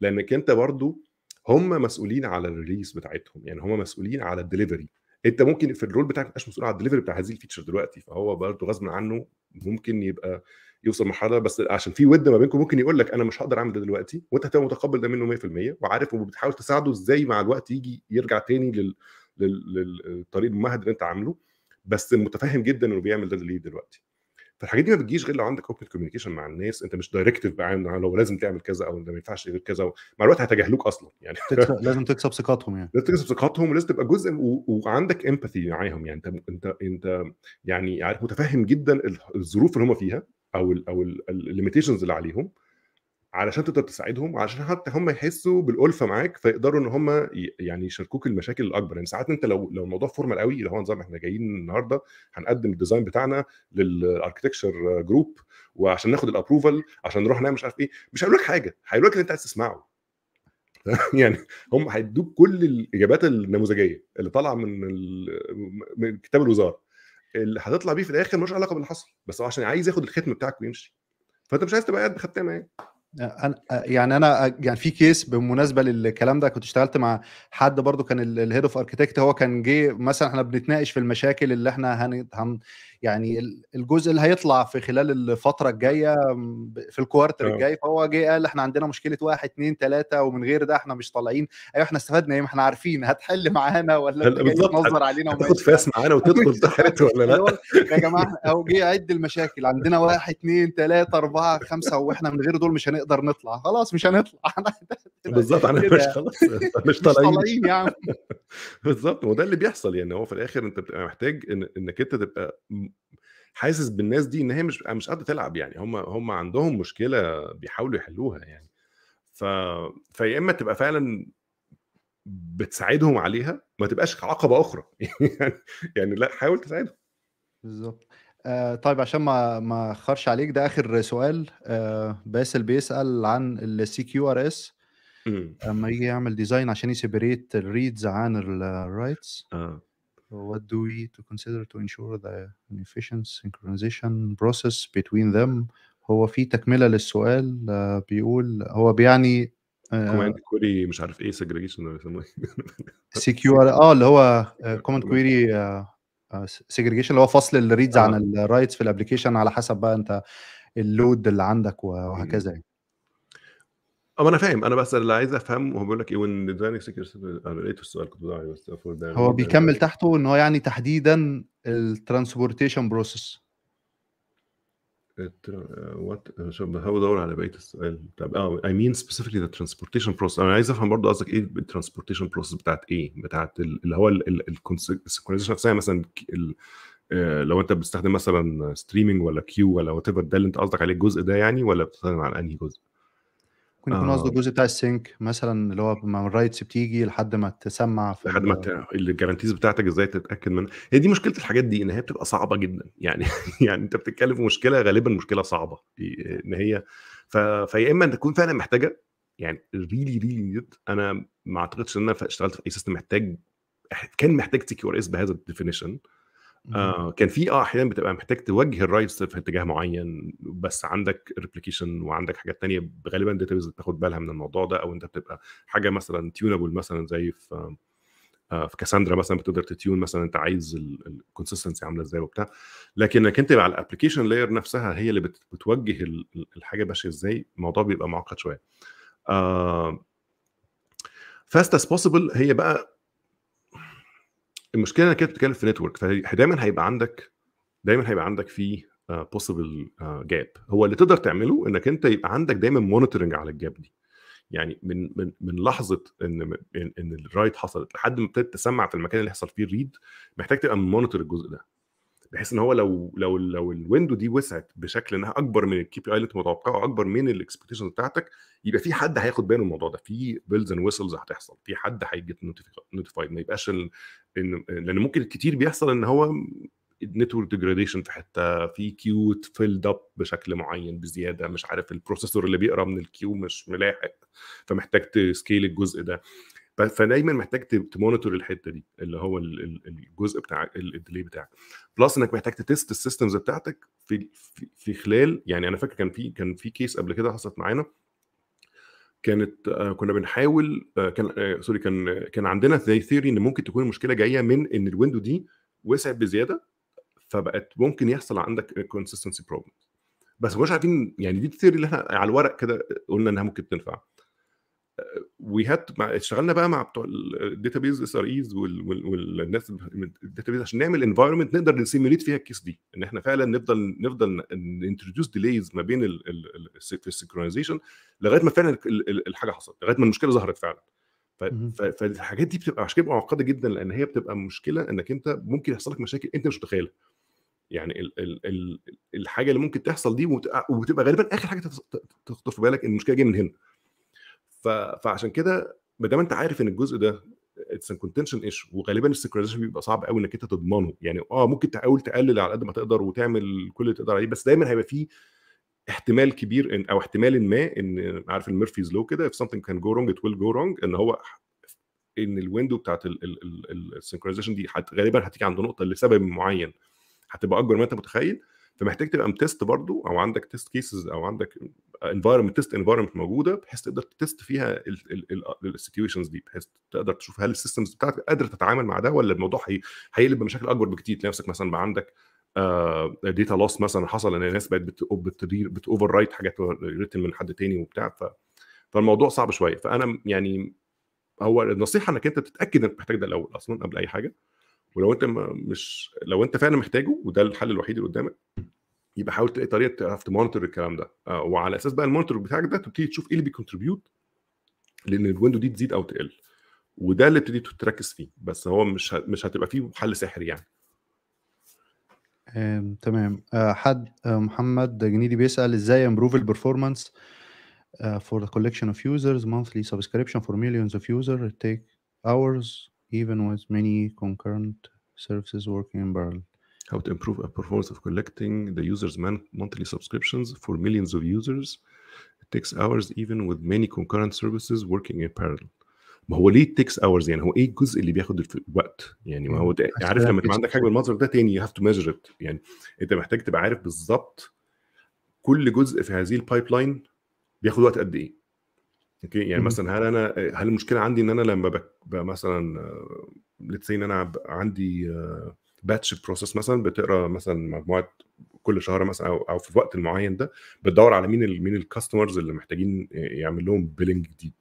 لانك انت برضه هم مسؤولين على الريليس بتاعتهم يعني هم مسؤولين على الدليفري انت ممكن في الرول بتاعك ما تبقاش مسؤول على الدليفري بتاع هذه الفيتشر دلوقتي فهو برضه غصب عنه ممكن يبقى يوصل مرحله بس عشان في ود ما بينكم ممكن يقول لك انا مش هقدر اعمل ده دلوقتي وانت هتبقى متقبل ده منه 100% وعارف وبتحاول تساعده ازاي مع الوقت يجي يرجع تاني لل... لل... للطريق الممهد اللي انت عامله بس متفهم جدا انه بيعمل ده ليه دلوقتي فالحاجات دي ما بتجيش غير لو عندك اوبن كوميونيكيشن مع الناس انت مش دايركتيف بقى ان لو لازم تعمل كذا او ما ينفعش غير كذا مع الوقت هيتجاهلوك اصلا يعني لازم تكسب ثقتهم يعني لازم تكسب ثقتهم ولازم تبقى جزء و... وعندك امباثي معاهم يعني انت انت انت يعني عارف متفهم جدا الظروف اللي هم فيها او الـ او الليميتيشنز اللي عليهم علشان تقدر تساعدهم علشان حتى هم يحسوا بالالفه معاك فيقدروا ان هم يعني يشاركوك المشاكل الاكبر يعني ساعات انت لو لو الموضوع فورمال قوي اللي هو نظام احنا جايين النهارده هنقدم الديزاين بتاعنا للاركتكشر جروب وعشان ناخد الابروفال عشان نروح نعمل مش عارف ايه مش هيقول لك حاجه هيقول لك اللي انت عايز تسمعه يعني هم هيدوك كل الاجابات النموذجيه اللي طالعه من من كتاب الوزاره اللي هتطلع بيه في الاخر ملوش علاقه باللي حصل بس هو عشان عايز ياخد الختم بتاعك ويمشي فانت مش عايز تبقى قاعد بختامه يعني انا يعني انا يعني في كيس بالمناسبه للكلام ده كنت اشتغلت مع حد برضو كان الهيد اوف اركتكت هو كان جه مثلا احنا بنتناقش في المشاكل اللي احنا هن, هن يعني الجزء اللي هيطلع في خلال الفتره الجايه في الكوارتر آه. الجاي فهو جه قال احنا عندنا مشكله واحد اثنين ثلاثه ومن غير ده احنا مش طالعين ايوه احنا استفدنا ايه ما احنا عارفين هتحل معانا ولا تنظر علينا وتاخد فاس معانا وتدخل تحت ولا لا يا جماعه هو جه عد المشاكل عندنا واحد اثنين ثلاثه اربعه خمسه واحنا من غير دول مش هنقدر نطلع خلاص مش هنطلع بالظبط احنا مش خلاص مش طالعين يا عم بالظبط وده اللي بيحصل يعني هو في الاخر انت بتبقى محتاج انك انت تبقى حاسس بالناس دي ان هي مش مش قادره تلعب يعني هم هم عندهم مشكله بيحاولوا يحلوها يعني ف فيا اما تبقى فعلا بتساعدهم عليها ما تبقاش عقبه اخرى يعني يعني لا حاول تساعدهم بالظبط آه طيب عشان ما ما اخرش عليك ده اخر سؤال آه باسل بيسال عن السي كيو ار امم. اس لما يجي يعمل ديزاين عشان يسيبريت الريدز عن الرايتس اه what do we to consider to ensure the efficient synchronization process between them هو في تكمله للسؤال آه، بيقول هو بيعني آه، كوماند كويري مش عارف ايه سيجريجيشن ولا يسموه إيه؟ سكيور اه اللي هو آه، كوماند كويري سيجريجيشن اللي هو فصل الريدز عن الرايتس في الابلكيشن على حسب بقى انت اللود اللي عندك وهكذا يعني آه، أنا فاهم، أنا بس اللي عايز افهم هو بيقول لك إيه وان ديزاين لقيت أنا لقيته السؤال كنت بدور عليه بس هو بيكمل تحته إن هو يعني تحديدا الترانسبورتيشن بروسيس وات عشان بحاول ادور على بقيه السؤال طب اه اي مين سبيسيفيكلي ذا ترانسبورتيشن بروسس انا عايز افهم برضه قصدك ايه الترانسبورتيشن بروسس بتاعت ايه بتاعت اللي هو السنكرونايزيشن نفسها يعني مثلا آه، لو انت بتستخدم مثلا ستريمنج ولا كيو ولا وات ايفر ده اللي انت قصدك عليه الجزء ده يعني ولا بتتكلم عن انهي جزء؟ ممكن يكون قصده آه. الجزء بتاع السينك مثلا اللي هو من الرايتس بتيجي لحد ما تسمع في لحد ما الجارانتيز بتاعتك ازاي تتاكد منها هي دي مشكله الحاجات دي ان هي بتبقى صعبه جدا يعني يعني انت بتتكلم في مشكله غالبا مشكله صعبه ان هي ف... فيا اما تكون فعلا محتاجه يعني ريلي ريلي نيد انا ما اعتقدش ان انا اشتغلت في اي سيستم محتاج كان محتاج تي كيو ار اس بهذا الديفينيشن إمم. آه كان في اه احيانا بتبقى محتاج توجه الرايتس في اتجاه معين بس عندك ريبليكيشن وعندك حاجات تانية غالبا بيز بتاخد بالها من الموضوع ده او انت بتبقى حاجه مثلا تيونبل مثلا زي في آه في كاساندرا مثلا بتقدر تتيون مثلا انت عايز الكونسستنسي عامله ازاي وبتاع لكن انك انت على الابلكيشن لاير نفسها هي اللي بتوجه الحاجه ماشيه ازاي الموضوع بيبقى معقد شويه آه فاست بوسيبل هي بقى المشكله انك بتتكلم في نتورك فدايما هيبقى عندك دايما هيبقى عندك في بوسيبل آه، جاب آه، هو اللي تقدر تعمله انك انت يبقى عندك دايما مونيتورنج على الجاب دي يعني من من من لحظه ان ان الرايت حصلت لحد ما ابتدت تسمع في المكان اللي حصل فيه الريد محتاج تبقى مونيتور الجزء ده بحيث ان هو لو لو لو الويندو دي وسعت بشكل انها اكبر من الكي بي اي اللي انت متوقعه اكبر من الاكسبكتيشن بتاعتك يبقى في حد هياخد باله من الموضوع ده في بيلز اند ويسلز هتحصل في حد هيجيت نوتيفايد ما يبقاش إن... لان ممكن كتير بيحصل ان هو نتورك ديجراديشن في حته في كيو فيلد اب بشكل معين بزياده مش عارف البروسيسور اللي بيقرا من الكيو مش ملاحق فمحتاج تسكيل الجزء ده فدايما محتاج تمونيتور الحته دي اللي هو الجزء بتاع الديلي بتاعك بلس انك محتاج تست السيستمز بتاعتك في في خلال يعني انا فاكر كان في كان في كيس قبل كده حصلت معانا كانت آه، كنا بنحاول آه، كان سوري آه، كان كان عندنا ثيوري ان ممكن تكون المشكله جايه من ان الويندو دي وسعت بزياده فبقت ممكن يحصل عندك كونسستنسي بروبلم بس مش عارفين يعني دي الثيوري اللي احنا على الورق كده قلنا انها ممكن تنفع وي هاد اشتغلنا بقى مع بتوع الداتا بيز اس ار ايز والناس بيز عشان نعمل انفايرمنت نقدر نسيميليت فيها الكيس دي ان احنا فعلا نفضل نفضل انتروديوس ديليز ما بين في السنكرونايزيشن لغايه ما فعلا الحاجه حصلت لغايه ما المشكله ظهرت فعلا فالحاجات دي بتبقى عشان كده معقده جدا لان هي بتبقى مشكله انك انت ممكن يحصل لك مشاكل انت مش متخيلها يعني الـ الـ الـ الحاجه اللي ممكن تحصل دي وبتبقى غالبا اخر حاجه تخطر في بالك ان المشكله جايه من هنا ف... فعشان كده ما دام انت عارف ان الجزء ده اتس ان كونتنشن ايشو وغالبا السنكرونيزيشن بيبقى صعب قوي انك انت تضمنه يعني اه ممكن تحاول تقلل على قد ما تقدر وتعمل كل اللي تقدر عليه بس دايما هيبقى فيه احتمال كبير إن او احتمال ما ان عارف الميرفيز لو كده if something can go wrong it will go wrong ان هو ان الويندو بتاعت السنكرونيزيشن دي غالبا هتيجي عند نقطه لسبب معين هتبقى اكبر ما انت متخيل فمحتاج تبقى متست برضو او عندك تيست كيسز او عندك انفايرمنت تيست انفايرمنت موجوده بحيث تقدر تيست فيها السيتويشنز دي بحيث تقدر تشوف هل السيستمز بتاعتك قادره تتعامل مع ده ولا الموضوع هيقلب بمشاكل اكبر بكتير تلاقي نفسك مثلا بقى عندك داتا آه، لوس مثلا حصل ان الناس بقت بتوفر رايت حاجات ريتن من حد تاني وبتاع ف فالموضوع صعب شويه فانا يعني هو النصيحه انك انت تتاكد انك محتاج ده الاول اصلا قبل اي حاجه ولو انت مش لو انت فعلا محتاجه وده الحل الوحيد اللي قدامك يبقى حاول تلاقي طريقه تعرف تمونيتور الكلام ده آه، وعلى اساس بقى المونيتور بتاعك ده تبتدي تشوف ايه اللي بيكونتريبيوت لان الويندو دي تزيد او تقل وده اللي ابتديت تركز فيه بس هو مش مش هتبقى فيه حل سحري يعني تمام آه، حد آه، محمد جنيدي بيسال ازاي امبروف البرفورمانس فور ذا collection اوف يوزرز مانثلي سبسكريبشن فور millions اوف يوزر تيك اورز even with many concurrent services working in parallel. How to improve a performance of collecting the user's monthly subscriptions for millions of users. It takes hours even with many concurrent services working in parallel. ما هو ليه takes hours يعني هو ايه الجزء اللي بياخد الوقت يعني ما هو عارف لما تبقى عندك حاجه بالمنظر ده تاني you have to measure it يعني انت محتاج تبقى عارف بالظبط كل جزء في هذه البايب لاين بياخد وقت قد ايه اوكي يعني مثلا هل انا هل المشكله عندي ان انا لما ببقى مثلا ليتس ان انا عندي باتش آه، بروسيس مثلا بتقرا مثلا مجموعه كل شهر مثلا او او في الوقت المعين ده بتدور على مين الـ مين الكاستمرز اللي محتاجين آه، يعمل لهم بيلنج جديد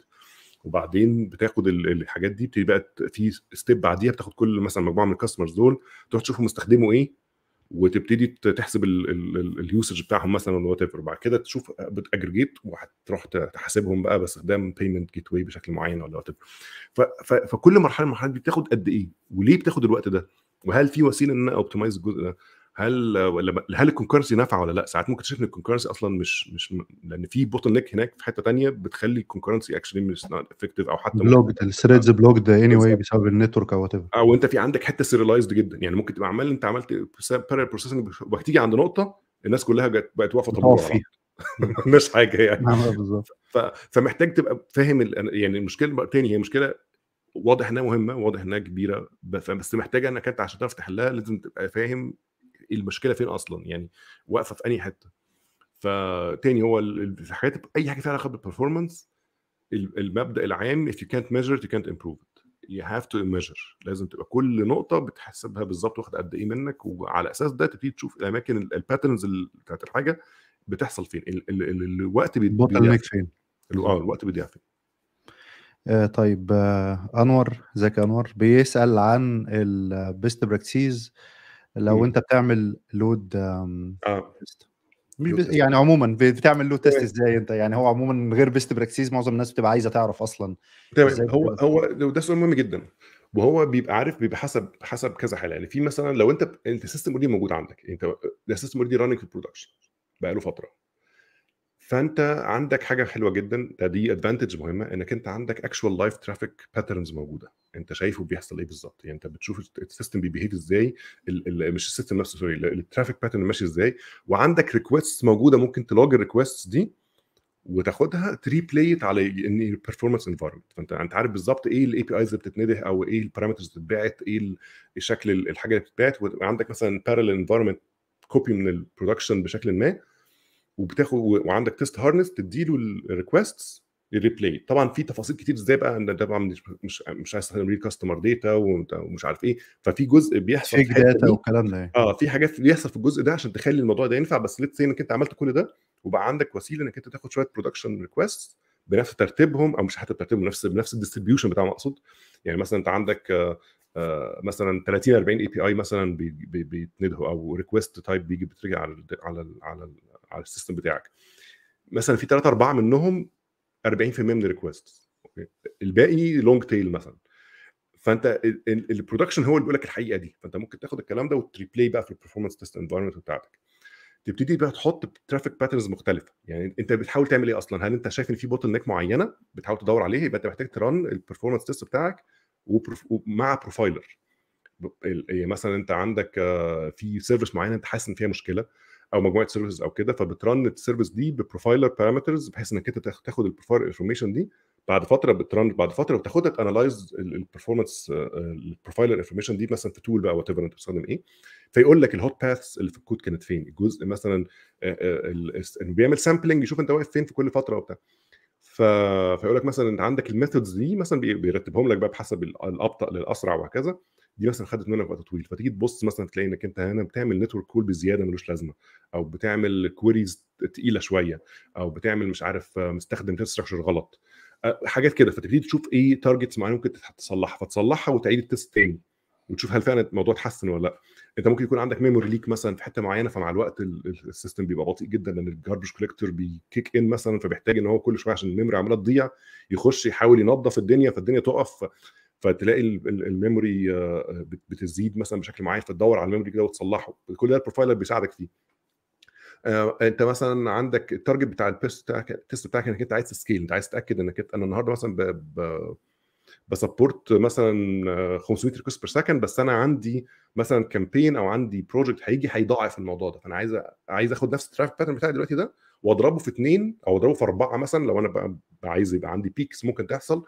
وبعدين بتاخد الحاجات دي بتبقى في ستيب بعديها بتاخد كل مثلا مجموعه من الكاستمرز دول تروح تشوفهم استخدموا ايه وتبتدي تحسب اليوسج بتاعهم مثلا ولا وات بعد كده تشوف بتاجريجيت وهتروح تحاسبهم بقى باستخدام بيمنت جيت واي بشكل معين ولا وات فكل مرحله من دي بتاخد قد ايه وليه بتاخد الوقت ده وهل في وسيله ان انا اوبتمايز الجزء ده هل هل الكونكرنسي نافعه ولا لا ساعات ممكن تشوف ان الكونكرنسي اصلا مش مش لان في بوتل نيك هناك في حته تانية بتخلي الكونكرنسي اكشلي مش افكتيف او حتى بلوك الثريدز بلوك ده اني واي بسبب النتورك او وات ايفر او انت في عندك حته سيريلايزد جدا يعني ممكن تبقى عمال انت عملت بارل بروسيسنج وهتيجي عند نقطه الناس كلها جت بقت واقفه تدور مش حاجه يعني نعم، آه، بالظبط فمحتاج تبقى فاهم يعني المشكله تاني هي مشكله واضح انها مهمه واضح انها كبيره بس محتاجه انك انت عشان تعرف تحلها لازم تبقى فاهم المشكله فين اصلا يعني واقفه في اي حته فتاني هو الحاجات اي حاجه فيها علاقه بالبرفورمانس المبدا العام if you can't measure it you can't improve it you have to measure لازم تبقى كل نقطه بتحسبها بالظبط واخد قد ايه منك وعلى اساس ده تبتدي تشوف الاماكن الباترنز بتاعت الحاجه بتحصل فين الوقت بيضيع فين اه الوقت بيضيع فين آه طيب آه انور ازيك يا انور بيسال عن البيست براكتسيز لو إمم. انت بتعمل لود آمم، اه يعني عموما بتعمل لود تيست ازاي انت يعني هو عموما من غير بيست براكتسيز معظم الناس بتبقى عايزه تعرف اصلا هو هو هو ده سؤال مهم جدا وهو بيبقى عارف بيبقى حسب حسب كذا حاله يعني في مثلا لو انت انت سيستم اوريدي موجود عندك انت ده سيستم اوريدي راننج في البرودكشن بقى له فتره فانت عندك حاجه حلوه جدا ده دي ادفانتج مهمه انك انت عندك اكشوال لايف ترافيك باترنز موجوده انت شايفه بيحصل ايه بالظبط يعني انت بتشوف السيستم بيبيهيف ازاي الـ الـ مش السيستم نفسه سوري الترافيك باترن ماشي ازاي وعندك ريكويست موجوده ممكن تلوج الريكويست دي وتاخدها تريبليت على ان البرفورمانس انفايرمنت فانت انت عارف بالظبط ايه الاي بي ايز اللي بتتنده او ايه البارامترز اللي بتتبعت ايه شكل الحاجه اللي بتتبعت وعندك مثلا بارل انفايرمنت كوبي من البرودكشن بشكل ما وبتاخد وعندك تيست هارنس تديله الريكوستس الريبلاي طبعا في تفاصيل كتير ازاي بقى ان طبعا مش مش مش عايز تستخدم كاستمر داتا ومش عارف ايه ففي جزء بيحصل في داتا والكلام ده يعني. اه في حاجات بيحصل في الجزء ده عشان تخلي الموضوع ده ينفع بس ليتس انك انت عملت كل ده وبقى عندك وسيله انك انت تاخد شويه برودكشن ريكوست بنفس ترتيبهم او مش حتى ترتيبهم نفس بنفس الديستريبيوشن بتاعهم اقصد يعني مثلا انت عندك آه، آه، مثلا 30 40 اي بي اي مثلا بيتندهوا او ريكوست تايب بيجي بترجع على الـ على الـ على الـ على السيستم بتاعك مثلا في 3 4 منهم 40% من الريكوست الباقي لونج تيل مثلا فانت البرودكشن هو اللي بيقول لك الحقيقه دي فانت ممكن تاخد الكلام ده وتريبلاي بقى في البرفورمانس تيست انفايرمنت بتاعتك تبتدي بقى تحط ترافيك باترنز مختلفه يعني انت بتحاول تعمل ايه اصلا هل انت شايف ان في بوتل نيك معينه بتحاول تدور عليها يبقى انت محتاج ترن البرفورمانس تيست بتاعك ومع بروفايلر يعني مثلا انت عندك آه، في سيرفيس معينه انت حاسس ان فيها مشكله او مجموعه سيرفيسز او كده فبترن السيرفيس دي ببروفايلر بارامترز بحيث انك انت تاخد البروفايلر انفورميشن دي بعد فتره بترن بعد فتره وتاخدها تانلايز البرفورمانس البروفايلر انفورميشن دي مثلا في تول بقى وات ايفر انت بتستخدم ايه فيقول لك الهوت باثس اللي في الكود كانت فين الجزء مثلا آه، آه، بيعمل سامبلنج يشوف انت واقف فين في كل فتره وبتاع ف... فيقول لك مثلا عندك الميثودز دي مثلا بيرتبهم لك بقى بحسب الابطا للاسرع وهكذا دي مثلا خدت منك وقت طويل فتيجي تبص مثلا تلاقي انك انت هنا بتعمل نتورك كول بزياده ملوش لازمه او بتعمل كويريز تقيله شويه او بتعمل مش عارف مستخدم انفراستراكشر غلط حاجات كده فتبتدي تشوف ايه تارجتس معينه ممكن تصلحها فتصلحها وتعيد التست تاني وتشوف هل فعلا الموضوع اتحسن ولا لا انت ممكن يكون عندك ميموري ليك مثلا في حته معينه فمع الوقت السيستم بيبقى بطيء جدا لان الجاربج كوليكتور بيكيك ان مثلا فبيحتاج ان هو كل شويه عشان الميموري عماله تضيع يخش يحاول ينظف الدنيا فالدنيا تقف فتلاقي الميموري آه، بتزيد مثلا بشكل معين فتدور على الميموري كده وتصلحه كل ده البروفايلر بيساعدك فيه آه، انت مثلا عندك التارجت بتاع البيست بتاعك التست بتاعك انك انت عايز تسكيل انت عايز تتاكد انك انت انا النهارده مثلا ب... ب... بسبورت مثلا 500 ريكوست بير سكند بس انا عندي مثلا كامبين او عندي بروجكت هيجي هيضاعف الموضوع ده فانا عايز عايز اخد نفس الترافيك باترن بتاعي دلوقتي ده واضربه في اثنين او اضربه في اربعه مثلا لو انا بقى عايز يبقى عندي بيكس ممكن تحصل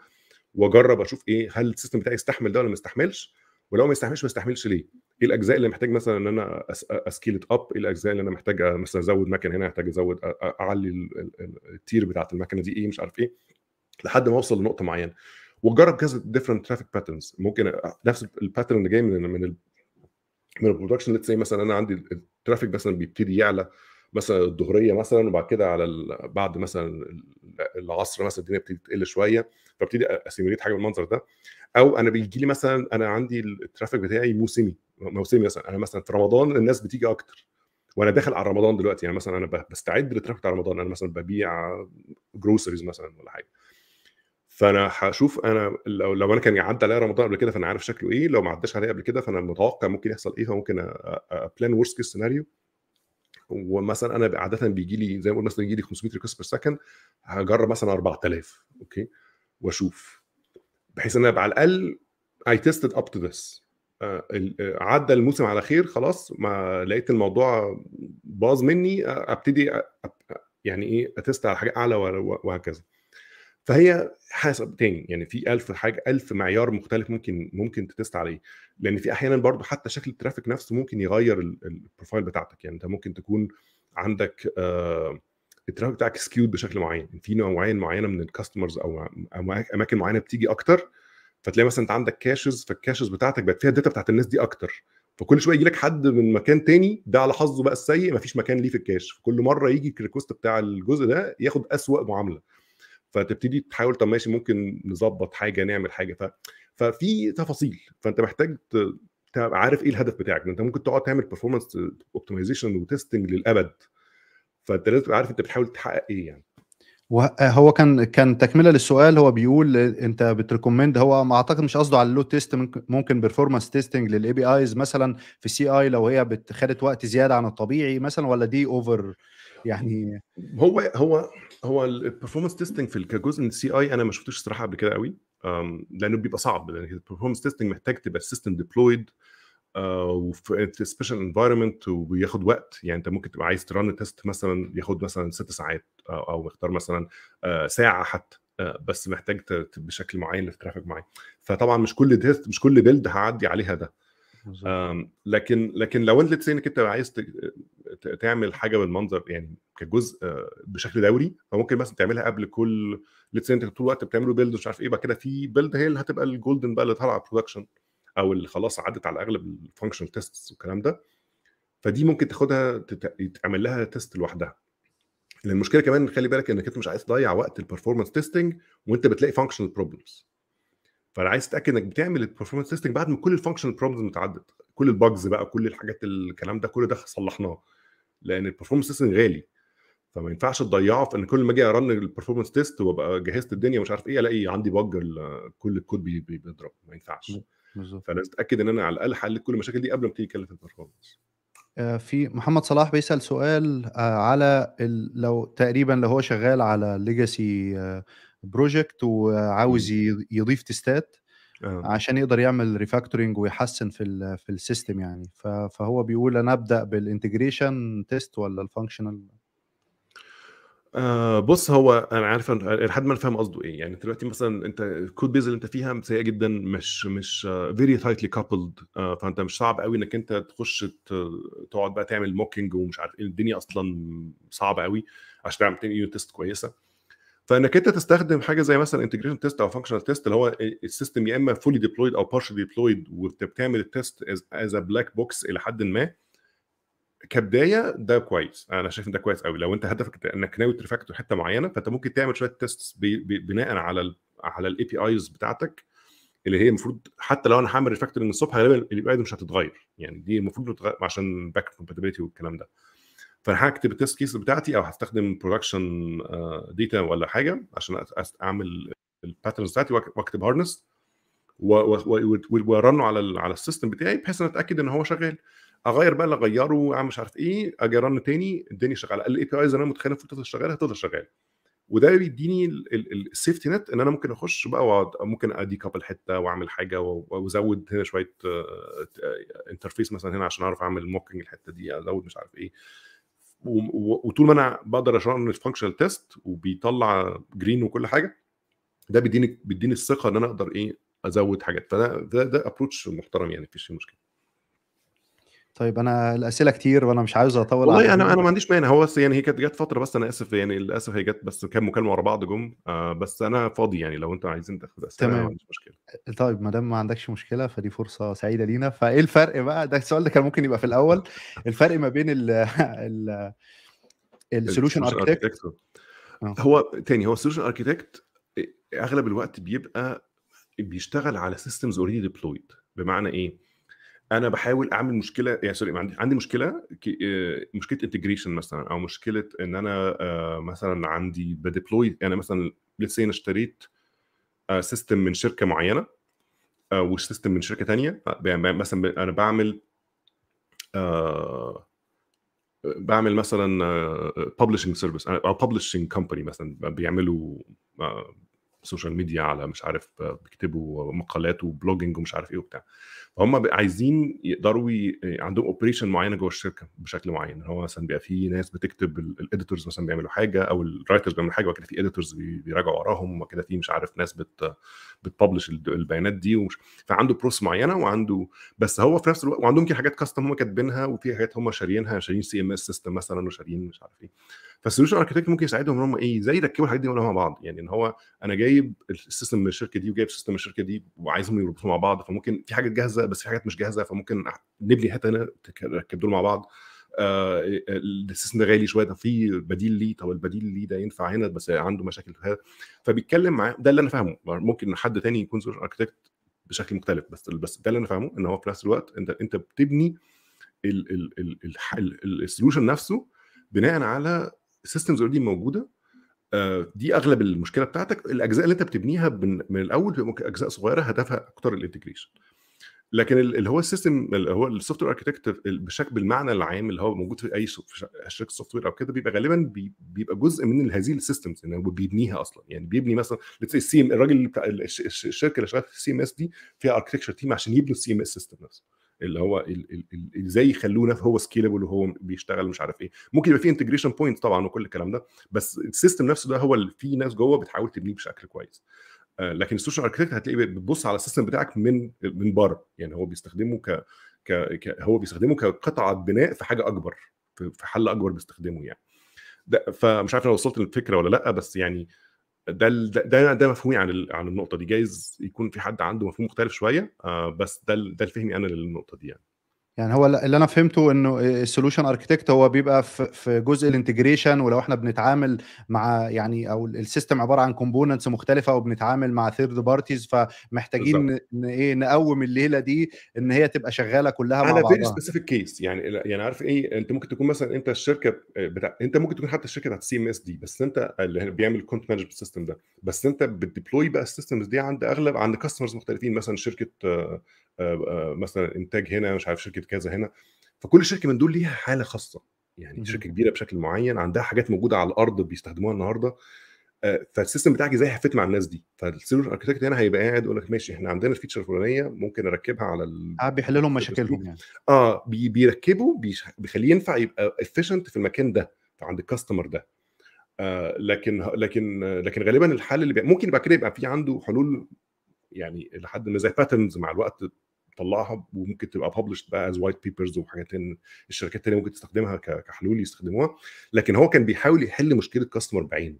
واجرب اشوف ايه هل السيستم بتاعي يستحمل ده ولا ما يستحملش ولو ما يستحملش ما يستحملش ليه ايه الاجزاء اللي محتاج مثلا ان انا اسكيلت اب ايه الاجزاء اللي انا محتاج مثلا ازود مكن هنا محتاج ازود اعلي التير بتاعه المكنه دي ايه مش عارف ايه لحد ما اوصل لنقطه معينه وجرب كذا ديفرنت ترافيك باترنز ممكن نفس الباترن اللي جاي من من ال من البرودكشن ليتس مثلا انا عندي الترافيك مثلا بيبتدي يعلى مثلا الظهريه مثلا وبعد كده على بعد مثلا العصر مثلا الدنيا بتبتدي تقل شويه فابتدي اسيميليت حاجه بالمنظر ده او انا بيجي لي مثلا انا عندي الترافيك بتاعي موسمي موسمي مثلا انا مثلا في رمضان الناس بتيجي اكتر وانا داخل على رمضان دلوقتي يعني مثلا انا بستعد للترافيك بتاع رمضان انا مثلا ببيع جروسريز مثلا ولا حاجه فانا هشوف انا لو لو انا كان عدى عليا رمضان قبل كده فانا عارف شكله ايه لو ما عداش عليا قبل كده فانا متوقع ممكن يحصل ايه فممكن ابلان ورست كيس سيناريو ومثلا انا عاده بيجي لي زي ما قلنا مثلا يجي لي 500 ريكوست بير سكند هجرب مثلا 4000 اوكي واشوف بحيث ان انا على الاقل اي تيستد اب تو ذس عدى الموسم على خير خلاص ما لقيت الموضوع باظ مني ابتدي يعني ايه اتست على حاجه اعلى وهكذا فهي حسب تاني يعني في ألف حاجه ألف معيار مختلف ممكن ممكن تتست عليه لان في احيانا برضو حتى شكل الترافيك نفسه ممكن يغير البروفايل بتاعتك يعني انت ممكن تكون عندك آه الترافيك بتاعك سكيود بشكل معين يعني في نوع معين معينه من الكاستمرز او اماكن معينه بتيجي اكتر فتلاقي مثلا انت عندك كاشز فالكاشز بتاعتك بقت فيها الداتا بتاعت الناس دي اكتر فكل شويه يجي لك حد من مكان تاني ده على حظه بقى السيء مفيش مكان ليه في الكاش فكل مره يجي الريكوست بتاع الجزء ده ياخد اسوأ معامله فتبتدي تحاول طب ماشي ممكن نظبط حاجه نعمل حاجه ف... ففي تفاصيل فانت محتاج ت... تبقى عارف ايه الهدف بتاعك انت ممكن تقعد تعمل performance اوبتمايزيشن وتستنج للابد فانت لازم تبقى عارف انت بتحاول تحقق ايه يعني وهو آه، كان كان تكمله للسؤال هو بيقول انت بتريكومند هو ما اعتقد مش قصده على اللو تيست ممكن بيرفورمانس تيستنج للاي بي ايز مثلا في سي اي لو هي خدت وقت زياده عن الطبيعي مثلا ولا دي اوفر يعني هو هو هو البرفورمانس تيستنج في كجزء من السي اي انا ما شفتوش الصراحه قبل كده قوي لانه بيبقى صعب لان البرفورمانس تيستنج محتاج تبقى السيستم ديبلويد وفي سبيشال انفايرمنت وبياخد وقت يعني انت ممكن تبقى عايز ترن تيست مثلا ياخد مثلا ست ساعات او مختار مثلا آه، ساعه حتى آه، بس محتاج بشكل معين في ترافيك معين فطبعا مش كل تيست مش كل بيلد هعدي عليها ده لكن لكن لو انت انك انت عايز تعمل حاجه بالمنظر يعني كجزء آه، بشكل دوري فممكن مثلا تعملها قبل كل ليتس انت طول الوقت بتعمله بيلد مش عارف ايه بقى كده في بيلد هي اللي هتبقى الجولدن بقى اللي طالعه برودكشن او اللي خلاص عدت على اغلب الفانكشن تيستس والكلام ده فدي ممكن تاخدها تعمل لها تيست لوحدها لان المشكله كمان خلي بالك انك انت مش عايز تضيع وقت البرفورمانس تيستنج وانت بتلاقي فانكشنال بروبلمز فانا عايز اتاكد انك بتعمل البرفورمانس تيستنج بعد ما كل الفانكشنال بروبلمز متعدت كل الباجز بقى كل الحاجات الكلام ده كل ده صلحناه لان البرفورمانس تيستنج غالي فما ينفعش تضيعه في ان كل ما اجي ارن البرفورمانس تيست وابقى جهزت الدنيا مش عارف ايه الاقي عندي باج كل الكود بيضرب ما ينفعش بالظبط فلازم اتاكد ان انا على الاقل حلت كل المشاكل دي قبل ما ابتدي اتكلم في البرفورمانس آه، في محمد صلاح بيسال سؤال آه، على لو تقريبا لو هو شغال على ليجاسي آه، بروجكت وعاوز يضيف تستات عشان يقدر يعمل ريفاكتورنج ويحسن في في السيستم يعني فهو بيقول انا ابدا بالانتجريشن تيست ولا الفانكشنال آه بص هو انا عارف لحد ما انا فاهم قصده ايه يعني دلوقتي مثلا انت الكود بيز اللي انت فيها سيئه جدا مش مش فيري تايتلي كابلد فانت مش صعب قوي انك انت تخش تقعد بقى تعمل موكينج ومش عارف ايه الدنيا اصلا صعبه قوي عشان تعمل يو تيست كويسه فانك انت تستخدم حاجه زي مثلا انتجريشن تيست او فانكشنال تيست اللي هو إيه، السيستم يا اما فولي ديبلويد او بارشلي ديبلويد وانت بتعمل التيست از ا بلاك بوكس الى حد ما كبدايه ده كويس انا شايف ان ده كويس قوي لو انت هدفك انك ناوي ترفاكتور حته معينه فانت ممكن تعمل شويه تيست بناء على الـ على الاي بي ايز بتاعتك اللي هي المفروض حتى لو انا هعمل ريفاكتور من الصبح غالبا الاي بي ايز مش هتتغير يعني دي المفروض عشان باك كومباتيبلتي والكلام ده فانا هكتب التست كيس بتاعتي او هستخدم برودكشن ديتا آه، ولا حاجه عشان اعمل الباترنز بتاعتي واكتب هارنس ورنه على على السيستم بتاعي بحيث ان اتاكد ان هو شغال اغير بقى اللي اغيره واعمل مش عارف ايه اجي رن تاني الدنيا شغاله الاي بي ايز انا متخيل المفروض تفضل شغاله هتفضل شغاله وده بيديني السيفتي نت ان انا ممكن اخش بقى واقعد ممكن ادي كابل حته واعمل حاجه وازود هنا شويه انترفيس آه، آه، مثلا هنا عشان اعرف اعمل موكينج الحته دي ازود مش عارف ايه وطول ما انا بقدر اشرن الفانكشنال تيست وبيطلع جرين وكل حاجه ده بيديني بيديني الثقه ان انا اقدر ايه ازود حاجات فده ده ده ابروتش محترم يعني مفيش مشكله طيب انا الاسئله كتير وانا مش عاوز اطول والله انا انا ما عنديش مانع هو بس يعني هي كانت جت فتره بس انا اسف يعني للاسف هي جت بس كام مكالمه ورا بعض جم آه، بس انا فاضي يعني لو انت عايزين تاخد اسئله تمام ما عنديش مشكله طيب ما دام ما عندكش مشكله فدي فرصه سعيده لينا فايه الفرق بقى ده السؤال ده كان ممكن يبقى في الاول الفرق ما بين ال السوليوشن اركتكت آه. هو تاني هو السولوشن اركتكت اغلب الوقت بيبقى بيشتغل على سيستمز اوريدي ديبلويد بمعنى ايه؟ انا بحاول اعمل مشكله يعني سوري عندي عندي مشكله آه، مشكله انتجريشن مثلا او مشكله ان انا آه، مثلا عندي بديبلوي انا يعني مثلا لسه انا اشتريت سيستم آه، من شركه معينه وسيستم من شركه ثانيه مثلا انا بعمل بعمل مثلا ببلشنج سيرفيس او ببلشنج كومباني مثلا بيعملوا سوشيال ميديا على مش عارف بيكتبوا مقالات وبلوجينج ومش عارف ايه وبتاع هم عايزين يقدروا آه، عندهم اوبريشن معينه جوه الشركه بشكل معين هو مثلا بيبقى في ناس بتكتب الايديتورز مثلا بيعملوا حاجه او الرايترز بيعملوا حاجه وكده في اديتورز بيراجعوا وراهم وكده في مش عارف ناس بت بتبلش البيانات دي ومش فعنده بروس معينه وعنده بس هو في نفس الوقت وعندهم يمكن حاجات كاستم هم كاتبينها وفي حاجات هم شاريينها شاريين سي ام اس سيستم مثلا وشاريين مش عارف ايه فالسوليوشن اركتكت ممكن يساعدهم ان هم ايه زي يركبوا الحاجات دي مع بعض يعني ان هو انا جايب السيستم من الشركه دي وجايب سيستم من الشركه دي وعايزهم يربطوا مع بعض فممكن في حاجات جاهزه بس في حاجات مش جاهزه فممكن نبني حته هنا نركب دول مع بعض آه السيستم ده غالي شويه طب في بديل ليه طب البديل ليه ده ينفع هنا بس عنده مشاكل في هذا فبيتكلم معاه ده اللي انا فاهمه ممكن حد تاني يكون سوليوشن اركتكت بشكل مختلف بس بس ده اللي انا فاهمه ان هو في نفس الوقت انت انت بتبني السوليوشن نفسه بناء على السيستمز اوريدي موجوده آه، دي اغلب المشكله بتاعتك الاجزاء اللي انت بتبنيها من الاول ممكن اجزاء صغيره هدفها اكتر الانتجريشن لكن اللي هو السيستم اللي هو السوفت وير اركتكت بشكل بالمعنى العام اللي هو موجود في اي شركه سوفت وير او كده بيبقى غالبا بيبقى جزء من هذه السيستمز يعني هو بيبنيها اصلا يعني بيبني مثلا السي الراجل بتاع الشركه اللي شغاله في السي ام اس دي فيها اركتكشر تيم عشان يبنوا السي ام اس سيستم نفسه اللي هو ازاي يخلوه هو سكيلبل وهو بيشتغل مش عارف ايه ممكن يبقى فيه انتجريشن بوينت طبعا وكل الكلام ده بس السيستم نفسه ده هو اللي فيه ناس جوه بتحاول تبنيه بشكل كويس آه، لكن السوشيال اركتكت هتلاقيه بتبص على السيستم بتاعك من من بره يعني هو بيستخدمه ك ك هو بيستخدمه كقطعه بناء في حاجه اكبر في حل اكبر بيستخدمه يعني ده فمش عارف انا وصلت للفكره ولا لا بس يعني آه ده ده ده مفهومي عن عن النقطه دي جايز يكون في حد عنده مفهوم مختلف شويه آه، بس ده ده الفهمي انا للنقطه دي يعني يعني هو اللي انا فهمته انه السولوشن اركتكت هو بيبقى في جزء الانتجريشن ولو احنا بنتعامل مع يعني او السيستم عباره عن كومبوننتس مختلفه وبنتعامل مع ثيرد بارتيز فمحتاجين ان ايه نقوم الليله دي ان هي تبقى شغاله كلها مع بعضها على سبيسيفيك كيس يعني يعني عارف ايه انت ممكن تكون مثلا انت الشركه بتاع انت ممكن تكون حتى الشركه بتاعت سي ام اس دي بس انت اللي بيعمل كونت مانجمنت سيستم ده بس انت بتديبلوي بقى السيستمز دي عند اغلب عند كاستمرز مختلفين مثلا شركه آه، مثلا انتاج هنا مش عارف شركه كذا هنا فكل شركه من دول ليها حاله خاصه يعني شركه كبيره بشكل معين عندها حاجات موجوده على الارض بيستخدموها النهارده آه، فالسيستم بتاعك ازاي هفت مع الناس دي فالسيرفر اركتكت هنا هيبقى قاعد يقول لك ماشي احنا عندنا الفيتشر الفلانيه ممكن نركبها على ال... اه بيحل لهم مشاكلهم يعني اه بي بيركبه بيخليه ينفع يبقى افيشنت في المكان ده عند الكاستمر ده آه لكن لكن لكن غالبا الحل اللي بي... ممكن يبقى كده يبقى في عنده حلول يعني لحد ما زي باترنز مع الوقت بتطلعها وممكن تبقى ببلش بقى از وايت بيبرز وحاجات الشركات الثانيه ممكن تستخدمها كحلول يستخدموها لكن هو كان بيحاول يحل مشكله كاستمر بعينه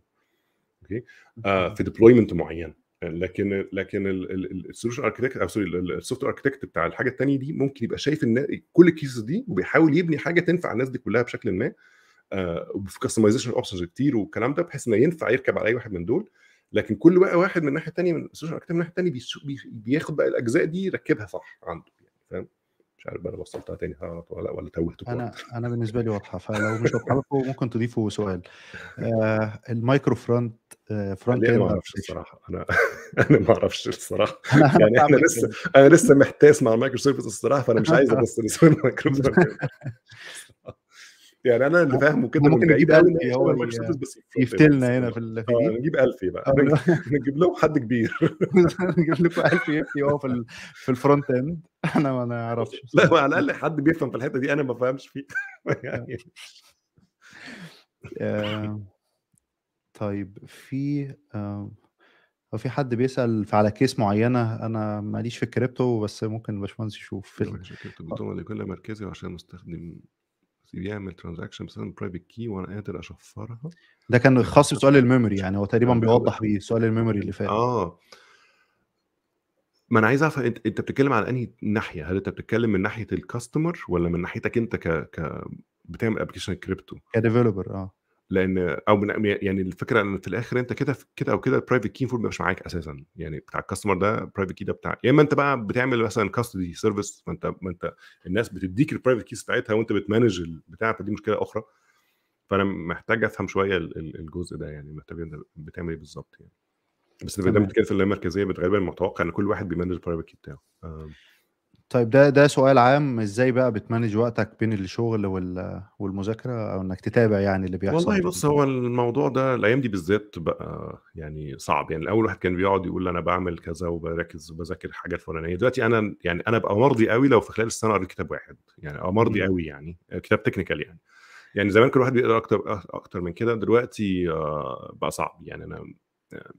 اوكي آه في ديبلويمنت معين لكن لكن السوليوشن اركتكت او سوري السوفت اركتكت بتاع الحاجه الثانيه دي ممكن يبقى شايف ان كل الكيسز دي وبيحاول يبني حاجه تنفع الناس دي كلها بشكل ما آه، وفي كاستمايزيشن اوبشنز كتير والكلام ده بحيث انه ينفع يركب على اي واحد من دول لكن كل بقى واحد من الناحيه الثانيه من السوشيال اكتيف من الناحيه الثانيه بياخد بقى الاجزاء دي يركبها صح عنده يعني فاهم مش عارف بقى انا وصلتها تاني غلط ولا ولا توهت انا انا بالنسبه لي واضحه فلو مش واضحه لكم ممكن تضيفوا سؤال آه المايكرو فرونت آه فرونت انا ما اعرفش الصراحه انا انا ما اعرفش الصراحه يعني احنا لسه انا لسه محتاس مع المايكرو سيرفيس الصراحه فانا مش عايز ابص لسوق المايكرو فرونت يعني انا اللي فاهمه كده ممكن نجيب الفي هو بس يفتلنا هنا في ال آه نجيب 1000 بقى نجيب لهم حد كبير نجيب لكم 1000 يفتي هو في في الفرونت اند انا ما اعرفش لا على الاقل حد بيفهم في الحته دي انا ما بفهمش فيها يعني آه، طيب في لو آه، في حد بيسال على كيس معينه انا ماليش في الكريبتو بس ممكن الباشمهندس يشوف في الكريبتو اللي لكل مركزي وعشان مستخدم بيعمل ترانزاكشن مثلا برايفت كي وانا قادر اشفرها ده كان خاص بسؤال الميموري يعني هو تقريبا بيوضح بسؤال سؤال الميموري اللي فات اه ما انا عايز اعرف انت انت بتتكلم على انهي ناحيه هل انت بتتكلم من ناحيه الكاستمر ولا من ناحيتك انت ك ك بتعمل ابلكيشن كريبتو كديفلوبر اه لان او من يعني الفكره ان في الاخر انت كده كده او كده البرايفت كي فور مش معاك اساسا يعني بتاع الكاستمر ده البرايفت كي ده بتاع يا اما انت بقى بتعمل مثلا كاستدي سيرفيس ما انت ما انت الناس بتديك البرايفت كيس بتاعتها وانت بتمانج البتاع فدي مشكله اخرى فانا محتاج افهم شويه الجزء ده يعني محتاج انت بتعمل ايه بالظبط يعني بس انت بتتكلم في اللامركزيه غالبا متوقع ان كل واحد بيمانج البرايفت كي بتاعه آه. طيب ده ده سؤال عام ازاي بقى بتمانج وقتك بين الشغل وال والمذاكره او انك تتابع يعني اللي بيحصل والله بص هو الموضوع ده الايام دي بالذات بقى يعني صعب يعني الاول الواحد كان بيقعد يقول انا بعمل كذا وبركز وبذاكر حاجه الفلانيه دلوقتي انا يعني انا ابقى مرضي قوي لو في خلال السنه قريت كتاب واحد يعني ابقى مرضي قوي يعني كتاب تكنيكال يعني يعني زمان كل واحد بيقرا اكتر اكتر من كده دلوقتي آه، بقى صعب يعني انا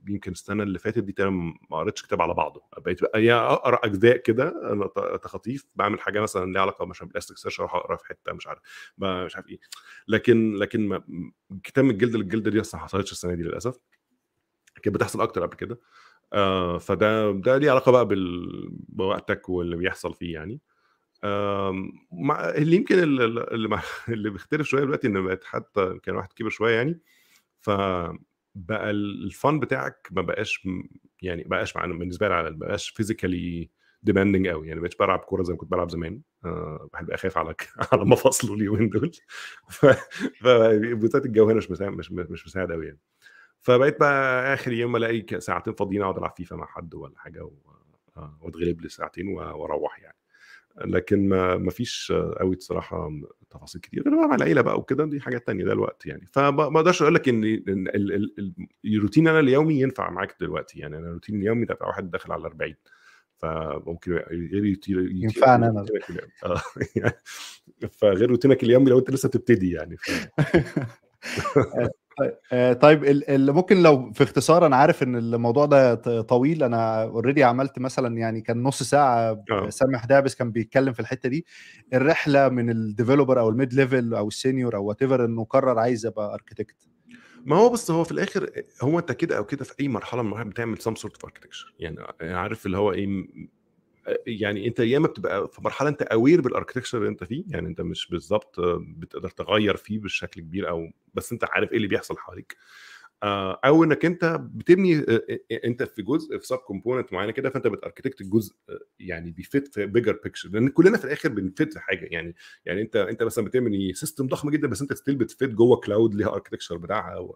يمكن السنه اللي فاتت دي تمام ما قريتش كتاب على بعضه بقيت يا اقرا اجزاء كده انا تخطيف بعمل حاجه مثلا ليها علاقه مثلا بلاستيك سيرش اروح اقرا في حته مش عارف مش عارف ايه لكن لكن ما كتاب من الجلد للجلد دي اصلا ما حصلتش السنه دي للاسف كانت بتحصل اكتر قبل كده آه فده ده ليه علاقه بقى بال... بوقتك واللي بيحصل فيه يعني آه مع اللي يمكن اللي, اللي, اللي بيختلف شويه دلوقتي ان بقت حتى كان واحد كبر شويه يعني ف بقى الفن بتاعك ما بقاش يعني ما بقاش معنا بالنسبه لي على ما بقاش فيزيكالي ديماندنج قوي يعني ما بقتش بلعب كوره زي ما كنت بلعب زمان أه بقى خايف على على مفاصله اليومين دول فبوتات الجو هنا مش مساعد مش مش مساعد قوي يعني فبقيت بقى اخر يوم الاقي ساعتين فاضيين اقعد العب فيفا مع حد ولا حاجه آه، واتغلب لي ساعتين واروح يعني لكن ما فيش قوي الصراحه تفاصيل كتير غير مع العيله بقى وكده دي حاجات تانية ده الوقت يعني فما اقدرش اقول لك ان الروتين انا اليومي ينفع معاك دلوقتي يعني انا الروتين اليومي ده واحد داخل على 40 فممكن غير ينفعنا انا آه. فغير روتينك اليومي لو انت لسه بتبتدي يعني ف... آه، طيب, اللي ممكن لو في اختصار انا عارف ان الموضوع ده طويل انا اوريدي عملت مثلا يعني كان نص ساعه آه. سامح دابس كان بيتكلم في الحته دي الرحله من الديفلوبر او الميد ليفل او السينيور او وات ايفر انه قرر عايز ابقى اركتكت ما هو بص هو في الاخر هو انت كده او كده في اي مرحله من المراحل بتعمل سام سورت اوف اركتكشر يعني آه، عارف اللي هو ايه يعني انت ياما بتبقى في مرحله انت اوير بالاركتكشر اللي انت فيه يعني انت مش بالظبط بتقدر تغير فيه بشكل كبير او بس انت عارف ايه اللي بيحصل حواليك آه، او انك انت بتبني آه، آه، انت في جزء في سب كومبوننت معينه كده فانت بتاركتكت الجزء يعني بيفيت في بيجر بيكتشر لان كلنا في الاخر بنفيت في حاجه يعني يعني انت انت مثلا بتبني سيستم ضخم جدا بس انت ستيل بتفيت جوه كلاود ليها اركتكشر بتاعها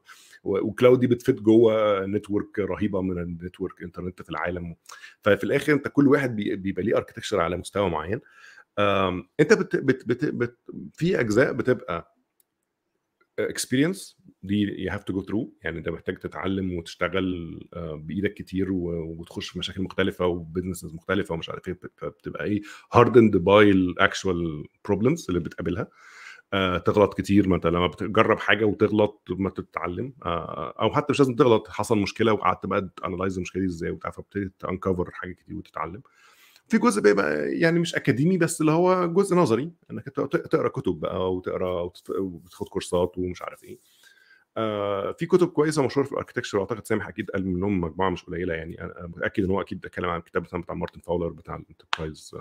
وكلاود دي بتفيت جوه نتورك رهيبه من النتورك انترنت في العالم ففي الاخر انت كل واحد بيبقى ليه اركتكشر على مستوى معين انت بت بت بت بت في اجزاء بتبقى اكسبيرينس دي يو هاف تو جو ثرو يعني انت محتاج تتعلم وتشتغل آه، بايدك كتير وتخش في مشاكل مختلفه وبزنسز مختلفه ومش عارف ايه فبتبقى ايه هاردند باي الاكشوال بروبلمز اللي بتقابلها آه، تغلط كتير ما انت لما بتجرب حاجه وتغلط ما تتعلم آه، او حتى مش لازم تغلط حصل مشكله وقعدت بقى تانلايز المشكله دي ازاي وبتاع فبتبتدي تانكفر حاجه كتير وتتعلم في جزء بيبقى يعني مش اكاديمي بس اللي هو جزء نظري انك تقرا كتب بقى وتقرا وتاخد كورسات ومش عارف ايه آه في كتب كويسه مشهوره في الاركتكشر واعتقد سامح اكيد قال منهم مجموعه مش قليله يعني انا متاكد ان هو اكيد اتكلم عن كتاب مثلا بتاع مارتن فاولر بتاع الانتربرايز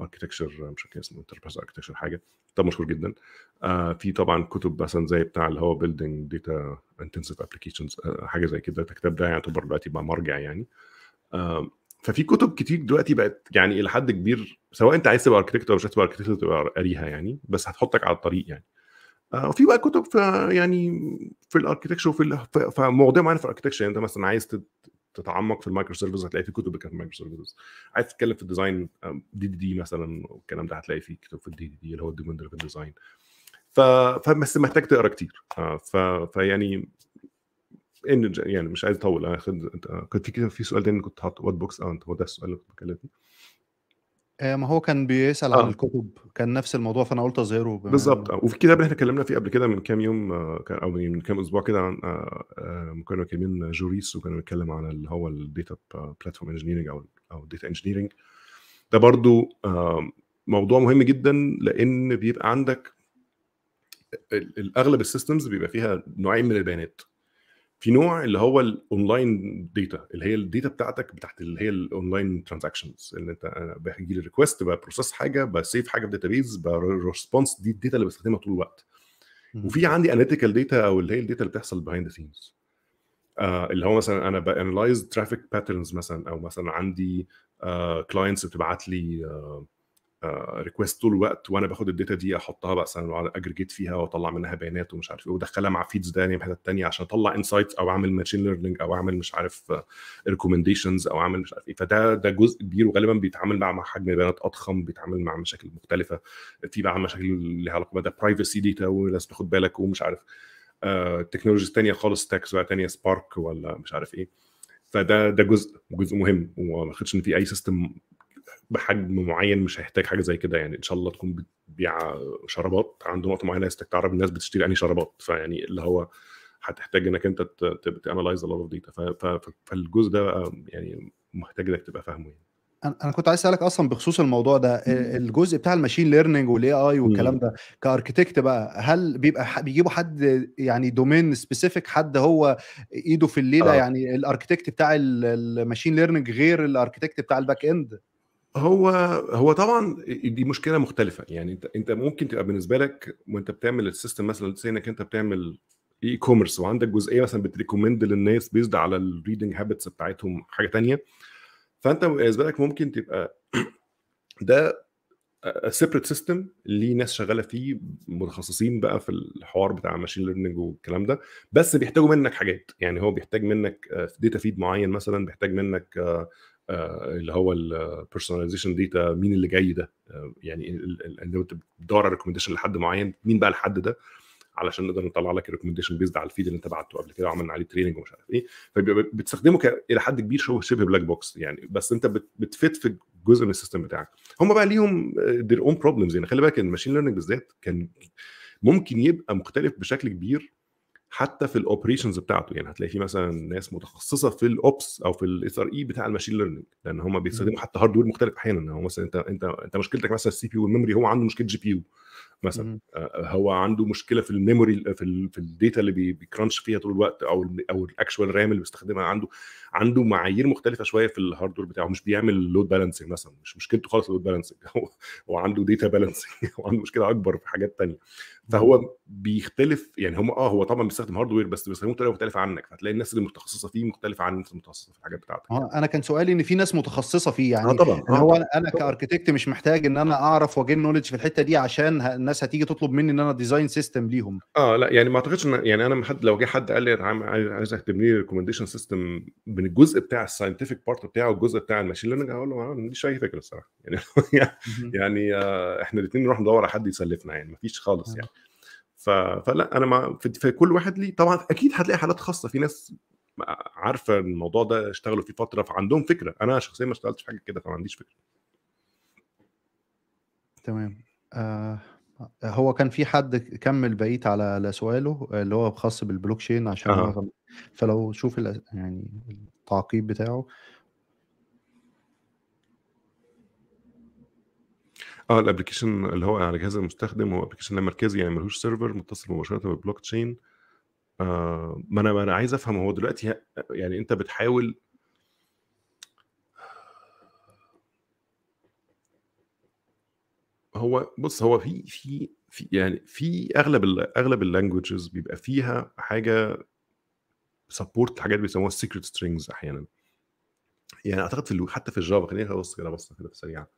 اركتكشر آه، مش فاكر اسمه انتربرايز اركتكشر حاجه كتاب مشهور جدا آه في طبعا كتب مثلا زي بتاع اللي هو بيلدينج داتا انتنسيف ابلكيشنز حاجه زي كده الكتاب ده يعتبر دلوقتي بقى مرجع يعني آه ففي كتب كتير دلوقتي بقت يعني الى حد كبير سواء انت عايز تبقى اركتكت او مش عايز تبقى اركتكت تبقى قاريها يعني بس هتحطك على الطريق يعني وفي بقى كتب في يعني في الاركتكشر وفي فمعضله معينه في الاركتكشر يعني انت مثلا عايز تتعمق في المايكرو سيرفيس آه، هتلاقي في كتب في المايكرو سيرفيس عايز تتكلم في الديزاين دي دي دي مثلا والكلام ده هتلاقي فيه كتب في الدي دي دي اللي هو الديماند في الديزاين ف فبس محتاج تقرا كتير آه، ف فيعني ان يعني مش عايز اطول انا كنت في كده في سؤال تاني كنت حاطه وات بوكس اه هو ده السؤال اللي كنت بتكلم فيه آه، ما هو كان بيسأل عن آه. الكتب كان نفس الموضوع فانا قلت اظهره بما بالظبط وفي كتاب اللي احنا اتكلمنا فيه قبل كده من كام يوم آه، او من كام اسبوع كده عن كانوا كاتبين جوريس وكانوا بيتكلم عن اللي هو الداتا بلاتفورم انجينيرنج او او الداتا انجينيرنج ده برضو موضوع مهم جدا لان بيبقى عندك الاغلب السيستمز بيبقى فيها نوعين من البيانات في نوع اللي هو الاونلاين داتا اللي هي الداتا بتاعتك بتاعت اللي هي الاونلاين ترانزاكشنز اللي انت آه، بيجي لي ريكوست ببروسس حاجه بسيف حاجه في داتابيز بريسبونس دي الداتا اللي بستخدمها طول الوقت وفي عندي اناليتيكال داتا او اللي هي الداتا اللي بتحصل بيهايند ذا سينز اللي هو مثلا انا بانلايز ترافيك باترنز مثلا او مثلا عندي كلاينتس آه، uh, بتبعت لي uh, ريكويست آه، طول الوقت وانا باخد الداتا دي احطها بقى مثلا اجريجيت فيها واطلع منها بيانات ومش عارف ايه وادخلها مع فيدز ثانيه من حتت عشان اطلع انسايتس او اعمل ماشين ليرنينج او اعمل مش عارف ريكومنديشنز آه، او اعمل مش عارف ايه فده ده جزء كبير وغالبا بيتعامل مع حجم بيانات اضخم بيتعامل مع مشاكل مختلفه في بقى مشاكل لها علاقه بقى برايفسي داتا ولازم تاخد بالك ومش عارف آه تكنولوجيز تانيه خالص تاكس بقى ثانيه سبارك ولا مش عارف ايه فده ده جزء جزء مهم وما اعتقدش ان في اي سيستم بحجم معين مش هيحتاج حاجه زي كده يعني ان شاء الله تكون بتبيع شرابات عنده نقطه معينه يستك تعرف الناس بتشتري انهي شرابات فيعني اللي هو هتحتاج انك انت تانلايز ا اوف ديتا فالجزء ده يعني محتاج انك تبقى فاهمه يعني انا كنت عايز اسالك اصلا بخصوص الموضوع ده آه، الجزء بتاع الماشين ليرنينج والاي اي والكلام ده كاركتكت بقى هل بيبقى بيجيبوا حد يعني دومين سبيسيفيك حد هو ايده في الليله آه. يعني الاركتكت بتاع الماشين ليرنينج غير الاركتكت بتاع الباك اند هو هو طبعًا دي مشكلة مختلفة، يعني أنت أنت ممكن تبقى بالنسبة لك وأنت بتعمل السيستم مثلًا زي إنك أنت بتعمل اي كوميرس وعندك جزئية مثلًا بتريكومند للناس بيزد على الريدنج هابتس بتاعتهم حاجة تانية، فأنت بالنسبة لك ممكن تبقى ده سيبريت سيستم ليه ناس شغالة فيه متخصصين بقى في الحوار بتاع الماشين ليرننج والكلام ده، بس بيحتاجوا منك حاجات، يعني هو بيحتاج منك داتا آه، فيد معين مثلًا، بيحتاج منك آه، آه، اللي هو البيرسوناليزيشن داتا مين اللي جاي ده آه، يعني ان انت بتدور على ريكومنديشن لحد معين مين بقى الحد ده علشان نقدر نطلع لك الريكومنديشن بيزد على الفيد اللي انت بعته قبل كده وعملنا عليه تريننج ومش عارف ايه فبتستخدمه الى حد كبير شبه شبه بلاك بوكس يعني بس انت بتفيد بتفت في جزء من السيستم بتاعك هم بقى ليهم آه، their اون بروبلمز يعني خلي بالك ان الماشين ليرننج بالذات كان ممكن يبقى مختلف بشكل كبير حتى في الاوبريشنز بتاعته يعني هتلاقي في مثلا ناس متخصصه في الاوبس او في الاس ار اي بتاع الماشين ليرنينج لان هم بيستخدموا حتى هاردوير مختلف احيانا يعني هو مثلا انت انت انت مشكلتك مثلا السي بي يو والميموري هو عنده مشكله جي بي يو مثلا آه، هو عنده مشكله في الميموري في, في الداتا اللي بيكرانش فيها طول الوقت او او الاكشوال رام اللي بيستخدمها عنده عنده معايير مختلفه شويه في الهاردوير بتاعه مش بيعمل لود بالانسنج مثلا مش مشكلته خالص اللود بالانسنج هو عنده داتا بالانسنج هو عنده مشكله اكبر في حاجات تانية فهو بيختلف يعني هم اه هو طبعا بيستخدم هاردوير بس بيستخدمه بطريقه مختلفه عنك فهتلاقي الناس اللي متخصصه فيه مختلفه عن الناس المتخصصه في الحاجات بتاعتك اه انا كان سؤالي ان في ناس متخصصه فيه آه، يعني اه طبعا هو انا كاركتكت مش محتاج ان انا اعرف واجين نولج في الحته دي عشان الناس هتيجي تطلب مني ان انا ديزاين سيستم ليهم اه لا يعني ما اعتقدش ان يعني انا حد لو جه حد قال لي انا عايز اكتب لي ريكومنديشن سيستم من الجزء بتاع الساينتفك بارت بتاعه والجزء بتاع الماشين ليرنينج هقول له ما آه، عنديش اي فكره الصراحه يعني يعني آه، احنا الاثنين نروح ندور على حد يسلفنا يعني ما فيش خالص آه. يعني ف... فلا انا ما في كل واحد ليه طبعا اكيد هتلاقي حالات خاصه في ناس عارفه الموضوع ده اشتغلوا فيه فتره فعندهم فكره انا شخصيا ما اشتغلتش في حاجه كده فما عنديش فكره تمام آه آه، هو كان في حد كمل بقيت على سؤاله آه، اللي هو خاص بالبلوك تشين عشان آه. هو... فلو شوف يعني التعقيب بتاعه اه الابلكيشن اللي هو على جهاز المستخدم هو ابلكيشن لا مركزي يعني ملوش سيرفر متصل مباشره بالبلوك تشين آه ما انا ما انا عايز افهم هو دلوقتي يعني انت بتحاول هو بُص، هو في في في يعني في أغلب أغلب اللانجوجز بيبقى فيها حاجة سبورت حاجات بيسموها الsecret strings أحيانًا. يعني أعتقد في حتى في الجافا خلّيني أبُص كده بَصّة كده سريعة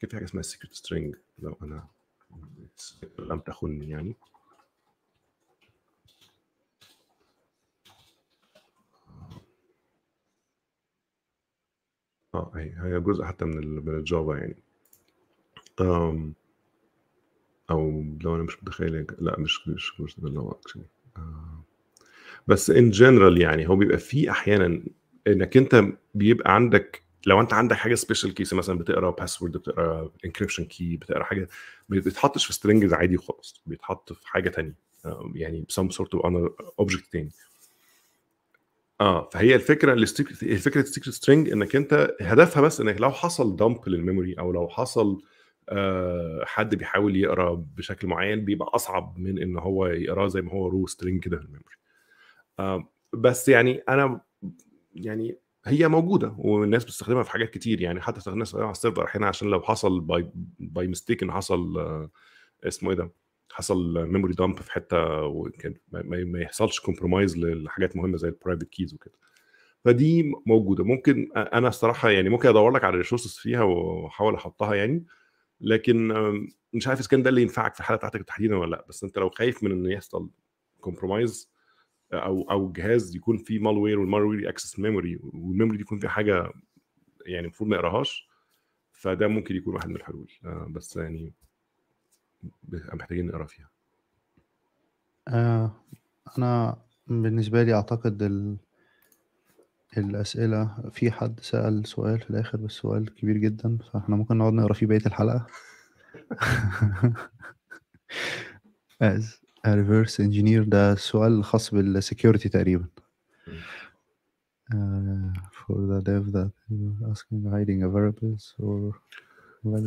كان في حاجة اسمها الsecret سترينج لو أنا لم تخُنّي يعني. آه، هي جزء حتى من من الجافا يعني. او لو انا مش متخيل لا مش مش مش ده اللي هو اكشلي بس ان جنرال يعني هو بيبقى فيه احيانا انك انت بيبقى عندك لو انت عندك حاجه سبيشال كيس مثلا بتقرا باسورد بتقرا انكريبشن كي بتقرا حاجه ما بيتحطش في سترينجز عادي خالص بيتحط في حاجه تانية يعني سم سورت اوف اوبجكت تاني اه فهي الفكره الفكره السيكريت سترينج انك انت هدفها بس انك لو حصل دمب للميموري او لو حصل آه، حد بيحاول يقرا بشكل معين بيبقى اصعب من ان هو يقراه زي ما هو رو سترينج كده الميموري آه، بس يعني انا يعني هي موجوده والناس بتستخدمها في حاجات كتير يعني حتى الناس على السيرفر احيانا عشان لو حصل باي باي ميستيك ان حصل آه، اسمه ايه ده حصل ميموري دامب في حته وكان ما يحصلش كومبرومايز لحاجات مهمه زي البرايفت كيز وكده فدي موجوده ممكن انا الصراحه يعني ممكن ادور لك على ريسورسز فيها واحاول احطها يعني لكن مش عارف اذا كان ده اللي ينفعك في الحاله بتاعتك تحديدا ولا لا بس انت لو خايف من انه يحصل كومبرومايز او او جهاز يكون فيه مالوير والمالوير اكسس ميموري والميموري دي يكون فيها حاجه يعني المفروض ما يقراهاش فده ممكن يكون واحد من الحلول آه، بس يعني محتاجين نقرا فيها آه، انا بالنسبه لي اعتقد ال... الأسئلة في حد سأل سؤال في الآخر بس سؤال كبير جدا فاحنا ممكن نقعد نقرا فيه بقية الحلقة as a reverse engineer ده سؤال خاص بالسكيورتي تقريبا uh, for the dev that asking hiding a variables or uh,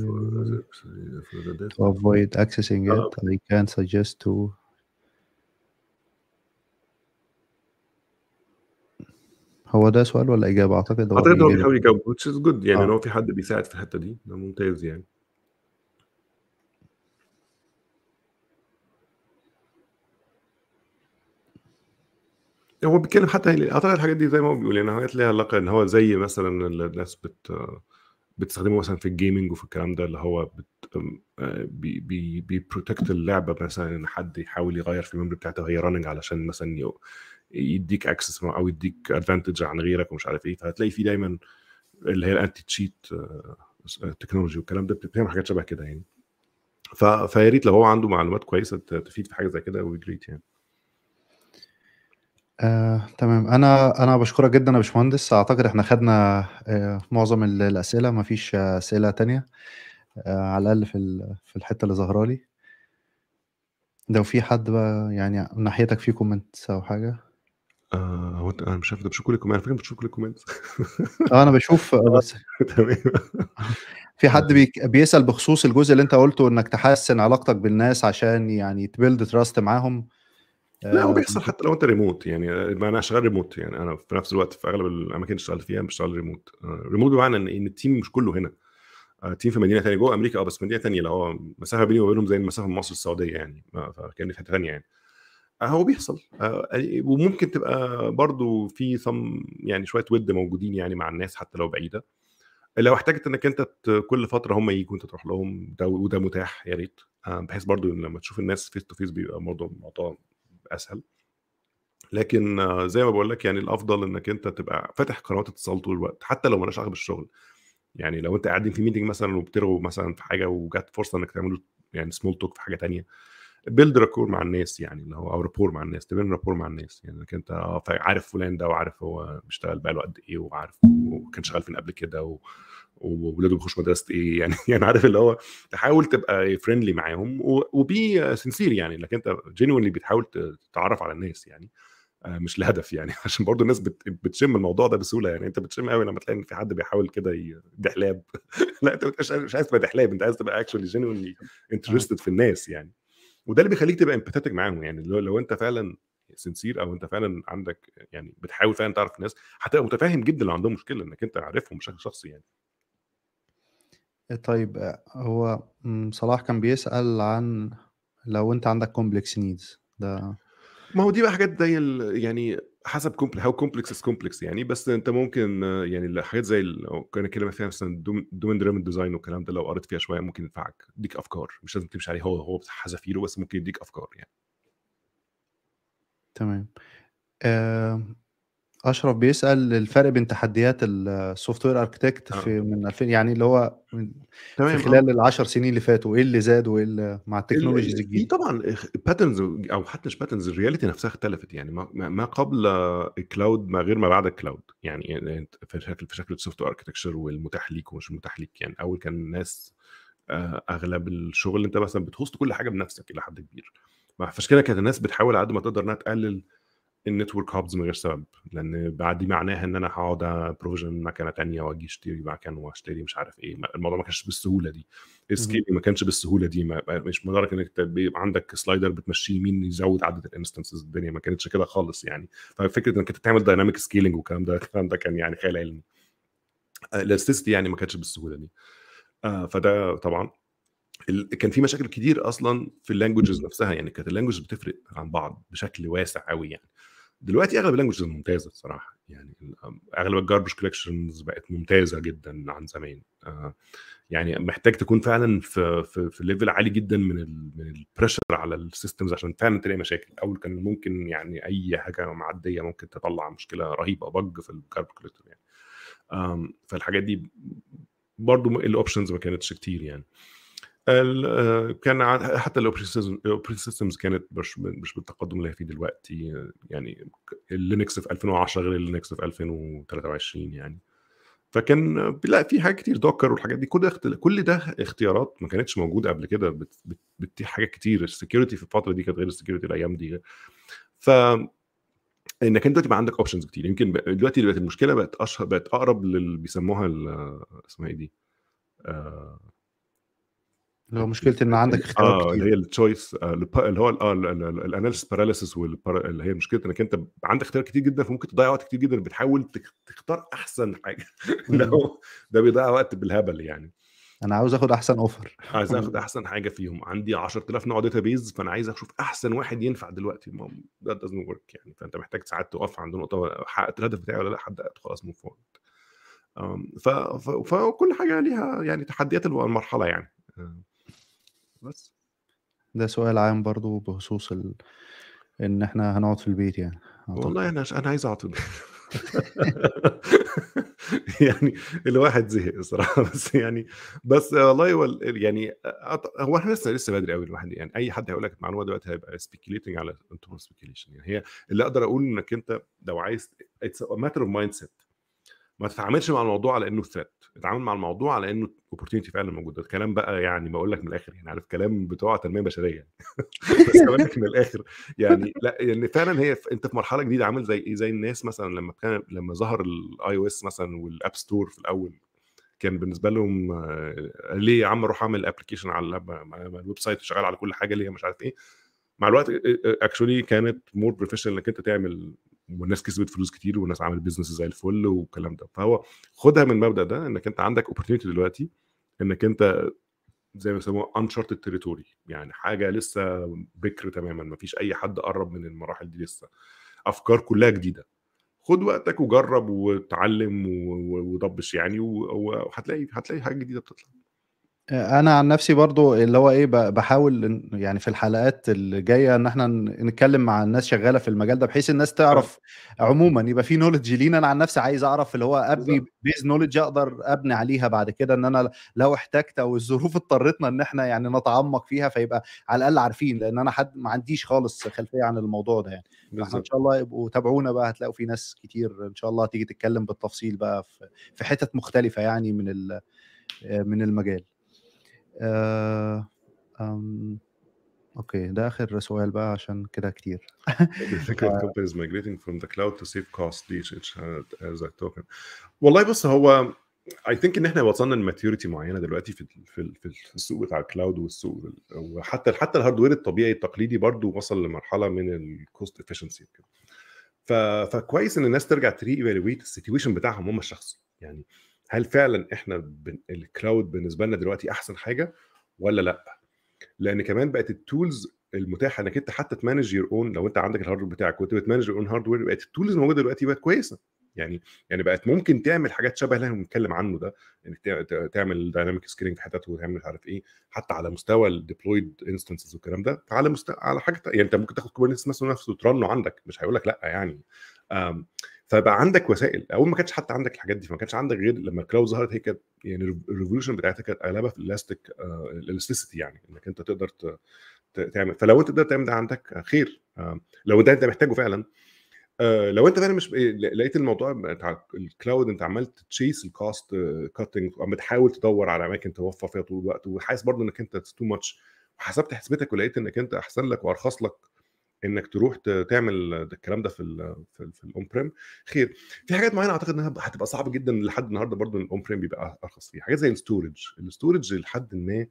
to avoid accessing it I can suggest to هو ده سؤال ولا اجابه اعتقد هو اعتقد هو بيحاول يجاوب which is good يعني آه. لو في حد بيساعد في الحته دي ده ممتاز يعني هو بيتكلم حتى يعني، اعتقد الحاجات دي زي ما هو بيقول يعني حاجات ليها علاقه ان هو زي مثلا الناس بت بتستخدمه مثلا في الجيمنج وفي الكلام ده اللي هو بت آه، بي بي بيبروتكت اللعبه مثلا ان حد يحاول يغير في الميموري بتاعتها وهي راننج علشان مثلا يديك اكسس او يديك ادفانتج عن غيرك ومش عارف ايه فهتلاقي في دايما اللي هي الانتي تشيت تكنولوجي والكلام ده بتعمل حاجات شبه كده يعني فيا ريت لو هو عنده معلومات كويسه تفيد في حاجه زي كده جريت يعني آه، تمام انا انا بشكرك جدا يا باشمهندس اعتقد احنا خدنا آه، معظم الاسئله ما فيش آه، اسئله تانية آه، على الاقل في في الحته اللي ظهرالي لو في حد بقى يعني من ناحيتك في كومنتس او حاجه آه هو انا مش عارف ده بشوف كل الكومنتس على فكره بتشوف كل الكومنتس اه انا بشوف آه، بس تمام في حد آه. بي... بيسال بخصوص الجزء اللي انت قلته انك تحسن علاقتك بالناس عشان يعني تبيلد تراست معاهم لا هو آه، بيحصل حتى لو انت ريموت يعني انا شغال ريموت يعني انا في نفس الوقت في اغلب الاماكن اللي اشتغلت فيها بشتغل ريموت ريموت بمعنى ان التيم مش كله هنا تيم في مدينه ثانيه جوه امريكا اه بس مدينه ثانيه لو مسافه بيني وبينهم زي المسافه من مصر السعوديه يعني فكاني في حته ثانيه يعني آه، هو بيحصل آه، آه، وممكن تبقى برضو في ثم يعني شويه ود موجودين يعني مع الناس حتى لو بعيده لو احتاجت انك انت كل فتره هم يجوا انت تروح لهم ده وده متاح يا ريت بحيث برضو ان لما تشوف الناس فيس تو فيس بيبقى برضو الموضوع اسهل لكن زي ما بقول لك يعني الافضل انك انت تبقى فاتح قنوات اتصال طول الوقت حتى لو مالهاش علاقه بالشغل يعني لو انت قاعدين في ميتنج مثلا وبترغوا مثلا في حاجه وجات فرصه انك تعملوا يعني سمول توك في حاجه ثانيه بيلد راكور مع الناس يعني اللي هو او رابور مع الناس تبين رابور مع الناس يعني انك انت آه، عارف فلان ده وعارف هو بيشتغل بقاله قد ايه وعارف وكان شغال فين قبل كده و... وولاده بيخشوا مدرسه ايه يعني يعني عارف اللي هو تحاول تبقى فريندلي معاهم وبي سنسير يعني انك انت جينيونلي بتحاول تتعرف على الناس يعني آه، مش لهدف يعني عشان برضو الناس بتشم الموضوع ده بسهوله يعني انت بتشم قوي لما تلاقي ان في حد بيحاول كده يدحلاب لا انت مش عايز تبقى دحلاب انت عايز تبقى اكشولي جينيونلي انترستد في الناس يعني وده اللي بيخليك تبقى امباثيتك معاهم يعني لو, لو انت فعلا سنسير او انت فعلا عندك يعني بتحاول فعلا تعرف الناس هتبقى متفاهم جدا لو عندهم مشكله انك انت عارفهم بشكل شخصي يعني آه، طيب آه، هو صلاح كان بيسأل عن لو انت عندك كومبلكس نيدز ده ما هو دي بقى حاجات زي يعني حسب كومبل هاو كومبلكس از كومبلكس يعني بس انت ممكن يعني الحاجات زي كنا كلمة فيها مثلا دومين دريفن ديزاين والكلام ده لو قريت فيها شويه ممكن ينفعك يديك افكار مش لازم تمشي عليه هو هو حذافيره بس ممكن يديك افكار يعني تمام اشرف بيسال الفرق بين تحديات السوفت وير اركتكت في من 2000 يعني اللي هو من في آه. خلال ال 10 سنين اللي فاتوا ايه اللي زاد وايه اللي مع التكنولوجيز الجديده طبعا باترنز او حتى مش باترنز الرياليتي نفسها اختلفت يعني ما قبل الكلاود ما غير ما بعد الكلاود يعني في شكل في شكل السوفت وير اركتكشر والمتاح ليك ومش متاح ليك يعني اول كان الناس آه، اغلب الشغل انت مثلا بتهوست كل حاجه بنفسك الى حد كبير فعشان كده كانت الناس بتحاول على قد ما تقدر انها تقلل النتورك هابز من غير سبب لان بعد دي معناها ان انا هقعد ابروفيجن مكنه ثانيه واجي اشتري مكان واشتري مش عارف ايه الموضوع ما كانش بالسهوله دي السكيلينج ما كانش بالسهوله دي ما مش مجرد انك بيبقى عندك سلايدر بتمشيه يمين يزود عدد الانستنسز الدنيا ما كانتش كده خالص يعني ففكره انك انت تعمل دايناميك سكيلينج والكلام ده الكلام ده كان يعني خيال علمي الاستيستي آه، يعني ما كانتش بالسهوله دي آه، فده طبعا كان في مشاكل كتير اصلا في اللانجوجز نفسها يعني كانت اللانجوجز بتفرق عن بعض بشكل واسع قوي يعني دلوقتي اغلب اللانجوجز ممتازه الصراحه يعني آه، اغلب الجاربج كولكشنز بقت ممتازه جدا عن زمان آه، يعني محتاج تكون فعلا في في, في ليفل عالي جدا من الـ من البريشر على السيستمز عشان فعلا تلاقي مشاكل اول كان ممكن يعني اي حاجه معديه ممكن تطلع مشكله رهيبه بج في الكارب كولكشن يعني فالحاجات دي برضو الاوبشنز ما كانتش كتير يعني آه، كان حتى الاوبريتنج سيستمز كانت مش مش بالتقدم اللي هي فيه دلوقتي يعني اللينكس في 2010 غير اللينكس في 2023 يعني فكان لا في حاجات كتير دوكر والحاجات دي كل ده كل ده اختيارات ما كانتش موجوده قبل كده بتتيح حاجات كتير السكيورتي في الفتره دي كانت غير السكيورتي الايام دي ف انك انت دلوقتي بقى عندك اوبشنز كتير يمكن دلوقتي بقت المشكله بقت اشهر بقت اقرب للي بيسموها آه، اسمها ايه دي؟ آه اللي هو مشكله ان عندك اختيارات اه اللي هي التشويس آه، اللي هو الاناليسيس آه، باراليسيس اللي هي مشكله انك انت عندك اختيار كتير جدا فممكن تضيع وقت كتير جدا بتحاول تختار احسن حاجه هو ده بيضيع وقت بالهبل يعني انا عاوز اخد احسن اوفر عايز اخد احسن حاجه فيهم عندي 10000 نوع داتا بيز فانا عايز اشوف احسن واحد ينفع دلوقتي ما ده دازنت ورك يعني فانت محتاج ساعات تقف عند نقطه حققت الهدف بتاعي ولا لا حققت خلاص موف فكل حاجه ليها يعني تحديات المرحله يعني آه. بس ده سؤال عام برضو بخصوص ال... ان احنا هنقعد في البيت يعني والله انا انا عايز اقعد في البيت يعني الواحد زهق صراحه بس يعني بس والله هو يعني هو احنا لسه لسه بدري قوي الواحد يعني اي حد هيقول لك المعلومه دلوقتي هيبقى سبيكيليتنج على انترنال سبيكيليشن يعني هي اللي اقدر اقول انك انت لو عايز اتس ماتر اوف مايند سيت ما تتعاملش مع الموضوع على انه ثريت اتعامل مع الموضوع على انه اوبورتيونتي فعلا موجوده الكلام بقى يعني بقول لك من الاخر يعني عارف كلام بتوع تنميه بشريه بس بقول لك من الاخر يعني لا يعني فعلا هي انت في مرحله جديده عامل زي ايه زي الناس مثلا لما كان لما ظهر الاي او اس مثلا والاب ستور في الاول كان بالنسبه لهم آه، ليه يا عم اروح اعمل ابلكيشن على الويب سايت شغال على كل حاجه ليه مش عارف ايه مع الوقت اكشولي آه، آه، كانت مور بروفيشنال انك انت تعمل والناس كسبت فلوس كتير والناس عملت بيزنس زي الفل والكلام ده فهو خدها من المبدا ده انك انت عندك اوبورتيونيتي دلوقتي انك انت زي ما بيسموها انشارتد تريتوري يعني حاجه لسه بكر تماما ما فيش اي حد قرب من المراحل دي لسه افكار كلها جديده خد وقتك وجرب وتعلم وضبش يعني وهتلاقي هتلاقي حاجه جديده بتطلع انا عن نفسي برضو اللي هو ايه بحاول يعني في الحلقات الجايه ان احنا نتكلم مع الناس شغاله في المجال ده بحيث الناس تعرف آه. عموما يبقى في نولج لينا انا عن نفسي عايز اعرف اللي هو ابني بيز نولج اقدر ابني عليها بعد كده ان انا لو احتجت او الظروف اضطرتنا ان احنا يعني نتعمق فيها فيبقى على الاقل عارفين لان انا حد ما عنديش خالص خلفيه عن الموضوع ده يعني احنا ان شاء الله يبقوا تابعونا بقى هتلاقوا في ناس كتير ان شاء الله هتيجي تتكلم بالتفصيل بقى في حتت مختلفه يعني من من المجال آه، أم اوكي ده اخر سؤال بقى عشان كده كتير الفكره companies migrating from the cloud to save cost والله بص هو اي ثينك ان احنا وصلنا لماتيوريتي معينه دلوقتي في في في السوق بتاع الكلاود والسوق وحتى حتى الهاردوير الطبيعي التقليدي برضو وصل لمرحله من الكوست افشنسي فكويس ان الناس ترجع تري ايفالويت السيتويشن بتاعهم هم الشخصي يعني هل فعلا احنا بن... الكلاود بالنسبه لنا دلوقتي احسن حاجه ولا لا لان كمان بقت التولز المتاحه انك انت حتى تمانج يور اون لو انت عندك الهاردوير بتاعك وانت بتمانج يور اون هاردوير بقت التولز الموجوده دلوقتي بقت كويسه يعني يعني بقت ممكن تعمل حاجات شبه اللي احنا بنتكلم عنه ده انك يعني تعمل دايناميك سكيلينج في حتت وتعمل مش عارف ايه حتى على مستوى الديبلويد انستنسز والكلام ده على مستوى على حاجه يعني انت ممكن تاخد كوبرنيتس مثلا نفسه وترنه عندك مش هيقول لك لا يعني فبقى عندك وسائل اول ما كانش حتى عندك الحاجات دي فما كانش عندك غير لما الكلاود ظهرت هي كانت يعني الريفولوشن بتاعتها كانت اغلبها في الالاستيك آه، الاستيسيتي يعني انك انت تقدر تعمل فلو انت تقدر تعمل ده عندك آه، خير آه، لو ده انت محتاجه فعلا لو انت فعلا مش لقيت الموضوع بتاع الكلاود انت عمال تشيس الكوست كاتنج وعم بتحاول تدور على اماكن توفر فيها طول الوقت وحاسس برضه انك انت تو ماتش وحسبت حسبتك ولقيت انك انت احسن لك وارخص لك انك تروح تعمل الكلام ده في الـ في الاون بريم خير في حاجات معينه اعتقد انها هتبقى صعبه جدا لحد النهارده برضو الاون بريم بيبقى ارخص فيه حاجات زي الستورج الستورج لحد ما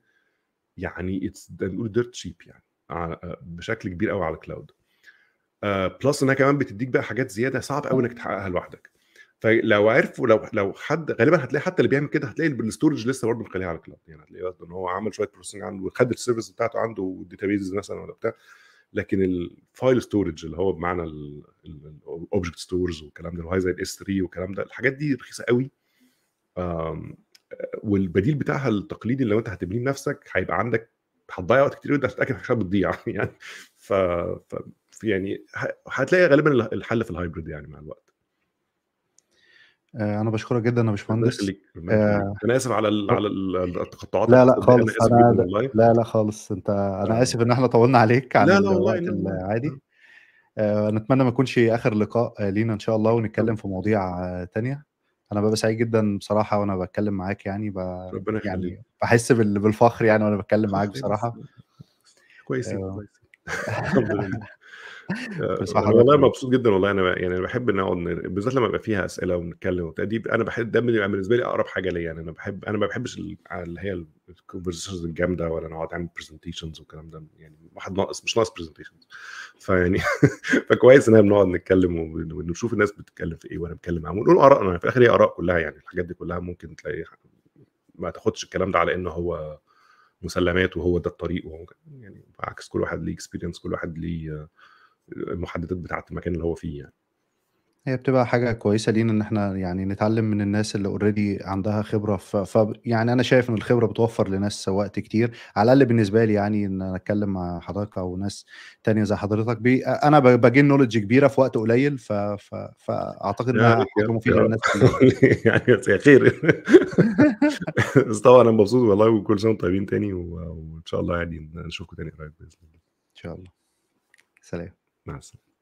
يعني اتس نقول ديرت تشيب يعني بشكل كبير قوي على الكلاود آه، بلس انها كمان بتديك بقى حاجات زياده صعب قوي انك تحققها لوحدك فلو عرفوا لو لو حد غالبا هتلاقي حتى اللي بيعمل كده هتلاقي الستورج لسه برضه مخليها على الكلاود يعني هتلاقي برضه ان هو عمل شويه بروسيسنج عنده وخد السيرفيس بتاعته عنده والداتابيز مثلا ولا بتاع لكن الفايل ستورج اللي هو بمعنى الاوبجكت ستورز والكلام ده اللي هو زي الاس 3 والكلام ده الحاجات دي رخيصه قوي والبديل بتاعها التقليدي اللي لو انت هتبنيه بنفسك هيبقى عندك هتضيع وقت كتير وانت هتتاكد حاجات بتضيع يعني ف... ف يعني هتلاقي غالبا الحل في الهايبرد يعني مع الوقت آه، انا بشكرك جدا يا باشمهندس آه، انا اسف على على التقطعات لا لا خالص انا, أنا والله. لا لا خالص انت انا اسف ان احنا طولنا عليك عن لا لا والله يعني عادي آه نتمنى ما يكونش اخر لقاء لينا ان شاء الله ونتكلم في مواضيع تانية انا ببقى سعيد جدا بصراحه وانا بتكلم معاك يعني ب... ربنا يعني بحس بالفخر يعني وانا بتكلم معاك بصراحه كويس كويس آه. آه، والله مبسوط جدا والله انا يعني انا بحب ان اقعد بالذات لما يبقى فيها اسئله ونتكلم وبتاع دي انا بحب ده بيبقى بالنسبه لي اقرب حاجه ليا يعني انا بحب انا ما بحبش اللي هي الكونفرسيشنز الجامده ولا انا اقعد اعمل برزنتيشنز والكلام ده يعني واحد ناقص مش ناقص برزنتيشنز فيعني فكويس ان احنا بنقعد نتكلم ونشوف الناس بتتكلم في ايه وانا بتكلم معاهم ونقول ارائنا يعني في الاخر هي اراء كلها يعني الحاجات دي كلها ممكن تلاقي ما تاخدش الكلام ده على ان هو مسلمات وهو ده الطريق وهو يعني بالعكس كل واحد ليه اكسبيرينس كل واحد ليه المحددات بتاعه المكان اللي هو فيه يعني هي بتبقى حاجه كويسه لينا ان احنا يعني نتعلم من الناس اللي اوريدي عندها خبره ف... ف يعني انا شايف ان الخبره بتوفر لناس وقت كتير على الاقل بالنسبه لي يعني ان انا اتكلم مع حضرتك او ناس تانية زي حضرتك بي انا بجين نولج كبيره في وقت قليل ف... ف... فاعتقد انها حاجه مفيده للناس يعني يا خير طبعا انا مبسوط والله وكل سنه طيبين تاني و... وان شاء الله يعني نشوفكم تاني قريب باذن الله ان شاء الله سلام مع السلامه